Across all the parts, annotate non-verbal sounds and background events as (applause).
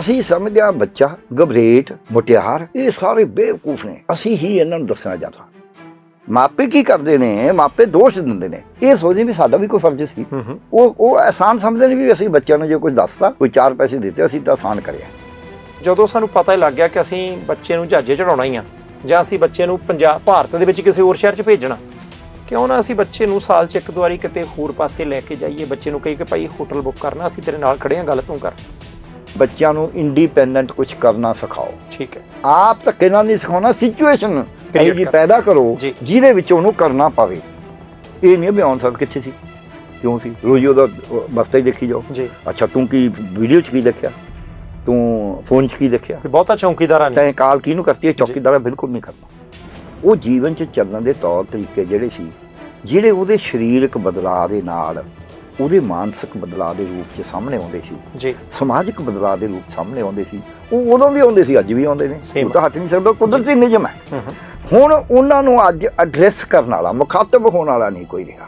ਅਸੀਂ ਸਮਝਦੇ ਆ ਬੱਚਾ ਗਬਰੇਟ ਮੁਟਿਆਰ ਇਹ ਸਾਰੇ ਬੇਵਕੂਫ ਨੇ ਅਸੀਂ ਹੀ ਇਹਨਾਂ ਨੂੰ ਦੱਸਣਾ ਜਾਂਦਾ ਮਾਪੇ ਕੀ ਕਰਦੇ ਨੇ ਮਾਪੇ ਦੋਸ਼ ਦਿੰਦੇ ਨੇ ਇਹ ਸੋਚਦੇ ਵੀ ਸਾਡਾ ਵੀ ਕੋਈ ਫਰਜ਼ ਸੀ ਉਹ ਉਹ ਆਸਾਨ ਸਮਝਦੇ ਨੇ ਵੀ ਅਸੀਂ ਬੱਚਿਆਂ ਨੂੰ ਜੇ ਕੁਝ ਦੱਸਤਾ ਕੋਈ ਚਾਰ ਪੈਸੇ ਦਿੱਤੇ ਅਸੀਂ ਤਾਂ ਆਸਾਨ ਕਰਿਆ ਜਦੋਂ ਸਾਨੂੰ ਪਤਾ ਲੱਗ ਗਿਆ ਕਿ ਅਸੀਂ ਬੱਚੇ ਨੂੰ ਜਾਜੇ ਚੜਾਉਣਾ ਹੀ ਆ ਜਾਂ ਅਸੀਂ ਬੱਚੇ ਨੂੰ ਪੰਜਾਬ ਭਾਰਤ ਦੇ ਵਿੱਚ ਕਿਸੇ ਹੋਰ ਸ਼ਹਿਰ 'ਚ ਭੇਜਣਾ ਕਿਉਂ ਨਾ ਅਸੀਂ ਬੱਚੇ ਨੂੰ ਸਾਲ 'ਚ ਇੱਕ ਦੁਆਰੀ ਕਿਤੇ ਹੋਰ ਪਾਸੇ ਲੈ ਕੇ ਜਾਈਏ ਬੱਚੇ ਨੂੰ ਕਹੀਏ ਕਿ ਭਾਈ ਹੋਟਲ ਬੁੱਕ ਕਰਨਾ ਅਸੀਂ ਤੇਰੇ ਨਾਲ ਖੜੇ ਆ ਗੱਲ ਤੂੰ ਕਰ ਬੱਚਿਆਂ ਨੂੰ ਇੰਡੀਪੈਂਡੈਂਟ ਕੁਝ ਕਰਨਾ ਸਿਖਾਓ ਠੀਕ ਹੈ ਆਪ ਤਾਂ ਕਿਨਾਂ ਨਹੀਂ ਸਿਖਾਉਣਾ ਸਿਚੁਏਸ਼ਨ ਜੀ ਪੈਦਾ ਕਰੋ ਜਿਹਦੇ ਵਿੱਚ ਉਹਨੂੰ ਕਰਨਾ ਪਵੇ ਇਹ ਨਹੀਂ ਬਿਆਨ ਸਾਹਿਬ ਕਿੱਥੇ ਸੀ ਕਿਉਂ ਸੀ ਰੋਜੀ ਉਹਦਾ ਬਸਤੇ ਦੇਖੀ ਜਾਓ ਜੀ ਅੱਛਾ ਤੂੰ ਕੀ ਵੀਡੀਓ 'ਚ ਕੀ ਦੇਖਿਆ ਤੂੰ ਫੋਨ 'ਚ ਕੀ ਦੇਖਿਆ ਬਹੁਤਾ ਚੌਕੀਦਾਰਾ ਨਹੀਂ ਤੈਂ ਕਾਲ ਕੀ ਨੂੰ ਕਰਤੀ ਹੈ ਚੌਕੀਦਾਰਾ ਬਿਲਕੁਲ ਨਹੀਂ ਕਰਦਾ ਉਹ ਜੀਵਨ 'ਚ ਚੱਲਣ ਦੇ ਤੌਰ ਤਰੀਕੇ ਜਿਹੜੇ ਸੀ ਜਿਹੜੇ ਉਹਦੇ ਸਰੀਰਕ ਬਦਲਾਅ ਦੇ ਨਾਲ ਉਹਦੇ ਮਾਨਸਿਕ ਬਦਲਾਅ ਦੇ ਰੂਪ 'ਚ ਸਾਹਮਣੇ ਆਉਂਦੇ ਸੀ ਜੀ ਸਮਾਜਿਕ ਬਦਲਾਅ ਦੇ ਰੂਪ ਸਾਹਮਣੇ ਆਉਂਦੇ ਸੀ ਉਹ ਉਦੋਂ ਵੀ ਆਉਂਦੇ ਸੀ ਅੱਜ ਵੀ ਆਉਂਦੇ ਨੇ ਉਹ ਤਾਂ ਹਟ ਨਹੀਂ ਸਕਦਾ ਕੁਦਰਤੀ ਨਿਯਮ ਹੈ ਹੁਣ ਉਹਨਾਂ ਨੂੰ ਅੱਜ ਐਡਰੈਸ ਕਰਨ ਵਾਲਾ ਮੁਖਾਤਬ ਹੋਣ ਵਾਲਾ ਨਹੀਂ ਕੋਈ ਰਿਹਾ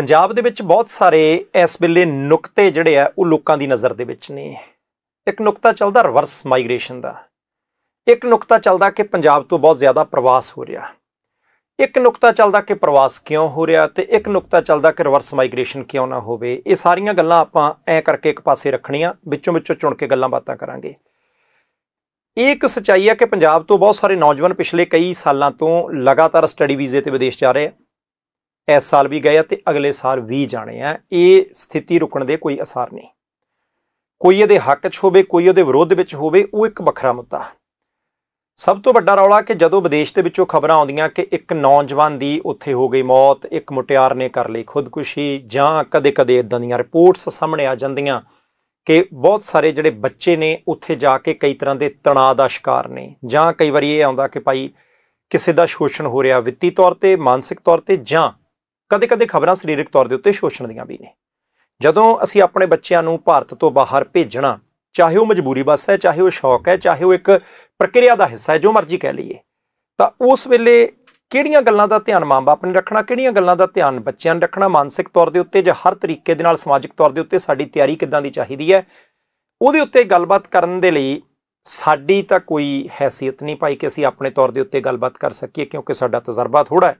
ਪੰਜਾਬ ਦੇ ਵਿੱਚ ਬਹੁਤ ਸਾਰੇ ਇਸ ਵੇਲੇ ਨੁਕਤੇ ਜਿਹੜੇ ਆ ਉਹ ਲੋਕਾਂ ਦੀ ਨਜ਼ਰ ਦੇ ਵਿੱਚ ਨੇ ਇੱਕ ਨੁਕਤਾ ਚੱਲਦਾ ਰਿਵਰਸ ਮਾਈਗ੍ਰੇਸ਼ਨ ਦਾ ਇੱਕ ਨੁਕਤਾ ਚੱਲਦਾ ਕਿ ਪੰਜਾਬ ਤੋਂ ਬਹੁਤ ਜ਼ਿਆਦਾ ਪ੍ਰਵਾਸ ਹੋ ਰਿਹਾ ਇੱਕ ਨੁਕਤਾ ਚੱਲਦਾ ਕਿ ਪ੍ਰਵਾਸ ਕਿਉਂ ਹੋ ਰਿਹਾ ਤੇ ਇੱਕ ਨੁਕਤਾ ਚੱਲਦਾ ਕਿ ਰਿਵਰਸ ਮਾਈਗ੍ਰੇਸ਼ਨ ਕਿਉਂ ਨਾ ਹੋਵੇ ਇਹ ਸਾਰੀਆਂ ਗੱਲਾਂ ਆਪਾਂ ਐ ਕਰਕੇ ਇੱਕ ਪਾਸੇ ਰੱਖਣੀਆਂ ਵਿੱਚੋਂ ਵਿੱਚੋਂ ਚੁਣ ਕੇ ਗੱਲਾਂ ਬਾਤਾਂ ਕਰਾਂਗੇ ਇੱਕ ਸਚਾਈ ਹੈ ਕਿ ਪੰਜਾਬ ਤੋਂ ਬਹੁਤ ਸਾਰੇ ਨੌਜਵਾਨ ਪਿਛਲੇ ਕਈ ਸਾਲਾਂ ਤੋਂ ਲਗਾਤਾਰ ਸਟੱਡੀ ਵੀਜ਼ੇ ਤੇ ਵਿਦੇਸ਼ ਜਾ ਰਹੇ ਆ ਇਸ ਸਾਲ ਵੀ ਗਏ ਆ ਤੇ ਅਗਲੇ ਸਾਲ ਵੀ ਜਾਣੇ ਆ ਇਹ ਸਥਿਤੀ ਰੁਕਣ ਦੇ ਕੋਈ ਅਸਰ ਨਹੀਂ ਕੋਈ ਇਹਦੇ ਹੱਕ 'ਚ ਹੋਵੇ ਕੋਈ ਉਹਦੇ ਵਿਰੋਧ ਵਿੱਚ ਹੋਵੇ ਉਹ ਇੱਕ ਵੱਖਰਾ ਮੁੱਦਾ ਸਭ ਤੋਂ ਵੱਡਾ ਰੌਲਾ ਕਿ ਜਦੋਂ ਵਿਦੇਸ਼ ਦੇ ਵਿੱਚੋਂ ਖਬਰਾਂ ਆਉਂਦੀਆਂ ਕਿ ਇੱਕ ਨੌਜਵਾਨ ਦੀ ਉੱਥੇ ਹੋ ਗਈ ਮੌਤ ਇੱਕ ਮੁਟਿਆਰ ਨੇ ਕਰ ਲਈ ਖੁਦਕੁਸ਼ੀ ਜਾਂ ਕਦੇ-ਕਦੇ ਇਦਾਂ ਦੀਆਂ ਰਿਪੋਰਟਸ ਸਾਹਮਣੇ ਆ ਜਾਂਦੀਆਂ ਕਿ ਬਹੁਤ ਸਾਰੇ ਜਿਹੜੇ ਬੱਚੇ ਨੇ ਉੱਥੇ ਜਾ ਕੇ ਕਈ ਤਰ੍ਹਾਂ ਦੇ ਤਣਾਅ ਦਾ ਸ਼ਿਕਾਰ ਨੇ ਜਾਂ ਕਈ ਵਾਰੀ ਇਹ ਆਉਂਦਾ ਕਿ ਭਾਈ ਕਿਸੇ ਦਾ ਸ਼ੋਸ਼ਣ ਹੋ ਰਿਹਾ ਵਿੱਤੀ ਤੌਰ ਤੇ ਮਾਨਸਿਕ ਤੌਰ ਤੇ ਜਾਂ ਕਦੇ-ਕਦੇ ਖਬਰਾਂ ਸਰੀਰਕ ਤੌਰ ਦੇ ਉੱਤੇ ਸ਼ੋਸ਼ਣ ਦੀਆਂ ਵੀ ਨੇ ਜਦੋਂ ਅਸੀਂ ਆਪਣੇ ਬੱਚਿਆਂ ਨੂੰ ਭਾਰਤ ਤੋਂ ਬਾਹਰ ਭੇਜਣਾ ਚਾਹੇ ਉਹ ਮਜਬੂਰੀ ਬਸ ਹੈ ਚਾਹੇ ਉਹ ਸ਼ੌਕ ਹੈ ਚਾਹੇ ਉਹ ਇੱਕ ਪ੍ਰਕਿਰਿਆ ਦਾ ਹਿੱਸਾ ਹੈ ਜੋ ਮਰਜ਼ੀ ਕਹਿ ਲਈਏ ਤਾਂ ਉਸ ਵੇਲੇ ਕਿਹੜੀਆਂ ਗੱਲਾਂ ਦਾ ਧਿਆਨ ਮਾਂ-ਬਾਪ ਨੇ ਰੱਖਣਾ ਕਿਹੜੀਆਂ ਗੱਲਾਂ ਦਾ ਧਿਆਨ ਬੱਚਿਆਂ ਨੇ ਰੱਖਣਾ ਮਾਨਸਿਕ ਤੌਰ ਦੇ ਉੱਤੇ ਜਾਂ ਹਰ ਤਰੀਕੇ ਦੇ ਨਾਲ ਸਮਾਜਿਕ ਤੌਰ ਦੇ ਉੱਤੇ ਸਾਡੀ ਤਿਆਰੀ ਕਿੱਦਾਂ ਦੀ ਚਾਹੀਦੀ ਹੈ ਉਹਦੇ ਉੱਤੇ ਗੱਲਬਾਤ ਕਰਨ ਦੇ ਲਈ ਸਾਡੀ ਤਾਂ ਕੋਈ ਹیثیت ਨਹੀਂ ਭਾਈ ਕਿ ਅਸੀਂ ਆਪਣੇ ਤੌਰ ਦੇ ਉੱਤੇ ਗੱਲਬਾਤ ਕਰ ਸਕੀਏ ਕਿਉਂਕਿ ਸਾਡਾ ਤਜਰਬਾ ਥੋੜਾ ਹੈ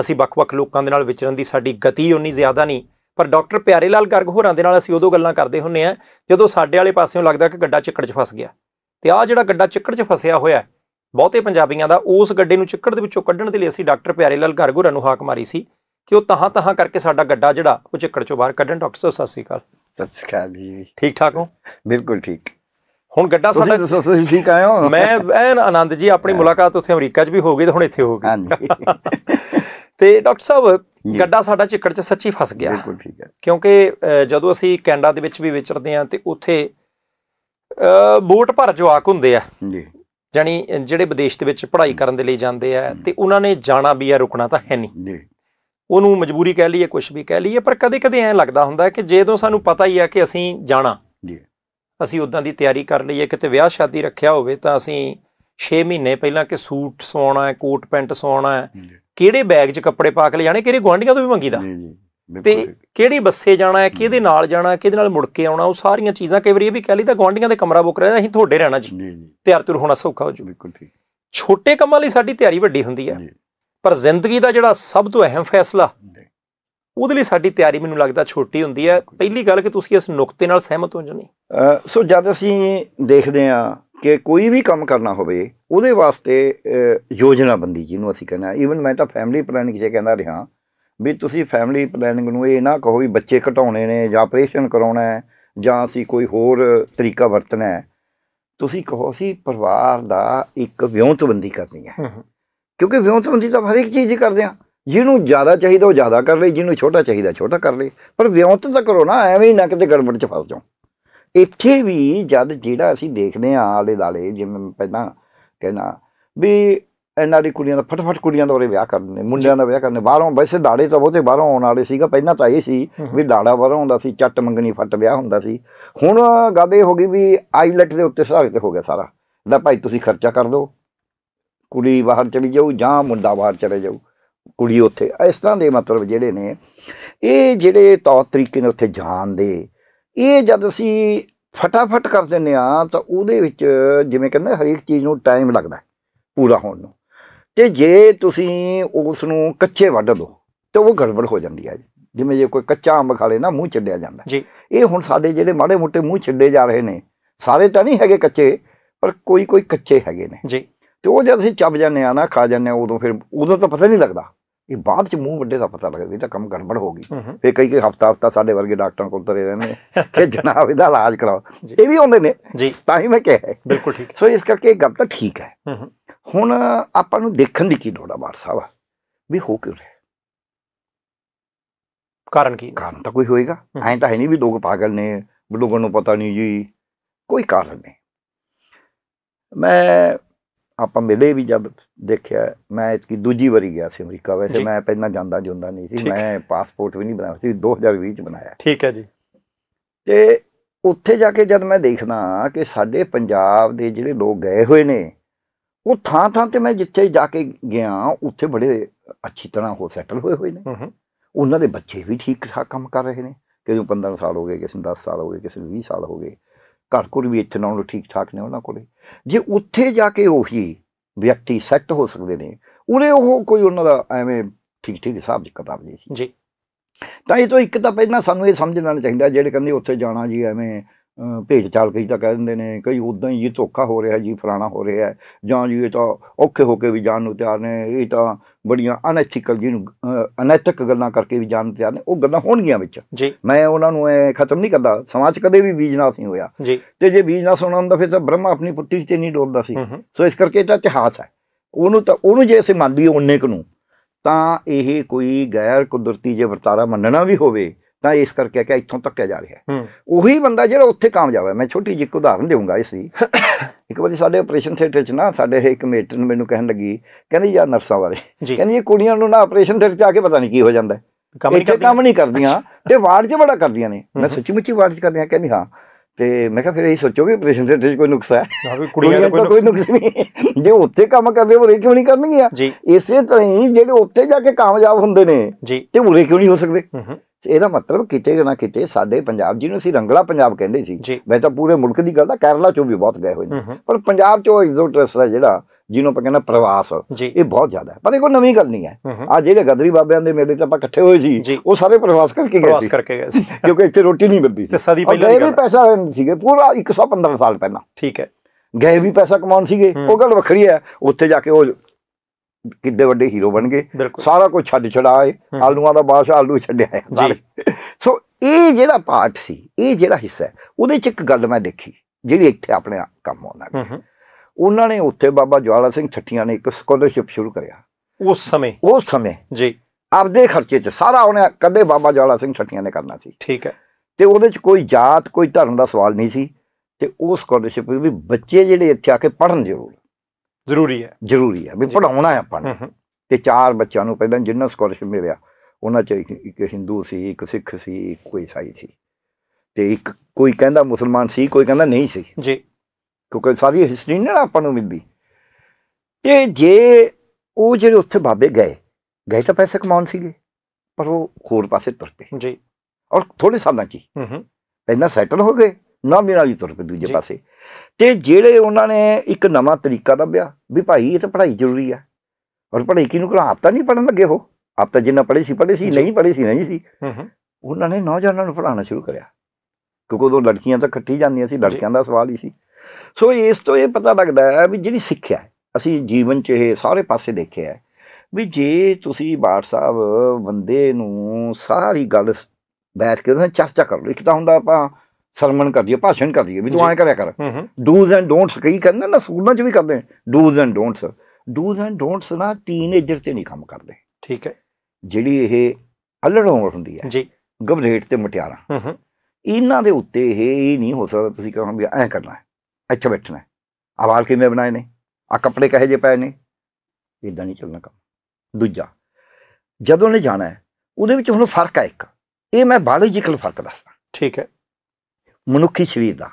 ਅਸੀਂ ਵੱਖ-ਵੱਖ ਲੋਕਾਂ ਦੇ ਨਾਲ ਵਿਚਰਨ ਦੀ ਸਾਡੀ ਗਤੀ ਉਨੀ ਜ਼ਿਆਦਾ ਨਹੀਂ ਪਰ ਡਾਕਟਰ ਪਿਆਰੇ ਲਾਲ ਗਰਗ ਹੋਰਾਂ ਦੇ ਨਾਲ ਅਸੀਂ ਉਦੋਂ ਗੱਲਾਂ ਕਰਦੇ ਹੁੰਨੇ ਆ ਜਦੋਂ ਸਾਡੇ ਵਾਲੇ ਪਾਸਿਓਂ ਲੱਗਦਾ ਕਿ ਗੱਡਾ ਚਿੱਕੜ 'ਚ ਫਸ ਗਿਆ ਤੇ ਆਹ ਜਿਹੜਾ ਗੱਡਾ ਚਿੱਕੜ 'ਚ ਫਸਿਆ ਹੋਇਆ ਬਹੁਤੇ ਪੰਜਾਬੀਆਂ ਦਾ ਉਸ ਗੱਡੇ ਨੂੰ ਚਿੱਕੜ ਦੇ ਵਿੱਚੋਂ ਕੱਢਣ ਦੇ ਲਈ ਅਸੀਂ ਡਾਕਟਰ ਪਿਆਰੇ ਲਾਲ ਗਰਗ ਹੋਰਾਂ ਨੂੰ ਹਾਕ ਮਾਰੀ ਸੀ ਕਿ ਉਹ ਤਹਾਂ ਤਹਾਂ ਕਰਕੇ ਸਾਡਾ ਗੱਡਾ ਜਿਹੜਾ ਉਹ ਚਿੱਕੜ 'ਚੋਂ ਬਾਹਰ ਕੱਢਣ ਡਾਕਟਰ ਸਾਹਿਬ ਸਤਿ ਸ੍ਰੀ ਅਕਾਲ ਸਤਿ ਸ੍ਰੀ ਅਕਾਲ ਜੀ ਠੀਕ ਠਾਕ ਹੋ ਬਿਲਕੁਲ ਠੀਕ ਹੁਣ ਗੱਡਾ ਸਾਡਾ ਦੱਸੋ ਤੁਸੀਂ ਠੀਕ ਆਇਓ ਮੈਂ ਐਨ ਆਨੰਦ ਜੀ ਆਪਣੀ ਮੁਲਾਕਾਤ ਉੱਥੇ ਅਮਰੀਕਾ 'ਚ ਵੀ ਹੋ ਗਈ ਤੇ ਹੁਣ ਇੱਥੇ ਹੋ ਗਈ ਹਾਂਜੀ ਤੇ ਡਾਕਟਰ ਸਾਹਿਬ ਗੱਡਾ ਸਾਡਾ ਚਿੱਕੜ 'ਚ ਸੱਚੀ ਫਸ ਗਿਆ ਬਿਲਕੁਲ ਠੀਕ ਹੈ ਕਿਉਂਕਿ ਜਦੋਂ ਅਸੀਂ ਕੈਨੇਡਾ ਦੇ ਵਿੱਚ ਵੀ ਵਿਚਰਦੇ ਆ ਤੇ ਉੱਥੇ ਬੂਟ ਭਰ ਜਵਾਕ ਹੁੰਦੇ ਆ ਜੀ ਜਾਨੀ ਜਿਹੜੇ ਵਿਦੇਸ਼ ਦੇ ਵਿੱਚ ਪੜ੍ਹਾਈ ਕਰਨ ਦੇ ਲਈ ਜਾਂਦੇ ਆ ਤੇ ਉਹਨਾਂ ਨੇ ਜਾਣਾ ਵੀ ਆ ਰੁਕਣਾ ਤਾਂ ਹੈ ਨਹੀਂ ਜੀ ਉਹਨੂੰ ਮਜਬੂਰੀ ਕਹਿ ਲਈਏ ਕੁਝ ਵੀ ਕਹਿ ਲਈਏ ਪਰ ਕਦੇ-ਕਦੇ ਐਂ ਲੱਗਦਾ ਹੁੰਦਾ ਕਿ ਜੇਦੋਂ ਸਾਨੂੰ ਪਤਾ ਹੀ ਆ ਕਿ ਅਸੀਂ ਜਾਣਾ ਜੀ ਅਸੀਂ ਉਦਾਂ ਦੀ ਤਿਆਰੀ ਕਰ ਲਈਏ ਕਿਤੇ ਵਿਆਹ ਸ਼ਾਦੀ ਰੱਖਿਆ ਹੋਵੇ ਤਾਂ ਅਸੀਂ 6 ਮਹੀਨੇ ਪਹਿਲਾਂ ਕਿ ਸੂਟ ਸਵਾਉਣਾ ਹੈ ਕੋਟ ਪੈਂਟ ਸਵਾਉਣਾ ਹੈ ਕਿਹੜੇ ਬੈਗ 'ਚ ਕੱਪੜੇ ਪਾ ਕੇ ਲੈ ਜਾਣੇ ਕਿਹੜੇ ਗਵਾਂਢੀਆਂ ਤੋਂ ਵੀ ਮੰਗੀਦਾ ਜੀ ਜੀ ਤੇ ਕਿਹੜੀ ਬੱਸੇ ਜਾਣਾ ਹੈ ਕਿਹਦੇ ਨਾਲ ਜਾਣਾ ਹੈ ਕਿਹਦੇ ਨਾਲ ਮੁੜ ਕੇ ਆਉਣਾ ਉਹ ਸਾਰੀਆਂ ਚੀਜ਼ਾਂ ਕਈ ਵਾਰੀ ਇਹ ਵੀ ਕਹਿ ਲਈਦਾ ਗਵਾਂਢੀਆਂ ਦੇ ਕਮਰਾ ਬੁੱਕ ਰਹਿਣਾ ਅਸੀਂ ਤੁਹਾਡੇ ਰਹਿਣਾ ਜੀ ਤਿਆਰ ਤੁਰ ਹੋਣਾ ਸੌਖਾ ਹੋ ਜੂ ਬਿਲਕੁਲ ਠੀਕ ਛੋਟੇ ਕੰਮਾਂ ਲਈ ਸਾਡੀ ਤਿਆਰੀ ਵੱਡੀ ਹੁੰਦੀ ਹੈ ਪਰ ਜ਼ਿੰਦਗੀ ਦਾ ਜਿਹੜਾ ਸਭ ਤੋਂ ਅਹਿਮ ਫੈਸਲਾ ਉਹਦੇ ਲਈ ਸਾਡੀ ਤਿਆਰੀ ਮੈਨੂੰ ਲੱਗਦਾ ਛੋਟੀ ਹੁੰਦੀ ਹੈ ਪਹਿਲੀ ਗੱਲ ਕਿ ਤੁਸੀਂ ਇਸ ਨੁਕਤੇ ਨਾਲ ਸਹਿਮਤ ਹੋ ਜਾਂ ਨਹੀਂ ਸੋ ਜਦ ਅਸੀਂ ਦੇਖਦੇ ਆ ਕਿ ਕੋਈ ਵੀ ਕੰਮ ਕਰਨਾ ਹੋਵੇ ਉਹਦੇ ਵਾਸਤੇ ਯੋਜਨਾਬੰਦੀ ਜਿਹਨੂੰ ਅਸੀਂ ਕਹਿੰਦਾ ਇਵਨ ਮੈਂ ਤਾਂ ਫੈਮਿਲੀ ਪਲੈਨਿੰਗ 'ਚ ਕਹਿੰਦਾ ਰਿਹਾ ਵੀ ਤੁਸੀਂ ਫੈਮਿਲੀ ਪਲੈਨਿੰਗ ਨੂੰ ਇਹ ਨਾ ਕਹੋ ਵੀ ਬੱਚੇ ਘਟਾਉਣੇ ਨੇ ਜਾਂ ਆਪਰੇਸ਼ਨ ਕਰਾਉਣਾ ਹੈ ਜਾਂ ਅਸੀਂ ਕੋਈ ਹੋਰ ਤਰੀਕਾ ਵਰਤਣਾ ਹੈ ਤੁਸੀਂ ਕਹੋ ਸੀ ਪਰਿਵਾਰ ਦਾ ਇੱਕ ਵਿਉਂਤਬੰਦੀ ਕਰਨੀ ਹੈ ਕਿਉਂਕਿ ਵਿਉਂਤਬੰਦੀ ਤਾਂ ਹਰ ਇੱਕ ਚੀਜ਼ ਹੀ ਕਰਦੇ ਆ ਜਿਹਨੂੰ ਜ਼ਿਆਦਾ ਚਾਹੀਦਾ ਉਹ ਜ਼ਿਆਦਾ ਕਰ ਲਈ ਜਿਹਨੂੰ ਛੋਟਾ ਚਾਹੀਦਾ ਛੋਟਾ ਕਰ ਲਈ ਪਰ ਵਿਉਂਤ ਤਾਂ ਕਰੋ ਨਾ ਐਵੇਂ ਹੀ ਨਾ ਕਿਤੇ ਗੜਬੜ 'ਚ ਫਸ ਜਾਓ ਇੱਥੇ ਵੀ ਜਦ ਜਿਹੜਾ ਅਸੀਂ ਦੇਖਦੇ ਆ ਆਲੇ ਦਾਲੇ ਜਿਵੇਂ ਪਹਿਲਾਂ ਕਹਿੰਦਾ ਵੀ ਇਹਨਾਂ ਦੀ ਕੁੜੀਆਂ ਦਾ ਫਟਫਟ ਕੁੜੀਆਂ ਦਾ ਉਹਰੇ ਵਿਆਹ ਕਰਨੇ ਮੁੰਡਿਆਂ ਦਾ ਵਿਆਹ ਕਰਨੇ ਬਾਹਰੋਂ ਵੈਸੇ ਦਾੜੇ ਤਾਂ ਬਹੁਤੇ ਬਾਹਰੋਂ ਆਉਣ ਵਾਲੇ ਸੀਗਾ ਪਹਿਲਾਂ ਤਾਂ ਇਹ ਸੀ ਵੀ ਦਾੜਾ ਬਾਹਰੋਂ ਆਉਂਦਾ ਸੀ ਚੱਟ ਮੰਗਣੀ ਫੱਟ ਵਿਆਹ ਹੁੰਦਾ ਸੀ ਹੁਣ ਗਾਦੇ ਹੋ ਗਈ ਵੀ ਆਈਲੈਟ ਦੇ ਉੱਤੇ ਹਿਸਾਬ ਤੇ ਹੋ ਗਿਆ ਸਾਰਾ ਲੈ ਭਾਈ ਤੁਸੀਂ ਖਰਚਾ ਕਰ ਦਿਓ ਕੁੜੀ ਬਾਹਰ ਚਲੀ ਜਾਊ ਜਾਂ ਮੁੰਡਾ ਬਾਹਰ ਚਲੇ ਜਾਊ ਕੁੜੀ ਉੱਥੇ ਇਸ ਤਰ੍ਹਾਂ ਦੇ ਮਤਲਬ ਜਿਹੜੇ ਨੇ ਇਹ ਜਿਹੜੇ ਤੌਰ ਤਰੀਕੇ ਨੇ ਉੱਥੇ ਜਾਣ ਦੇ ਇਹ ਜਦ ਅਸੀਂ ਫਟਾਫਟ ਕਰ ਦਿੰਨੇ ਆ ਤਾਂ ਉਹਦੇ ਵਿੱਚ ਜਿਵੇਂ ਕਹਿੰਦੇ ਹਰ ਇੱਕ ਚੀਜ਼ ਨੂੰ ਟਾਈਮ ਲੱਗਦਾ ਪੂਰਾ ਹੋਣ ਨੂੰ ਤੇ ਜੇ ਤੁਸੀਂ ਉਸ ਨੂੰ ਕੱਚੇ ਵੱਢ ਦੋ ਤਾਂ ਉਹ ਗੜਬੜ ਹੋ ਜਾਂਦੀ ਹੈ ਜਿਵੇਂ ਜੇ ਕੋਈ ਕੱਚਾ ਅੰਬ ਖਾ ਲੇ ਨਾ ਮੂੰਹ ਛੱਡਿਆ ਜਾਂਦਾ ਜੀ ਇਹ ਹੁਣ ਸਾਡੇ ਜਿਹੜੇ ਮਾੜੇ ਮੋਟੇ ਮੂੰਹ ਛੱਡੇ ਜਾ ਰਹੇ ਨੇ ਸਾਰੇ ਤਾਂ ਨਹੀਂ ਹੈਗੇ ਕੱਚੇ ਪਰ ਕੋਈ ਕੋਈ ਕੱਚੇ ਹੈਗੇ ਨੇ ਜੀ ਤੇ ਉਹ ਜਦ ਅਸੀਂ ਚੱਬ ਜਾਂਦੇ ਆ ਨਾ ਖਾ ਜਾਂਦੇ ਆ ਉਦੋਂ ਫਿਰ ਉਦੋਂ ਤਾਂ ਪਤਾ ਨਹੀਂ ਲੱਗਦਾ ਇਹ ਬਾਅਦ ਚ ਮੂੰਹ ਵੱਡੇ ਦਾ ਪਤਾ ਲੱਗਦਾ ਤਾਂ ਕੰਮ ਗੜਬੜ ਹੋ ਗਈ ਫੇ ਕਈ ਕਈ ਹਫਤਾ ਹਫਤਾ ਸਾਡੇ ਵਰਗੇ ਡਾਕਟਰਾਂ ਕੋਲ ਤਰੇ ਰਹਿੰਦੇ (laughs) ਕਿ ਜਨਾਬ ਇਹਦਾ ਇਲਾਜ ਕਰਾਓ ਇਹ ਵੀ ਆਉਂਦੇ ਨੇ ਜੀ ਤਾਂ ਹੀ ਮੈਂ ਕਿਹਾ ਬਿਲਕੁਲ ਠੀਕ ਸੋ ਇਸ ਕਰਕੇ ਇਹ ਗੱਲ ਤਾਂ ਠੀਕ ਹੈ ਹੁਣ ਆਪਾਂ ਨੂੰ ਦੇਖਣ ਦੀ ਕੀ ਲੋੜ ਆ ਮਾਰ ਸਾਹਿਬ ਵੀ ਹੋ ਕਿਉਂ ਰਿਹਾ ਕਾਰਨ ਕੀ ਕਾਰਨ ਤਾਂ ਕੋਈ ਹੋਏਗਾ ਐਂ ਤਾਂ ਹੈ ਨਹੀਂ ਵੀ ਲੋਕ ਪਾਗਲ ਨੇ ਲੋਕਾਂ ਨੂੰ ਪਤਾ ਨਹੀਂ ਜੀ ਕੋਈ ਕਾਰਨ ਨਹੀਂ ਮੈਂ ਆਪਾਂ ਮਿਲੇ ਵੀ ਜਦ ਦੇਖਿਆ ਮੈਂ ਇਤਕੀ ਦੂਜੀ ਵਾਰੀ ਗਿਆ ਸੀ ਅਮਰੀਕਾ ਵੈਸੇ ਮੈਂ ਪਹਿਲਾਂ ਜਾਂਦਾ ਜੁੰਦਾ ਨਹੀਂ ਸੀ ਮੈਂ ਪਾਸਪੋਰਟ ਵੀ ਨਹੀਂ ਬਣਾਇਆ ਸੀ 2020 ਚ ਬਣਾਇਆ ਠੀਕ ਹੈ ਜੀ ਤੇ ਉੱਥੇ ਜਾ ਕੇ ਜਦ ਮੈਂ ਦੇਖਦਾ ਕਿ ਸਾਡੇ ਪੰਜਾਬ ਦੇ ਜਿਹੜੇ ਲੋਕ ਗਏ ਹੋਏ ਨੇ ਉਹ ਥਾਂ ਥਾਂ ਤੇ ਮੈਂ ਜਿੱਥੇ ਜਾ ਕੇ ਗਿਆ ਉੱਥੇ ਬੜੇ ਅੱਛੀ ਤਰ੍ਹਾਂ ਹੋ ਸੈਟਲ ਹੋਏ ਹੋਏ ਨੇ ਉਹਨਾਂ ਦੇ ਬੱਚੇ ਵੀ ਠੀਕ ਠਾਕ ਕੰਮ ਕਰ ਰਹੇ ਨੇ ਕਿਸੇ ਨੂੰ 15 ਸਾਲ ਹੋ ਗਏ ਕਿਸੇ ਨੂੰ 10 ਸਾਲ ਹੋ ਗਏ ਕਿਸੇ ਨੂੰ 20 ਸਾਲ ਹੋ ਗਏ ਘਰ ਕੋਲ ਵੀ ਇੱਥੇ ਨਾਲੋਂ ਠੀਕ ਠਾਕ ਨੇ ਉਹਨਾਂ ਕੋਲੇ ਜੇ ਉੱਥੇ ਜਾ ਕੇ ਉਹੀ ਵਿਅਕਤੀ ਸੈੱਟ ਹੋ ਸਕਦੇ ਨੇ ਉਹਨੇ ਉਹ ਕੋਈ ਉਹਨਾਂ ਦਾ ਐਵੇਂ ਠੀਕ ਠੀਕ ਹਿਸਾਬ ਦੀ ਕਿਤਾਬ ਜੀ ਸੀ ਜੀ ਤਾਂ ਇਹ ਤੋਂ ਇੱਕ ਤਾਂ ਪਹਿਲਾਂ ਸਾਨੂੰ ਇਹ ਸਮਝ ਲੈਣਾ ਚਾਹੀਦਾ ਜਿਹੜੇ ਕਹਿੰਦੇ ਉੱਥੇ ਜਾਣਾ ਜੀ ਐਵੇਂ ਭੇਜ ਚਾਲ ਕਈ ਤਾਂ ਕਹਿ ਦਿੰਦੇ ਨੇ ਕਈ ਉਦਾਂ ਹੀ ਜੀ ਧੋਖਾ ਹੋ ਰਿਹਾ ਜੀ ਫਲਾਣਾ ਹੋ ਰਿਹਾ ਜਾਂ ਜੀ ਇਹ ਤਾਂ ਔਖੇ ਹੋ ਕੇ ਵੀ ਜਾਣ ਨੂੰ ਤਿਆਰ ਨੇ ਇਹ ਤਾਂ ਬੜੀਆਂ ਅਨੈਥਿਕਲ ਜਿਹਨੂੰ ਅਨੈਤਿਕ ਗੱਲਾਂ ਕਰਕੇ ਵੀ ਜਾਣ ਤਿਆਰ ਨੇ ਉਹ ਗੱਲਾਂ ਹੋਣਗੀਆਂ ਵਿੱਚ ਮੈਂ ਉਹਨਾਂ ਨੂੰ ਐ ਖਤਮ ਨਹੀਂ ਕਰਦਾ ਸਮਾਜ ਕਦੇ ਵੀ ਬੀਜਣਾ ਨਹੀਂ ਹੋਇਆ ਤੇ ਜੇ ਬੀਜਣਾ ਸੋਣਾ ਹੁੰਦਾ ਫਿਰ ਤਾਂ ਬ੍ਰਹਮਾ ਆਪਣੀ ਪੁੱਤਰੀ ਤੇ ਨਹੀਂ ਡੋਲਦਾ ਸੀ ਸੋ ਇਸ ਕਰਕੇ ਇਹ ਤਾਂ ਇਤਿਹਾਸ ਹੈ ਉਹਨੂੰ ਤਾਂ ਉਹਨੂੰ ਜੇ ਅਸੀਂ ਮੰਨ ਲਈਏ ਉਹਨੇ ਨੂੰ ਤਾਂ ਇਹ ਕੋਈ ਗੈਰ ਕੁਦਰਤੀ ਜੇ ਵਰਤਾਰਾ ਮੰਨਣਾ ਵੀ ਹੋਵੇ ਤਾਂ ਇਸ ਕਰਕੇ ਕਿ ਇੱਥੋਂ ਤੱਕਿਆ ਜਾ ਰਿਹਾ ਹੈ ਉਹੀ ਬੰਦਾ ਜਿਹੜਾ ਉੱਥੇ ਕਾਮਯਾਬ ਹੈ ਮੈਂ ਛੋਟੀ ਜਿਹੀ ਉਦਾਹਰਨ ਦੇਵਾਂਗਾ ਇਸ ਦੀ (coughs) ਇੱਕ ਵਾਰੀ ਸਾਡੇ ਆਪਰੇਸ਼ਨ ਥੀਏਟਰ 'ਚ ਨਾ ਸਾਡੇ ਇੱਕ ਮੇਟਰ ਮੈਨੂੰ ਕਹਿਣ ਲੱਗੀ ਕਹਿੰਦੀ ਯਾਰ ਨਰਸਾਂ ਬਾਰੇ ਕਹਿੰਦੀ ਇਹ ਕੁੜੀਆਂ ਨੂੰ ਨਾ ਆਪਰੇਸ਼ਨ ਥੀਏਟਰ 'ਚ ਆ ਕੇ ਪਤਾ ਨਹੀਂ ਕੀ ਹੋ ਜਾਂਦਾ ਕੰਮ ਨਹੀਂ ਕਰਦੀਆਂ ਤੇ ਵਾਰਡ 'ਚ ਬੜਾ ਕਰਦੀਆਂ ਨੇ ਮੈਂ ਸੱਚੀ ਮੁੱਚੀ ਵਾਰਡ 'ਚ ਕਰਦੀਆਂ ਕਹਿੰਦੀ ਹਾਂ ਤੇ ਮੈਂ ਕਿਹਾ ਫਿਰ ਇਹ ਸੋਚੋ ਵੀ ਆਪਰੇਸ਼ਨ ਦੇ ਕੋਈ ਨੁਕਸਾ ਹੈ ਵੀ ਕੁੜੀਆਂ ਦਾ ਕੋਈ ਨੁਕਸ ਨਹੀਂ ਜੇ ਉੱਥੇ ਕੰਮ ਕਰਦੇ ਹੋ ਰੇ ਕਿਉਂ ਨਹੀਂ ਕਰਨਗੀਆਂ ਇਸੇ ਤਰ੍ਹਾਂ ਹੀ ਜਿਹੜੇ ਉੱਥੇ ਜਾ ਕੇ ਕਾਮਯਾਬ ਹੁੰਦੇ ਨੇ ਤੇ ਉਹ ਕਿਉਂ ਨਹੀਂ ਹੋ ਸਕਦੇ ਇਹਦਾ ਮਤਲਬ ਕਿਤੇ ਨਾ ਕਿਤੇ ਸਾਡੇ ਪੰਜਾਬ ਜਿਹਨੂੰ ਅਸੀਂ ਰੰਗਲਾ ਪੰਜਾਬ ਕਹਿੰਦੇ ਸੀ ਮੈਂ ਤਾਂ ਪੂਰੇ ਮੁਲਕ ਦੀ ਗੱਲ ਦਾ ਕੇਰਲਾ 'ਚੋਂ ਵੀ ਬਹੁਤ ਗਏ ਹੋਏ ਨੇ ਪਰ ਪੰਜਾਬ 'ਚੋਂ ਇਜ਼ੋਟਰਸ ਦਾ ਜਿਹੜਾ ਜਿਹਨੂੰ ਆਪਾਂ ਕਹਿੰਦਾ ਪ੍ਰਵਾਸ ਇਹ ਬਹੁਤ ਜ਼ਿਆਦਾ ਹੈ ਪਰ ਇਹ ਕੋਈ ਨਵੀਂ ਗੱਲ ਨਹੀਂ ਹੈ ਆ ਜਿਹੜੇ ਗਦਰੀ ਬਾਬਿਆਂ ਦੇ ਮੇਲੇ ਤੇ ਆਪਾਂ ਇਕੱਠੇ ਹੋਏ ਸੀ ਉਹ ਸਾਰੇ ਪ੍ਰਵਾਸ ਕਰਕੇ ਗਏ ਸੀ ਪ੍ਰਵਾਸ ਕਰਕੇ ਗਏ ਸੀ (laughs) ਕਿਉਂਕਿ ਇੱਥੇ ਰੋਟੀ ਨਹੀਂ ਮਿਲਦੀ ਤੇ ਸਦੀ ਪਹਿਲਾਂ ਇਹ ਵੀ ਪੈਸਾ ਸੀਗੇ ਪੂਰਾ 115 ਸਾਲ ਪਹਿਲਾਂ ਠੀਕ ਹੈ ਗਏ ਵੀ ਪੈਸਾ ਕਮਾਉਣ ਸੀਗੇ ਉਹ ਗੱਲ ਵੱਖਰੀ ਹੈ ਉੱਥੇ ਜਾ ਕੇ ਉਹ ਕਿੱਡੇ ਵੱਡੇ ਹੀਰੋ ਬਣ ਗਏ ਸਾਰਾ ਕੁਝ ਛੱਡ ਛੜਾਏ ਆਲੂਆਂ ਦਾ ਬਾਸ਼ ਆਲੂ ਛੱਡਿਆ ਜੀ ਸੋ ਇਹ ਜਿਹੜਾ ਪਾਰਟ ਸੀ ਇਹ ਜਿਹੜਾ ਹਿੱਸਾ ਉਹਦੇ ਚ ਇੱਕ ਗੱਲ ਮੈਂ ਦੇਖੀ ਜਿਹੜੀ ਇੱਥੇ ਆਪਣੇ ਕੰਮ ਆਉਣਾ ਉਹਨਾਂ ਨੇ ਉੱਥੇ ਬਾਬਾ ਜਵਾਲਾ ਸਿੰਘ ਛੱਟੀਆਂ ਨੇ ਇੱਕ ਸਕਾਲਰਸ਼ਿਪ ਸ਼ੁਰੂ ਕਰਿਆ ਉਸ ਸਮੇਂ ਉਸ ਸਮੇਂ ਜੀ ਆਪਦੇ ਖਰਚੇ 'ਚ ਸਾਰਾ ਉਹਨੇ ਕੱਲੇ ਬਾਬਾ ਜਵਾਲਾ ਸਿੰਘ ਛੱਟੀਆਂ ਨੇ ਕਰਨਾ ਸੀ ਠੀਕ ਹੈ ਤੇ ਉਹਦੇ 'ਚ ਕੋਈ ਜਾਤ ਕੋਈ ਧਰਮ ਦਾ ਸਵਾਲ ਨਹੀਂ ਸੀ ਤੇ ਉਹ ਸਕਾਲਰਸ਼ਿਪ ਵੀ ਬੱਚੇ ਜਿਹੜੇ ਇੱਥੇ ਆ ਕੇ ਪੜਨ ਜ਼ਰੂਰ ਜ਼ਰੂਰੀ ਹੈ ਜ਼ਰੂਰੀ ਹੈ ਵੀ ਪੜਾਉਣਾ ਹੈ ਆਪਾਂ ਨੇ ਤੇ ਚਾਰ ਬੱਚਿਆਂ ਨੂੰ ਪਹਿਲਾਂ ਜਿੰਨਾ ਸਕਾਲਰਸ਼ਿਪ ਮਿਲਿਆ ਉਹਨਾਂ 'ਚ ਇੱਕ ਹਿੰਦੂ ਸੀ ਇੱਕ ਸਿੱਖ ਸੀ ਕੋਈ ਸਾਈ ਸੀ ਤੇ ਇੱਕ ਕੋਈ ਕਹਿੰਦਾ ਮੁਸਲਮਾਨ ਸੀ ਕੋਈ ਕਹਿੰਦਾ ਨਹੀਂ ਸੀ ਜੀ ਕਿਉਂਕਿ ਸਾਰੀ ਹਿਸਟਰੀ ਨਾ ਆਪਾਂ ਨੂੰ ਮਿਲਦੀ ਤੇ ਜੇ ਉਹ ਜਿਹੜੇ ਉੱਥੇ ਬਾਬੇ ਗਏ ਗਏ ਤਾਂ ਪੈਸੇ ਕਮਾਉਣ ਸੀਗੇ ਪਰ ਉਹ ਹੋਰ ਪਾਸੇ ਤੁਰ ਪਏ ਜੀ ਔਰ ਥੋੜੇ ਸਾਲਾਂ ਚ ਹੂੰ ਹੂੰ ਪਹਿਲਾਂ ਸੈਟਲ ਹੋ ਗਏ ਨਾ ਮੇਰਾ ਵੀ ਤੁਰ ਪਏ ਦੂਜੇ ਪਾਸੇ ਤੇ ਜਿਹੜੇ ਉਹਨਾਂ ਨੇ ਇੱਕ ਨਵਾਂ ਤਰੀਕਾ ਲੱਭਿਆ ਵੀ ਭਾਈ ਇਹ ਤਾਂ ਪੜ੍ਹਾਈ ਜ਼ਰੂਰੀ ਆ ਔਰ ਪੜ੍ਹਾਈ ਕਿਨੂੰ ਕਰਾ ਆਪ ਤਾਂ ਨਹੀਂ ਪੜਨ ਲੱਗੇ ਹੋ ਆਪ ਤਾਂ ਜਿੰਨਾ ਪੜ੍ਹੇ ਸੀ ਪੜ੍ਹੇ ਸੀ ਨਹੀਂ ਪੜ੍ਹੇ ਸੀ ਨਹੀਂ ਸੀ ਹੂੰ ਹੂੰ ਉਹਨਾਂ ਨੇ ਨੌਜਵਾਨਾਂ ਨੂੰ ਪੜਾਉਣਾ ਸ਼ੁਰੂ ਕਰਿਆ ਕਿਉਂਕਿ ਉਦੋਂ ਲੜਕੀਆਂ ਤਾਂ ਇਕੱਠੀ ਜਾਂਦੀਆਂ ਸੀ ਲੜਕਿਆਂ ਦਾ ਸਵਾਲ ਹੀ ਸੀ ਸੋ ਇਸ ਤੋਂ ਇਹ ਪਤਾ ਲੱਗਦਾ ਹੈ ਵੀ ਜਿਹੜੀ ਸਿੱਖਿਆ ਅਸੀਂ ਜੀਵਨ 'ਚ ਇਹ ਸਾਰੇ ਪਾਸੇ ਦੇਖਿਆ ਹੈ ਵੀ ਜੇ ਤੁਸੀਂ ਬਾੜ ਸਾਹਿਬ ਬੰਦੇ ਨੂੰ ਸਾਰੀ ਗੱਲ ਬੈਠ ਕੇ ਉਹਦੇ ਚਰਚਾ ਕਰ ਲਓ ਇੱਕ ਤਾਂ ਹੁੰਦਾ ਆਪਾਂ ਸਰਮਨ ਕਰ ਦਈਏ ਭਾਸ਼ਣ ਕਰ ਦਈਏ ਵੀ ਤੂੰ ਐ ਕਰਿਆ ਕਰ ਡੂਜ਼ ਐਂਡ ਡੋਨਟਸ ਕਈ ਕਰਨਾ ਨਾ ਸਕੂਲਾਂ 'ਚ ਵੀ ਕਰਦੇ dos and don'ts dos and don'ts ਨਾ ਟੀਨੇਜਰ ਤੇ ਨਹੀਂ ਕੰਮ ਕਰਦੇ ਠੀਕ ਹੈ ਜਿਹੜੀ ਇਹ ਅਲੜ ਉਮਰ ਹੁੰਦੀ ਹੈ ਜੀ ਗਬਰੇਟ ਤੇ ਮਟਿਆਰਾ ਮਟਿਆਰਾਂ ਇਹਨਾਂ ਦੇ ਉੱਤੇ ਇਹ ਨਹੀਂ ਹੋ ਸਕਦਾ ਤੁਸੀਂ ਕਹੋ ਵੀ ਐ ਕਰਨਾ ਇੱਥੇ ਬੈਠਣਾ ਆ ਵਾਲ ਕਿਵੇਂ ਬਣਾਏ ਨੇ ਆ ਕੱਪੜੇ ਕਹੇ ਜੇ ਪਏ ਨੇ ਇਦਾਂ ਨਹੀਂ ਚੱਲਣਾ ਕੰਮ ਦੂਜਾ ਜਦੋਂ ਨੇ ਜਾਣਾ ਉਹਦੇ ਵਿੱਚ ਹੁਣ ਫਰਕ ਆ ਇੱਕ ਇਹ ਮੈਂ ਬਾਇਓਲੋਜੀਕਲ ਫਰਕ ਦੱਸਦਾ ਠੀਕ ਹੈ ਮਨੁੱਖੀ ਸਰੀਰ ਦਾ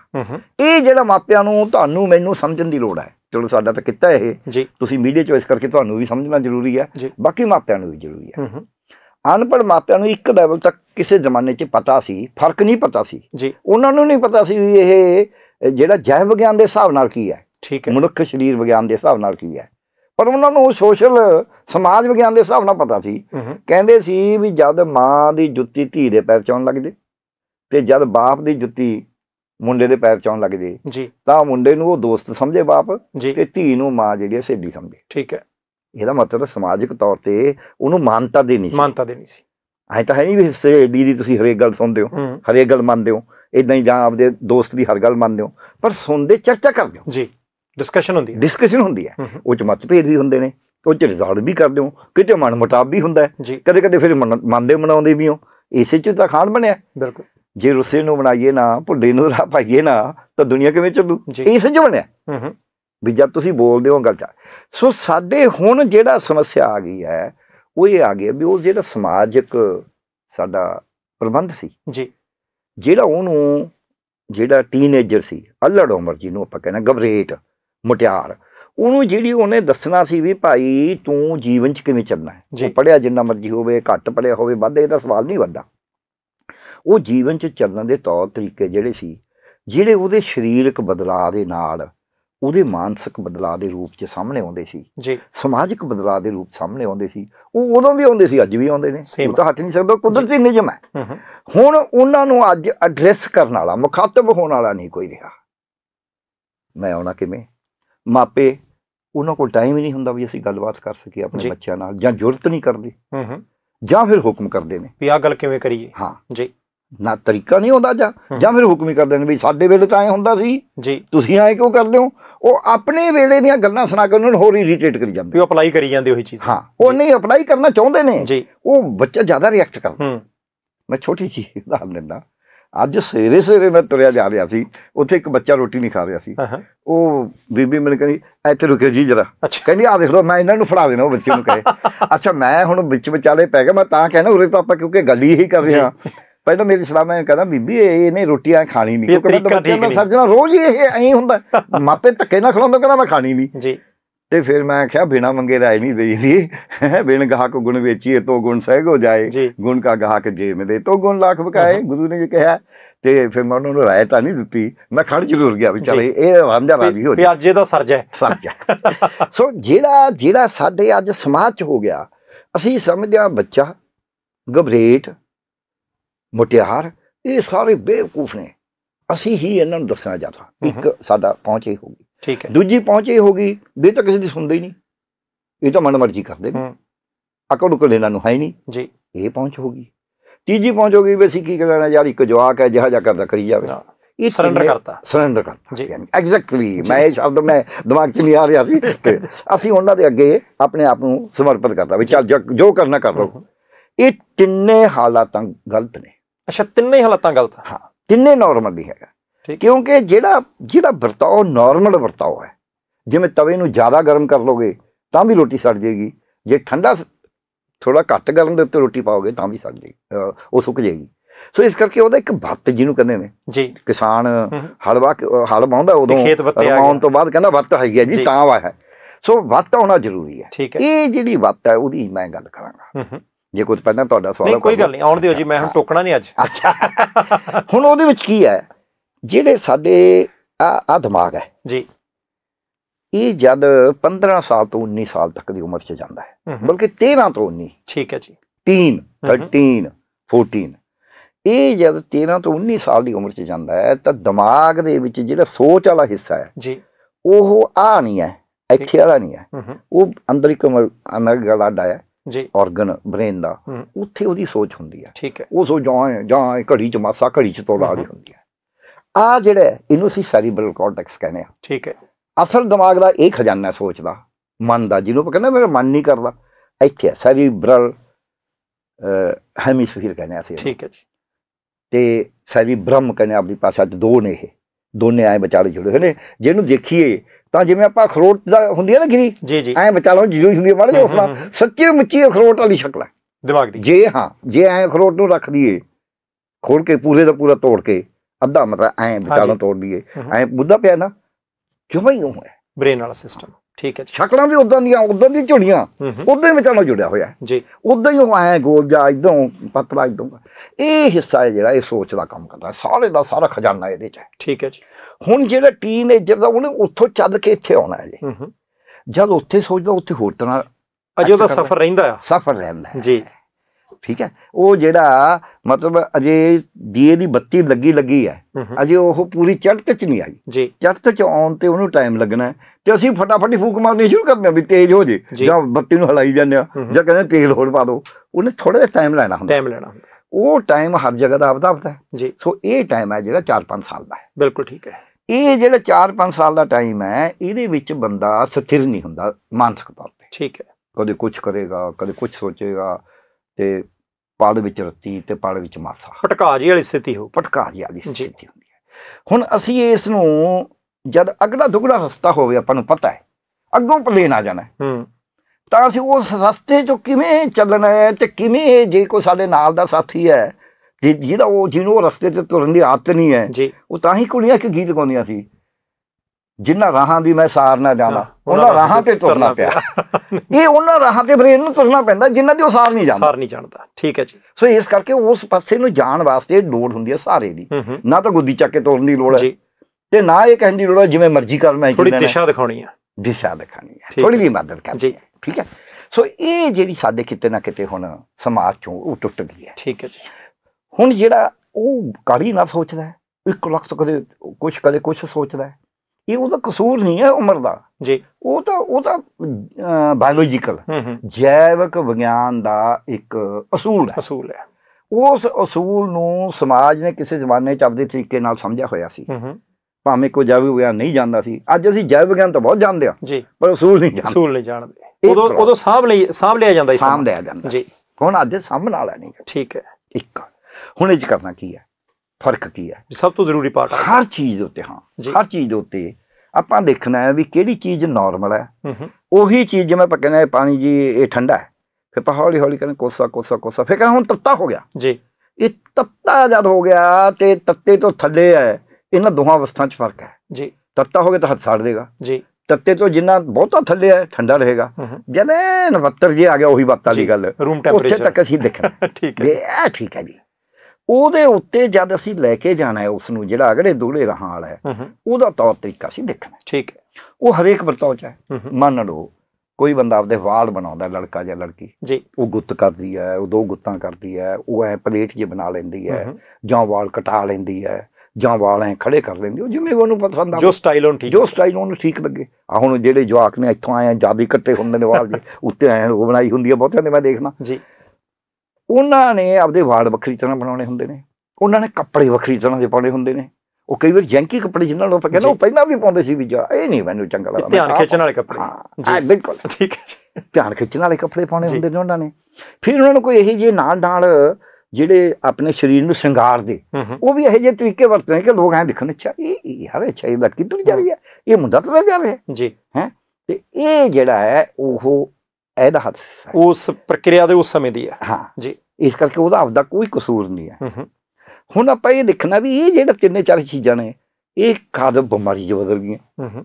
ਇਹ ਜਿਹੜਾ ਮਾਪਿਆਂ ਨੂੰ ਤੁਹਾਨੂੰ ਮੈਨੂੰ ਸਮਝਣ ਦੀ ਲੋੜ ਹੈ ਚਲੋ ਸਾਡਾ ਤਾਂ ਕਿੱਤਾ ਇਹ ਤੁਸੀਂ ਮੀਡੀਆ ਚੋਇਸ ਕਰਕੇ ਤੁਹਾਨੂੰ ਵੀ ਸਮਝਣਾ ਜ਼ਰੂਰੀ ਹੈ ਬਾਕੀ ਮਾਪਿਆਂ ਨੂੰ ਵੀ ਜ਼ਰੂਰੀ ਹੈ ਅਨਪੜ ਮਾਪਿਆਂ ਨੂੰ ਇੱਕ ਲੈਵਲ ਤੱਕ ਕਿਸੇ ਜ਼ਮਾਨੇ 'ਚ ਪਤਾ ਸੀ ਫਰਕ ਨਹੀਂ ਪਤਾ ਸੀ ਉਹਨਾਂ ਨੂੰ ਨਹੀਂ ਪਤਾ ਸੀ ਵੀ ਇਹ ਜਿਹੜਾ ਜੈਵ ਵਿਗਿਆਨ ਦੇ ਹਿਸਾਬ ਨਾਲ ਕੀ ਹੈ ਠੀਕ ਹੈ ਮਨੁੱਖ ਸਰੀਰ ਵਿਗਿਆਨ ਦੇ ਹਿਸਾਬ ਨਾਲ ਕੀ ਹੈ ਪਰ ਉਹਨਾਂ ਨੂੰ ਸੋਸ਼ਲ ਸਮਾਜ ਵਿਗਿਆਨ ਦੇ ਹਿਸਾਬ ਨਾਲ ਪਤਾ ਸੀ ਕਹਿੰਦੇ ਸੀ ਵੀ ਜਦ ਮਾਂ ਦੀ ਜੁੱਤੀ ਧੀ ਦੇ ਪੈਰ ਚੋਂ ਲੱਗਦੀ ਤੇ ਜਦ ਬਾਪ ਦੀ ਜੁੱਤੀ ਮੁੰਡੇ ਦੇ ਪੈਰ ਚੋਂ ਲੱਗਦੀ ਜੀ ਤਾਂ ਮੁੰਡੇ ਨੂੰ ਉਹ ਦੋਸਤ ਸਮਝੇ ਬਾਪ ਤੇ ਧੀ ਨੂੰ ਮਾਂ ਜਿਹੜੀ ਹੈ ਸਮਝੇ ਠੀਕ ਹੈ ਇਹਦਾ ਮਤਲਬ ਸਮਾਜਿਕ ਤੌਰ ਤੇ ਉਹਨੂੰ ਮਾਨਤਾ ਦੇਣੀ ਸੀ ਮਾਨਤਾ ਦੇਣੀ ਸੀ ਐ ਤਾਂ ਹੈ ਨਹੀਂ ਵੀ ਸਹੇਲੀ ਦੀ ਤੁਸੀਂ ਹਰੇਕ ਗੱਲ ਸੁਣਦੇ ਹੋ ਹਰੇਕ ਗੱਲ ਮੰਨਦੇ ਹੋ ਇਦਾਂ ਹੀ ਜਾਂ ਆਪਦੇ ਦੋਸਤ ਦੀ ਹਰ ਗੱਲ ਮੰਨਦੇ ਹੋ ਪਰ ਸੁਣਦੇ ਚਰਚਾ ਕਰਦੇ ਹੋ ਜੀ ਡਿਸਕਸ਼ਨ ਹੁੰਦੀ ਹੈ ਡਿਸਕਸ਼ਨ ਹੁੰਦੀ ਹੈ ਉਹ ਚ ਮਤਭੇਦ ਵੀ ਹੁੰਦੇ ਨੇ ਉਹ ਚ ਰਿਜ਼ਲਟ ਵੀ ਕਰਦੇ ਹੋ ਕਿਤੇ ਮਨ ਮਟਾਬ ਵੀ ਹੁੰਦਾ ਕਦੇ ਕਦੇ ਫਿਰ ਮੰਨਦੇ ਮਨਾਉਂਦੇ ਵੀ ਹੋ ਇਸੇ ਚ ਤਾਂ ਖਾਣ ਬਣਿਆ ਬਿਲਕੁਲ ਜੇ ਰੁੱਸੇ ਨੂੰ ਬਣਾਈਏ ਨਾ ਭੁੱਲੇ ਨੂੰ ਰਾ ਪਾਈਏ ਨਾ ਤਾਂ ਦੁਨੀਆ ਕਿਵੇਂ ਚੱਲੂ ਇਸੇ ਚ ਬਣਿਆ ਵੀ ਜਦ ਤੁਸੀਂ ਬੋਲਦੇ ਹੋ ਗੱਲ ਚ ਸੋ ਸਾਡੇ ਹੁਣ ਜਿਹੜਾ ਸਮੱਸਿਆ ਆ ਗਈ ਹੈ ਉਹ ਇਹ ਆ ਗਈ ਵੀ ਉਹ ਜਿਹੜਾ ਸਮਾਜਿਕ ਸਾਡਾ ਪ੍ਰਬੰਧ ਸੀ ਜੀ ਜਿਹੜਾ ਉਹਨੂੰ ਜਿਹੜਾ ਟੀਨੇਜਰ ਸੀ ਅਲੜ ਉਮਰ ਜਿਹਨੂੰ ਆਪਾਂ ਕਹਿੰਦੇ ਗਬਰੇਟ ਮੁਟਿਆਰ ਉਹਨੂੰ ਜਿਹੜੀ ਉਹਨੇ ਦੱਸਣਾ ਸੀ ਵੀ ਭਾਈ ਤੂੰ ਜੀਵਨ 'ਚ ਕਿਵੇਂ ਚੱਲਣਾ ਹੈ ਪੜਿਆ ਜਿੰਨਾ ਮਰਜ਼ੀ ਹੋਵੇ ਘੱਟ ਪੜਿਆ ਹੋਵੇ ਵੱਧ ਇਹਦਾ ਸਵਾਲ ਨਹੀਂ ਵੱਡਾ ਉਹ ਜੀਵਨ 'ਚ ਚੱਲਣ ਦੇ ਤੌਰ ਤਰੀਕੇ ਜਿਹੜੇ ਸੀ ਜਿਹੜੇ ਉਹਦੇ ਸਰੀਰਕ ਬਦਲਾਅ ਦੇ ਨਾਲ ਉਹਦੇ ਮਾਨਸਿਕ ਬਦਲਾਅ ਦੇ ਰੂਪ 'ਚ ਸਾਹਮਣੇ ਆਉਂਦੇ ਸੀ ਜੀ ਸਮਾਜਿਕ ਬਦਲਾਅ ਦੇ ਰੂਪ ਸਾਹਮਣੇ ਆਉਂਦੇ ਸੀ ਉਹ ਉਦੋਂ ਵੀ ਆਉਂਦੇ ਸੀ ਅੱਜ ਵੀ ਆਉਂਦੇ ਨੇ ਉਹ ਤਾਂ ਹਟ ਨਹੀਂ ਸਕਦਾ ਕੁਦਰਤੀ ਨਿਯਮ ਹੈ ਹੁਣ ਉਹਨਾਂ ਨੂੰ ਅੱਜ ਐਡਰੈਸ ਕਰਨ ਵਾਲਾ ਮੁਖਾਤਬ ਹੋਣ ਵਾਲਾ ਨਹੀਂ ਕੋਈ ਰਿਹਾ ਮੈਂ ਆਉਣਾ ਕਿਵੇਂ ਮਾਪੇ ਉਹਨਾਂ ਕੋਲ ਟਾਈਮ ਹੀ ਨਹੀਂ ਹੁੰਦਾ ਵੀ ਅਸੀਂ ਗੱਲਬਾਤ ਕਰ ਸਕੀਏ ਆਪਣੇ ਬੱਚਿਆਂ ਨਾਲ ਜਾਂ ਜੁਰਤ ਨਹੀਂ ਕਰਦੇ ਹੂੰ ਹੂੰ ਜਾਂ ਫਿਰ ਹੁਕਮ ਕਰਦੇ ਨੇ ਵੀ ਆ ਗੱਲ ਕਿਵੇਂ ਕਰੀਏ ਹਾਂ ਜੀ ਨਾ ਤਰੀਕਾ ਨਹੀਂ ਹੁੰਦਾ ਜਾਂ ਜਾਂ ਫਿਰ ਹੁਕਮ ਹੀ ਕਰਦੇ ਨੇ ਵੀ ਸਾਡੇ ਵੇਲੇ ਤਾਂ ਐ ਹੁੰਦਾ ਸੀ ਜੀ ਤੁਸੀਂ ਐ ਕਿਉਂ ਕਰਦੇ ਹੋ ਉਹ ਆਪਣੇ ਵੇਲੇ ਦੀਆਂ ਗੱਲਾਂ ਸੁਣਾ ਕੇ ਉਹਨਾਂ ਨੂੰ ਹੋਰ ਇਰੀਟੇਟ ਕਰੀ ਜਾਂਦੇ ਉਹ ਅਪਲਾਈ ਕਰੀ ਜਾਂਦੇ ਉਹੀ ਚੀਜ਼ ਹਾਂ ਉਹ ਨਹੀਂ ਅਪਲਾਈ ਕਰਨਾ ਚਾਹੁੰਦੇ ਨੇ ਜੀ ਉਹ ਬੱਚਾ ਜ਼ਿਆਦਾ ਰਿਐਕਟ ਕਰਦਾ ਮੈਂ ਛੋਟੀ ਜੀ ਦਾ ਲੈਣਾ ਅੱਜ ਸਵੇਰੇ ਸਵੇਰੇ ਮੈਂ ਤੁਰਿਆ ਜਾ ਰਿਹਾ ਸੀ ਉੱਥੇ ਇੱਕ ਬੱਚਾ ਰੋਟੀ ਨਹੀਂ ਖਾ ਰਿਹਾ ਸੀ ਉਹ ਬੀਬੀ ਮੈਨੂੰ ਕਹਿੰਦੀ ਇੱਥੇ ਰੁਕੇ ਜੀ ਜਰਾ ਕਹਿੰਦੀ ਆ ਦੇਖ ਲਓ ਮੈਂ ਇਹਨਾਂ ਨੂੰ ਫੜਾ ਦੇਣਾ ਉਹ ਬੱਚੇ ਨੂੰ ਕਹੇ (laughs) ਅੱਛਾ ਮੈਂ ਹੁਣ ਵਿੱਚ ਵਿਚਾਲੇ ਪੈ ਗਿਆ ਮੈਂ ਤਾਂ ਕਹਿਣਾ ਉਰੇ ਤਾਂ ਆਪਾਂ ਕਿਉਂਕਿ ਗੱਲ ਹੀ ਕਰ ਰਹੇ ਹਾਂ ਪਹਿਲਾਂ ਮੇਰੀ ਸਲਾਹ ਮੈਂ ਕਹਿੰਦਾ ਬੀਬੀ ਇਹ ਨਹੀਂ ਰੋਟੀਆਂ ਖਾਣੀ ਨਹੀਂ ਕਿਉਂਕਿ ਮੈਂ ਬੱਚਿਆਂ ਦਾ ਸਰਜਣਾ ਰੋਜ਼ ਹੀ ਇਹ ਐਂ ਹੁੰਦਾ (laughs) ਮਾਪੇ ਧੱਕੇ ਨਾਲ ਖਿਲਾਉਂਦਾ ਕਹਿੰਦਾ ਮੈਂ ਖਾਣੀ ਨਹੀਂ ਜੀ ਤੇ ਫਿਰ ਮੈਂ ਕਿਹਾ ਬਿਨਾ ਮੰਗੇ ਰਾਏ ਨਹੀਂ ਦੇਈਦੀ ਬਿਨ ਗਾਹਕ ਗੁਣ ਵੇਚੀਏ ਤੋ ਗੁਣ ਸਹਿਗ ਹੋ ਜਾਏ ਗੁਣ ਕਾ ਗਾਹਕ ਜੇ ਮਿਲੇ ਤੋ ਗੁਣ ਲੱਖ ਬਕਾਏ ਗੁਰੂ ਨੇ ਜੇ ਕਿਹਾ ਤੇ ਫਿਰ ਮੈਂ ਉਹਨਾਂ ਨੂੰ ਰਾਏ ਤਾਂ ਨਹੀਂ ਦਿੱਤੀ ਮੈਂ ਖੜ ਜ਼ਰੂਰ ਗਿਆ ਵੀ ਚਲੇ ਇਹ ਵਾਂਝਾ ਰਾਜੀ ਹੋ ਜਾ ਅੱਜ ਦਾ ਸਰਜ ਹੈ ਸਰਜ ਸੋ ਜਿਹੜਾ ਜਿਹੜਾ ਸਾਡੇ ਅੱਜ ਸਮਾਜ ਚ ਹੋ ਗਿਆ ਅਸੀਂ ਸਮਝਿਆ ਬੱਚਾ ਗਬਰੇਟ ਮੁਟਿਆਰ ਇਹ ਸਾਰੇ ਬੇਵਕੂਫ ਨੇ ਅਸੀਂ ਹੀ ਇਹਨਾਂ ਨੂੰ ਦੱਸਣਾ ਚਾਹਤਾ ਇੱਕ ਸਾਡਾ ਪਹੁੰਚ ਹੀ ਹੋਗੀ ਠੀਕ ਹੈ ਦੂਜੀ ਪਹੁੰਚ ਹੀ ਹੋਗੀ ਵੀ ਤਾਂ ਕਿਸੇ ਦੀ ਸੁਣਦੇ ਹੀ ਨਹੀਂ ਇਹ ਤਾਂ ਮਨ ਮਰਜ਼ੀ ਕਰਦੇ ਨੇ ਅਕੜ ਕੋਲ ਇਹਨਾਂ ਨੂੰ ਹੈ ਨਹੀਂ ਜੀ ਇਹ ਪਹੁੰਚ ਹੋਗੀ ਤੀਜੀ ਪਹੁੰਚ ਹੋਗੀ ਵੀ ਅਸੀਂ ਕੀ ਕਰਨਾ ਯਾਰ ਇੱਕ ਜਵਾਕ ਹੈ ਜਿਹਾ ਜਾ ਕਰਦਾ ਕਰੀ ਜਾਵੇ ਇਹ ਸਰੈਂਡਰ ਕਰਤਾ ਸਰੈਂਡਰ ਕਰਤਾ ਜੀ ਐਗਜ਼ੈਕਟਲੀ ਮੈਂ ਆਫ ਸ਼ਬਦ ਮੈਂ ਦਿਮਾਗ 'ਚ ਨਹੀਂ ਆ ਰਿਹਾ ਸੀ (laughs) ਅਸੀਂ ਉਹਨਾਂ ਦੇ ਅੱਗੇ ਆਪਣੇ ਆਪ ਨੂੰ ਸਮਰਪਿਤ ਕਰਤਾ ਵੀ ਚੱਲ ਜੋ ਕਰਨਾ ਕਰ ਲਓ ਇਹ ਤਿੰਨੇ ਹਾਲਾਤਾਂ ਗਲਤ ਨੇ ਅੱਛਾ ਤਿੰਨੇ ਹੀ ਹਾਲਾਤਾਂ ਗਲਤ ਹਾਂ ਤਿੰਨੇ ਨਾਰਮਲ ਨਹੀਂ ਹੈਗਾ ਕਿਉਂਕਿ ਜਿਹੜਾ ਜਿਹੜਾ ਵਰਤਾਓ ਨਾਰਮਲ ਵਰਤਾਓ ਹੈ ਜਿਵੇਂ ਤਵੇ ਨੂੰ ਜ਼ਿਆਦਾ ਗਰਮ ਕਰ ਲੋਗੇ ਤਾਂ ਵੀ ਰੋਟੀ ਸੜ ਜਾਏਗੀ ਜੇ ਠੰਡਾ ਥੋੜਾ ਘੱਟ ਗਰਮ ਦੇ ਉੱਤੇ ਰੋਟੀ ਪਾਓਗੇ ਤਾਂ ਵੀ ਸੜ ਜਾਏਗੀ ਉਹ ਸੁੱਕ ਜਾਏਗੀ ਸੋ ਇਸ ਕਰਕੇ ਉਹਦਾ ਇੱਕ ਵੱਤ ਜਿਹਨੂੰ ਕਹਿੰਦੇ ਨੇ ਜੀ ਕਿਸਾਨ ਹਲਵਾ ਹਲ ਬਾਉਂਦਾ ਉਦੋਂ ਰਮਾਉਣ ਤੋਂ ਬਾਅਦ ਕਹਿੰਦਾ ਵੱਤ ਹੈ ਜੀ ਤਾਂ ਵਾ ਹੈ ਸੋ ਵੱਤ ਹੋਣਾ ਜ਼ਰੂਰੀ ਹੈ ਇਹ ਜਿਹੜੀ ਵੱਤ ਹੈ ਉਹਦੀ ਮੈਂ ਗੱਲ ਕਰਾਂਗਾ ਜੇ ਕੁਝ ਪਹਿਲਾਂ ਤੁਹਾਡਾ ਸਵਾਲ ਕੋਈ ਗੱਲ ਨਹੀਂ ਆਉਣ ਦਿਓ ਜੀ ਮੈਂ ਹੁਣ ਟੋਕਣਾ ਨਹੀਂ ਅੱਜ ਅੱਛਾ ਹੁਣ ਉਹਦੇ ਵਿੱਚ ਕੀ ਹੈ ਜਿਹੜੇ ਸਾਡੇ ਆ ਆ ਦਿਮਾਗ ਹੈ ਜੀ ਇਹ ਜਦ 15 ਸਾਲ ਤੋਂ 19 ਸਾਲ ਤੱਕ ਦੀ ਉਮਰ 'ਚ ਜਾਂਦਾ ਹੈ ਬਲਕਿ 13 ਤੋਂ 19 ਠੀਕ ਹੈ ਜੀ 3 13 14 ਇਹ ਜਦ 13 ਤੋਂ 19 ਸਾਲ ਦੀ ਉਮਰ 'ਚ ਜਾਂਦਾ ਹੈ ਤਾਂ ਦਿਮਾਗ ਦੇ ਵਿੱਚ ਜਿਹੜਾ ਸੋਚ ਵਾਲਾ ਹਿੱਸਾ ਹੈ ਜੀ ਉਹ ਆ ਨਹੀਂ ਹੈ ਇੱਥੇ ਵਾਲਾ ਨਹੀਂ ਹੈ ਉਹ ਅੰਦਰ ਇੱਕ ਅਮਰ ਅਮਰ ਗਲਾ ਡਾਇਆ ਜੀ ਆਰਗਨ ਬ੍ਰੇਨ ਦਾ ਉੱਥੇ ਉਹਦੀ ਸੋਚ ਹੁੰਦੀ ਹੈ ਠੀਕ ਹੈ ਉਹ ਸੋਚ ਜਾਂ ਜਾਂ ਘੜੀ ਚ ਮਾਸਾ ਘੜੀ ਚ ਤੋੜਾ ਦੀ ਹੁੰਦੀ ਹੈ ਆ ਜਿਹੜਾ ਇਹਨੂੰ ਅਸੀਂ ਸੈਰੀਬਰਲ ਕਾਰਟੈਕਸ ਕਹਿੰਦੇ ਆ ਠੀਕ ਹੈ ਅਸਲ ਦਿਮਾਗ ਦਾ ਇਹ ਖਜ਼ਾਨਾ ਸੋਚ ਦਾ ਮਨ ਦਾ ਜਿਹਨੂੰ ਕਹਿੰਦੇ ਮੇਰਾ ਮਨ ਨਹੀਂ ਕਰਦਾ ਇੱਥੇ ਹੈ ਸੈਰੀਬਰਲ ਹੈਮਿਸਫੀਅਰ ਕਹਿੰਦੇ ਆ ਸੀ ਠੀਕ ਹੈ ਜੀ ਤੇ ਸੈਰੀਬ੍ਰਮ ਕਹਿੰਦੇ ਆਪਦੀ ਪਾਸ਼ਾ ਚ ਦੋ ਨੇ ਇਹ ਦੋਨੇ ਆਏ ਵਿਚਾਲੇ ਜੁੜੇ ਹੋਏ ਨੇ ਜਿਹਨੂੰ ਦੇਖੀਏ ਤਾਂ ਜਿਵੇਂ ਆਪਾਂ ਅਖਰੋਟ ਦਾ ਹੁੰਦੀ ਹੈ ਨਾ ਗਿਰੀ ਜੀ ਜੀ ਐ ਬਚਾ ਲਓ ਜਿਉਂ ਹੁੰਦੀ ਹੈ ਮੜ ਜਾਓ ਫਲਾ ਸੱਚੀ ਮੁੱਚੀ ਅਖਰੋਟ ਵਾਲੀ ਸ਼ਕਲ ਹੈ ਦਿਮਾਗ ਦੀ ਜੇ ਹਾਂ ਜੇ ਐ ਅਖਰੋਟ ਨੂੰ ਰੱਖ ਦਈਏ ਖੋਲ ਕੇ ਪੂਰੇ ਦਾ ਪੂਰਾ ਤੋੜ ਕੇ ਅੱਧਾ ਮਤਲਬ ਐ ਲਓ ਤੋੜ ਦਈਏ ਐ ਬੁੱਧਾ ਪਿਆ ਨਾ ਕਿਉਂ ਹੀ ਹੈ ਬ੍ਰੇਨ ਵਾਲਾ ਸਿਸਟਮ ਠੀਕ ਹੈ ਸ਼ਕਲਾਂ ਵੀ ਉਦਾਂ ਦੀਆਂ ਉਦਾਂ ਦੀਆਂ ਝੁੜੀਆਂ ਉਦਾਂ ਹੀ ਵਿਚਾਲੋਂ ਜੁੜਿਆ ਹੋਇਆ ਜੀ ਉਦਾਂ ਹੀ ਉਹ ਐ ਗੋਲ ਜਾ ਇਦੋਂ ਪਤਲਾ ਇਦੋਂ ਇਹ ਹਿੱਸਾ ਹੈ ਜਿਹੜਾ ਇਹ ਸੋਚ ਦਾ ਕੰਮ ਕਰਦਾ ਸਾਰੇ ਦਾ ਸਾਰਾ ਖਜ਼ਾਨਾ ਇਹਦੇ ਚ ਹੈ ਠੀਕ ਹੈ ਜੀ ਹੁਣ ਜਿਹੜਾ ਟੀਨੇਜਰ ਦਾ ਉਹਨੇ ਉੱਥੋਂ ਚੱਲ ਕੇ ਇੱਥੇ ਆਉਣਾ ਹੈ ਜੀ ਜਦ ਉੱਥੇ ਸੋਚਦਾ ਉੱਥੇ ਹੋਰ ਤਰ੍ਹਾਂ ਅਜੇ ਉਹਦਾ ਸਫਰ ਰਹਿੰਦਾ ਆ ਸਫਰ ਰਹਿੰਦਾ ਜੀ ਠੀਕ ਹੈ ਉਹ ਜਿਹੜਾ ਮਤਲਬ ਅਜੇ ਦੀਏ ਦੀ ਬੱਤੀ ਲੱਗੀ ਲੱਗੀ ਹੈ ਅਜੇ ਉਹ ਪੂਰੀ ਚੜ੍ਹਤ ਚ ਨਹੀਂ ਆਈ ਜੀ ਚੜ੍ਹਤ ਚ ਆਉਣ ਤੇ ਉਹਨੂੰ ਟਾਈਮ ਲੱਗਣਾ ਤੇ ਅਸੀਂ ਫਟਾਫਟ ਫੂਕ ਮਾਰਨੀ ਸ਼ੁਰੂ ਕਰਦੇ ਹਾਂ ਵੀ ਤੇਜ਼ ਹੋ ਜੇ ਜਾਂ ਬੱਤੀ ਨੂੰ ਹਲਾਈ ਜਾਂਦੇ ਆ ਜਾਂ ਕਹਿੰਦੇ ਤੇਲ ਹੋਰ ਪਾ ਦਿਓ ਉਹਨੇ ਥੋੜਾ ਜਿਹਾ ਟਾਈਮ ਲੈਣਾ ਹੁੰਦਾ ਟਾਈਮ ਲੈਣਾ ਹੁੰਦਾ ਉਹ ਟਾਈਮ ਹਰ ਜਗ੍ਹਾ ਦਾ ਆਪਦਾ ਆਪਦਾ ਜੀ ਸੋ ਇਹ ਟਾਈਮ ਹੈ ਜਿਹੜਾ 4-5 ਸਾਲ ਦਾ ਹੈ ਬਿਲਕੁਲ ਠੀਕ ਹੈ ਇਹ ਜਿਹੜਾ 4-5 ਸਾਲ ਦਾ ਟਾਈਮ ਹੈ ਇਹਦੇ ਵਿੱਚ ਬੰਦਾ ਸਥਿਰ ਨਹੀਂ ਹੁੰਦਾ ਮਾਨਸਿਕ ਤੌਰ ਤੇ ਠੀਕ ਹੈ ਕਦੇ ਕੁਝ ਕਰੇਗਾ ਕਦੇ ਕੁਝ ਸੋਚੇਗਾ ਤੇ ਪੜ ਵਿੱਚ ਰਤੀ ਤੇ ਪੜ ਵਿੱਚ ਮਾਸਾ ਪਟਕਾ ਜੀ ਵਾਲੀ ਸਥਿਤੀ ਹੋ ਪਟਕਾ ਜੀ ਵਾਲੀ ਸਥਿਤੀ ਹੁੰਦੀ ਹੈ ਹੁਣ ਅਸੀਂ ਇਸ ਨੂੰ ਜਦ ਅਗੜਾ ਦੁਗੜਾ ਰਸਤਾ ਹੋਵੇ ਆਪਾਂ ਨੂੰ ਪਤਾ ਹੈ ਅੱਗੋਂ ਪਲੇਨ ਆ ਜਾਣਾ ਹੂੰ ਤਾਂ ਅਸੀਂ ਉਸ ਰਸਤੇ 'ਚੋਂ ਕਿਵੇਂ ਚੱਲਣਾ ਹੈ ਤੇ ਕਿਵੇਂ ਜੇ ਕੋ ਸਾਡੇ ਨਾਲ ਦਾ ਸਾਥੀ ਹੈ ਜਿਹਦਾ ਉਹ ਜਿਹਨੂੰ ਰਸਤੇ ਤੇ ਤੁਰਨ ਦੀ ਆਦਤ ਨਹੀਂ ਹੈ ਉਹ ਤਾਂ ਹੀ ਕੁੜੀਆਂ ਕਿ ਗੀਤ ਗਾਉਂਦੀਆਂ ਸੀ ਜਿੰਨਾ ਰਾਹਾਂ ਦੀ ਮੈਂ ਸਾਰ ਨਾ ਜਾਣਾ ਉਹਨਾਂ ਰਾਹਾਂ ਤੇ ਤੁਰਨਾ ਪਿਆ ਇਹ ਉਹਨਾਂ ਰਾਹਾਂ ਤੇ ਫਿਰ ਇਹਨੂੰ ਤੁਰਨਾ ਪੈਂਦਾ ਜਿੰਨਾ ਦੀ ਉਹ ਸਾਰ ਨਹੀਂ ਜਾਣਦਾ ਸਾਰ ਨਹੀਂ ਜਾਣਦਾ ਠੀਕ ਹੈ ਜੀ ਸੋ ਇਸ ਕਰਕੇ ਉਸ ਪਾਸੇ ਨੂੰ ਜਾਣ ਵਾਸਤੇ ਲੋੜ ਹੁੰਦੀ ਹੈ ਸਾਰੇ ਦੀ ਨਾ ਤਾਂ ਗੁੱਦੀ ਚੱਕ ਕੇ ਤੁਰਨ ਦੀ ਲੋੜ ਹੈ ਤੇ ਨਾ ਇਹ ਕਹਿੰਦੀ ਲੋੜ ਹੈ ਜਿਵੇਂ ਮਰਜ਼ੀ ਕਰ ਮੈਂ ਥੋੜੀ ਦਿਸ਼ਾ ਦਿਖਾਉਣੀ ਹੈ ਦਿਸ਼ਾ ਦਿਖਾਣੀ ਹੈ ਥੋੜੀ ਜਿਹੀ ਮਦਦ ਕਰ ਜੀ ਠੀਕ ਹੈ ਸੋ ਇਹ ਜਿਹੜੀ ਸਾਡੇ ਕਿਤੇ ਨਾ ਕਿਤੇ ਹੁਣ ਸਮਾਜ ਚੋਂ ਉਹ ਟੁੱਟ ਗਈ ਹੈ ਠੀਕ ਹੈ ਜੀ ਹੁਣ ਜਿਹੜਾ ਉਹ ਕਾਲੀ ਨਾ ਸੋਚਦਾ ਇੱਕ ਲੱਖ ਕਦੇ ਕੁਛ ਕਦੇ ਕੁਛ ਸੋਚਦਾ ਹੈ ਇਹ ਉਹਦਾ ਕਸੂਰ ਨਹੀਂ ਹੈ ਉਮਰ ਦਾ ਜੀ ਉਹ ਤਾਂ ਉਹ ਤਾਂ ਬਾਇਓਲੋਜੀਕਲ ਜੈਵਿਕ ਵਿਗਿਆਨ ਦਾ ਇੱਕ ਅਸੂਲ ਹੈ ਅਸੂਲ ਹੈ ਉਸ ਅਸੂਲ ਨੂੰ ਸਮਾਜ ਨੇ ਕਿਸੇ ਜ਼ਮਾਨੇ 'ਚ ਆਪਦੇ ਤਰੀਕੇ ਨਾਲ ਸਮਝਿਆ ਹੋਇਆ ਸੀ ਭਾਵੇਂ ਕੋਈ ਜੈਵਿਕ ਵਿਗਿਆਨ ਨਹੀਂ ਜਾਣਦਾ ਸੀ ਅੱਜ ਅਸੀਂ ਜੈਵਿਕ ਵਿਗਿਆਨ ਤਾਂ ਬਹੁਤ ਜਾਣਦੇ ਆ ਜੀ ਪਰ ਅਸੂਲ ਨਹੀਂ ਜਾਣਦੇ ਅਸੂਲ ਨਹੀਂ ਜਾਣਦੇ ਉਦੋਂ ਉਦੋਂ ਸਾਹਮਣੇ ਲਈ ਆ ਲਿਆ ਜਾਂਦਾ ਸੀ ਸਾਹਮਣੇ ਲਿਆ ਜਾਂਦਾ ਜੀ ਹੁਣ ਅੱਜ ਸਾਹਮਣੇ ਆ ਨਹੀਂ ਠੀਕ ਹੈ ਇੱਕ ਹੁਣ ਇਹ ਚ ਕਰਨਾ ਕੀ ਹੈ ਫਰਕ ਕੀ ਹੈ ਸਭ ਤੋਂ ਜ਼ਰੂਰੀ ਪਾਰਟ ਹਰ ਚੀਜ਼ ਦੇ ਉੱਤੇ ਹਾਂ ਹਰ ਚੀਜ਼ ਦੇ ਉੱਤੇ ਆਪਾਂ ਦੇਖਣਾ ਹੈ ਵੀ ਕਿਹੜੀ ਚੀਜ਼ ਨਾਰਮਲ ਹੈ ਉਹੀ ਚੀਜ਼ ਜਿਵੇਂ ਆਪਾਂ ਕਹਿੰਦੇ ਪਾਣੀ ਜੀ ਇਹ ਠੰਡਾ ਹੈ ਫਿਰ ਆਪਾਂ ਹੌਲੀ ਹੌਲੀ ਕਰਨ ਕੋਸਾ ਕੋਸਾ ਕੋਸਾ ਫਿਰ ਕਹਿੰਦੇ ਹੁਣ ਤੱਤਾ ਹੋ ਗਿਆ ਜੀ ਇਹ ਤੱਤਾ ਜਦ ਹੋ ਗਿਆ ਤੇ ਤੱਤੇ ਤੋਂ ਥੱਲੇ ਹੈ ਇਹਨਾਂ ਦੋਹਾਂ ਅਵਸਥਾ 'ਚ ਫਰਕ ਹੈ ਜੀ ਤੱਤਾ ਹੋ ਗਿਆ ਤਾਂ ਹੱਥ ਸਾੜ ਦੇਗਾ ਜੀ ਤੱਤੇ ਤੋਂ ਜਿੰਨਾ ਬਹੁਤਾ ਥੱਲੇ ਹੈ ਠੰਡਾ ਰਹੇਗਾ ਜਦ 79 ਜੇ ਆ ਗਿਆ ਉਹੀ ਬਾਤਾਂ ਦੀ ਗੱਲ ਰੂਮ ਟੈਂਪਰੇਚਰ ਉੱਥੇ ਤੱਕ ਅਸੀਂ ਦੇਖਣਾ (laughs) ਠੀਕ ਹੈ ਇਹ ਠੀਕ ਹੈ ਜੀ ਉਹਦੇ ਉੱਤੇ ਜਦ ਅਸੀਂ ਲੈ ਕੇ ਜਾਣਾ ਹੈ ਉਸ ਨੂੰ ਜਿਹੜਾ ਅਗੜੇ ਦੂਲੇ ਰਹਾ ਵਾਲਾ ਹੈ ਉਹਦਾ ਤੌਰ ਤਰੀਕਾ ਸੀ ਦੇਖਣਾ ਠੀਕ ਹੈ ਉਹ ਹਰੇਕ ਵਰਤੋਂ ਚ ਹੈ ਮੰਨ ਲਓ ਕੋਈ ਬੰਦਾ ਆਪਦੇ ਵਾਲ ਬਣਾਉਂਦਾ ਲੜਕਾ ਜਾਂ ਲੜਕੀ ਜੀ ਉਹ ਗੁੱਤ ਕਰਦੀ ਹੈ ਉਹ ਦੋ ਗੁੱਤਾਂ ਕਰਦੀ ਹੈ ਉਹ ਐ ਪਲੇਟ ਜੇ ਬਣਾ ਲੈਂਦੀ ਹੈ ਜਾਂ ਵਾਲ ਕਟਾ ਲੈਂਦੀ ਹੈ ਜਾਂ ਵਾਲ ਐ ਖੜੇ ਕਰ ਲੈਂਦੀ ਉਹ ਜਿਵੇਂ ਉਹਨੂੰ ਪਸੰਦ ਆ ਜੋ ਸਟਾਈਲ ਉਹਨੂੰ ਠੀਕ ਜੋ ਸਟਾਈਲ ਉਹਨੂੰ ਠੀਕ ਲੱਗੇ ਆ ਹੁਣ ਜਿਹੜੇ ਜਵਾਕ ਨੇ ਇੱਥੋਂ ਆਏ ਆ ਜਿਆਦਾ ਕੱਟੇ ਹੁੰਦੇ ਨੇ ਵਾਲ ਜੀ ਉੱਤੇ ਐ ਉਹ ਬਣਾਈ ਹੁੰਦੀ ਹੈ ਬਹੁਤਿਆਂ ਨੇ ਮੈਂ ਦੇਖਣਾ ਜੀ ਉਹਨਾਂ ਨੇ ਆਪਦੇ ਵਾਰਡ ਵੱਖਰੀ ਤਰ੍ਹਾਂ ਬਣਾਉਣੇ ਹੁੰਦੇ ਨੇ ਉਹਨਾਂ ਨੇ ਕੱਪੜੇ ਵੱਖਰੀ ਤਰ੍ਹਾਂ ਦੇ ਪਾਉਣੇ ਹੁੰਦੇ ਨੇ ਉਹ ਕਈ ਵਾਰ ਜੈਂਕੀ ਕੱਪੜੇ ਜਿਨ੍ਹਾਂ ਨੂੰ ਆਪਾਂ ਕਹਿੰਦੇ ਉਹ ਪਹਿਲਾਂ ਵੀ ਪਾਉਂਦੇ ਸੀ ਵੀ ਜਾ ਇਹ ਨਹੀਂ ਮੈਨੂੰ ਚੰਗਾ ਲੱਗਦਾ ਧਿਆਨ ਖਿੱਚਣ ਵਾਲੇ ਕੱਪੜੇ ਹਾਂ ਬਿਲਕੁਲ ਠੀਕ ਹੈ ਧਿਆਨ ਖਿੱਚਣ ਵਾਲੇ ਕੱਪੜੇ ਪਾਉਣੇ ਹੁੰਦੇ ਨੇ ਉਹਨਾਂ ਨੇ ਫਿਰ ਉਹਨਾਂ ਨੂੰ ਕੋਈ ਇਹੋ ਜਿਹੇ ਨਾਲ ਨਾਲ ਜਿਹੜੇ ਆਪਣੇ ਸਰੀਰ ਨੂੰ ਸ਼ਿੰਗਾਰ ਦੇ ਉਹ ਵੀ ਇਹੋ ਜਿਹੇ ਤਰੀਕੇ ਵਰਤਦੇ ਨੇ ਕਿ ਲੋਕ ਐ ਦੇਖਣ ਅੱਛਾ ਇਹ ਯਾਰ ਅੱਛਾ ਇਹ ਲੜਕੀ ਤੁਰ ਜਾ ਰਹੀ ਹੈ ਇਹ ਮੁੰਡਾ ਤੁਰ ਜਾ ਰਿਹਾ ਜੀ ਹੈ ਤੇ ਇਹ ਜਿਹੜਾ ਹੈ ਉਹ ਇਹਦਾ ਹੱਥ ਉਸ ਪ੍ਰਕਿਰਿਆ ਦੇ ਉਸ ਸਮੇਂ ਦੀ ਹੈ ਹਾਂ ਜੀ ਇਸ ਕਰਕੇ ਉਹਦਾ ਆਪਦਾ ਕੋਈ ਕਸੂਰ ਨਹੀਂ ਹੈ ਹੁਣ ਆਪਾਂ ਇਹ ਦੇਖਣਾ ਵੀ ਇਹ ਜਿਹੜਾ ਤਿੰਨੇ ਚਾਰ ਚੀਜ਼ਾਂ ਨੇ ਇਹ ਕਾਦ ਬਿਮਾਰੀ ਜਿ ਬਦਲ ਗਈਆਂ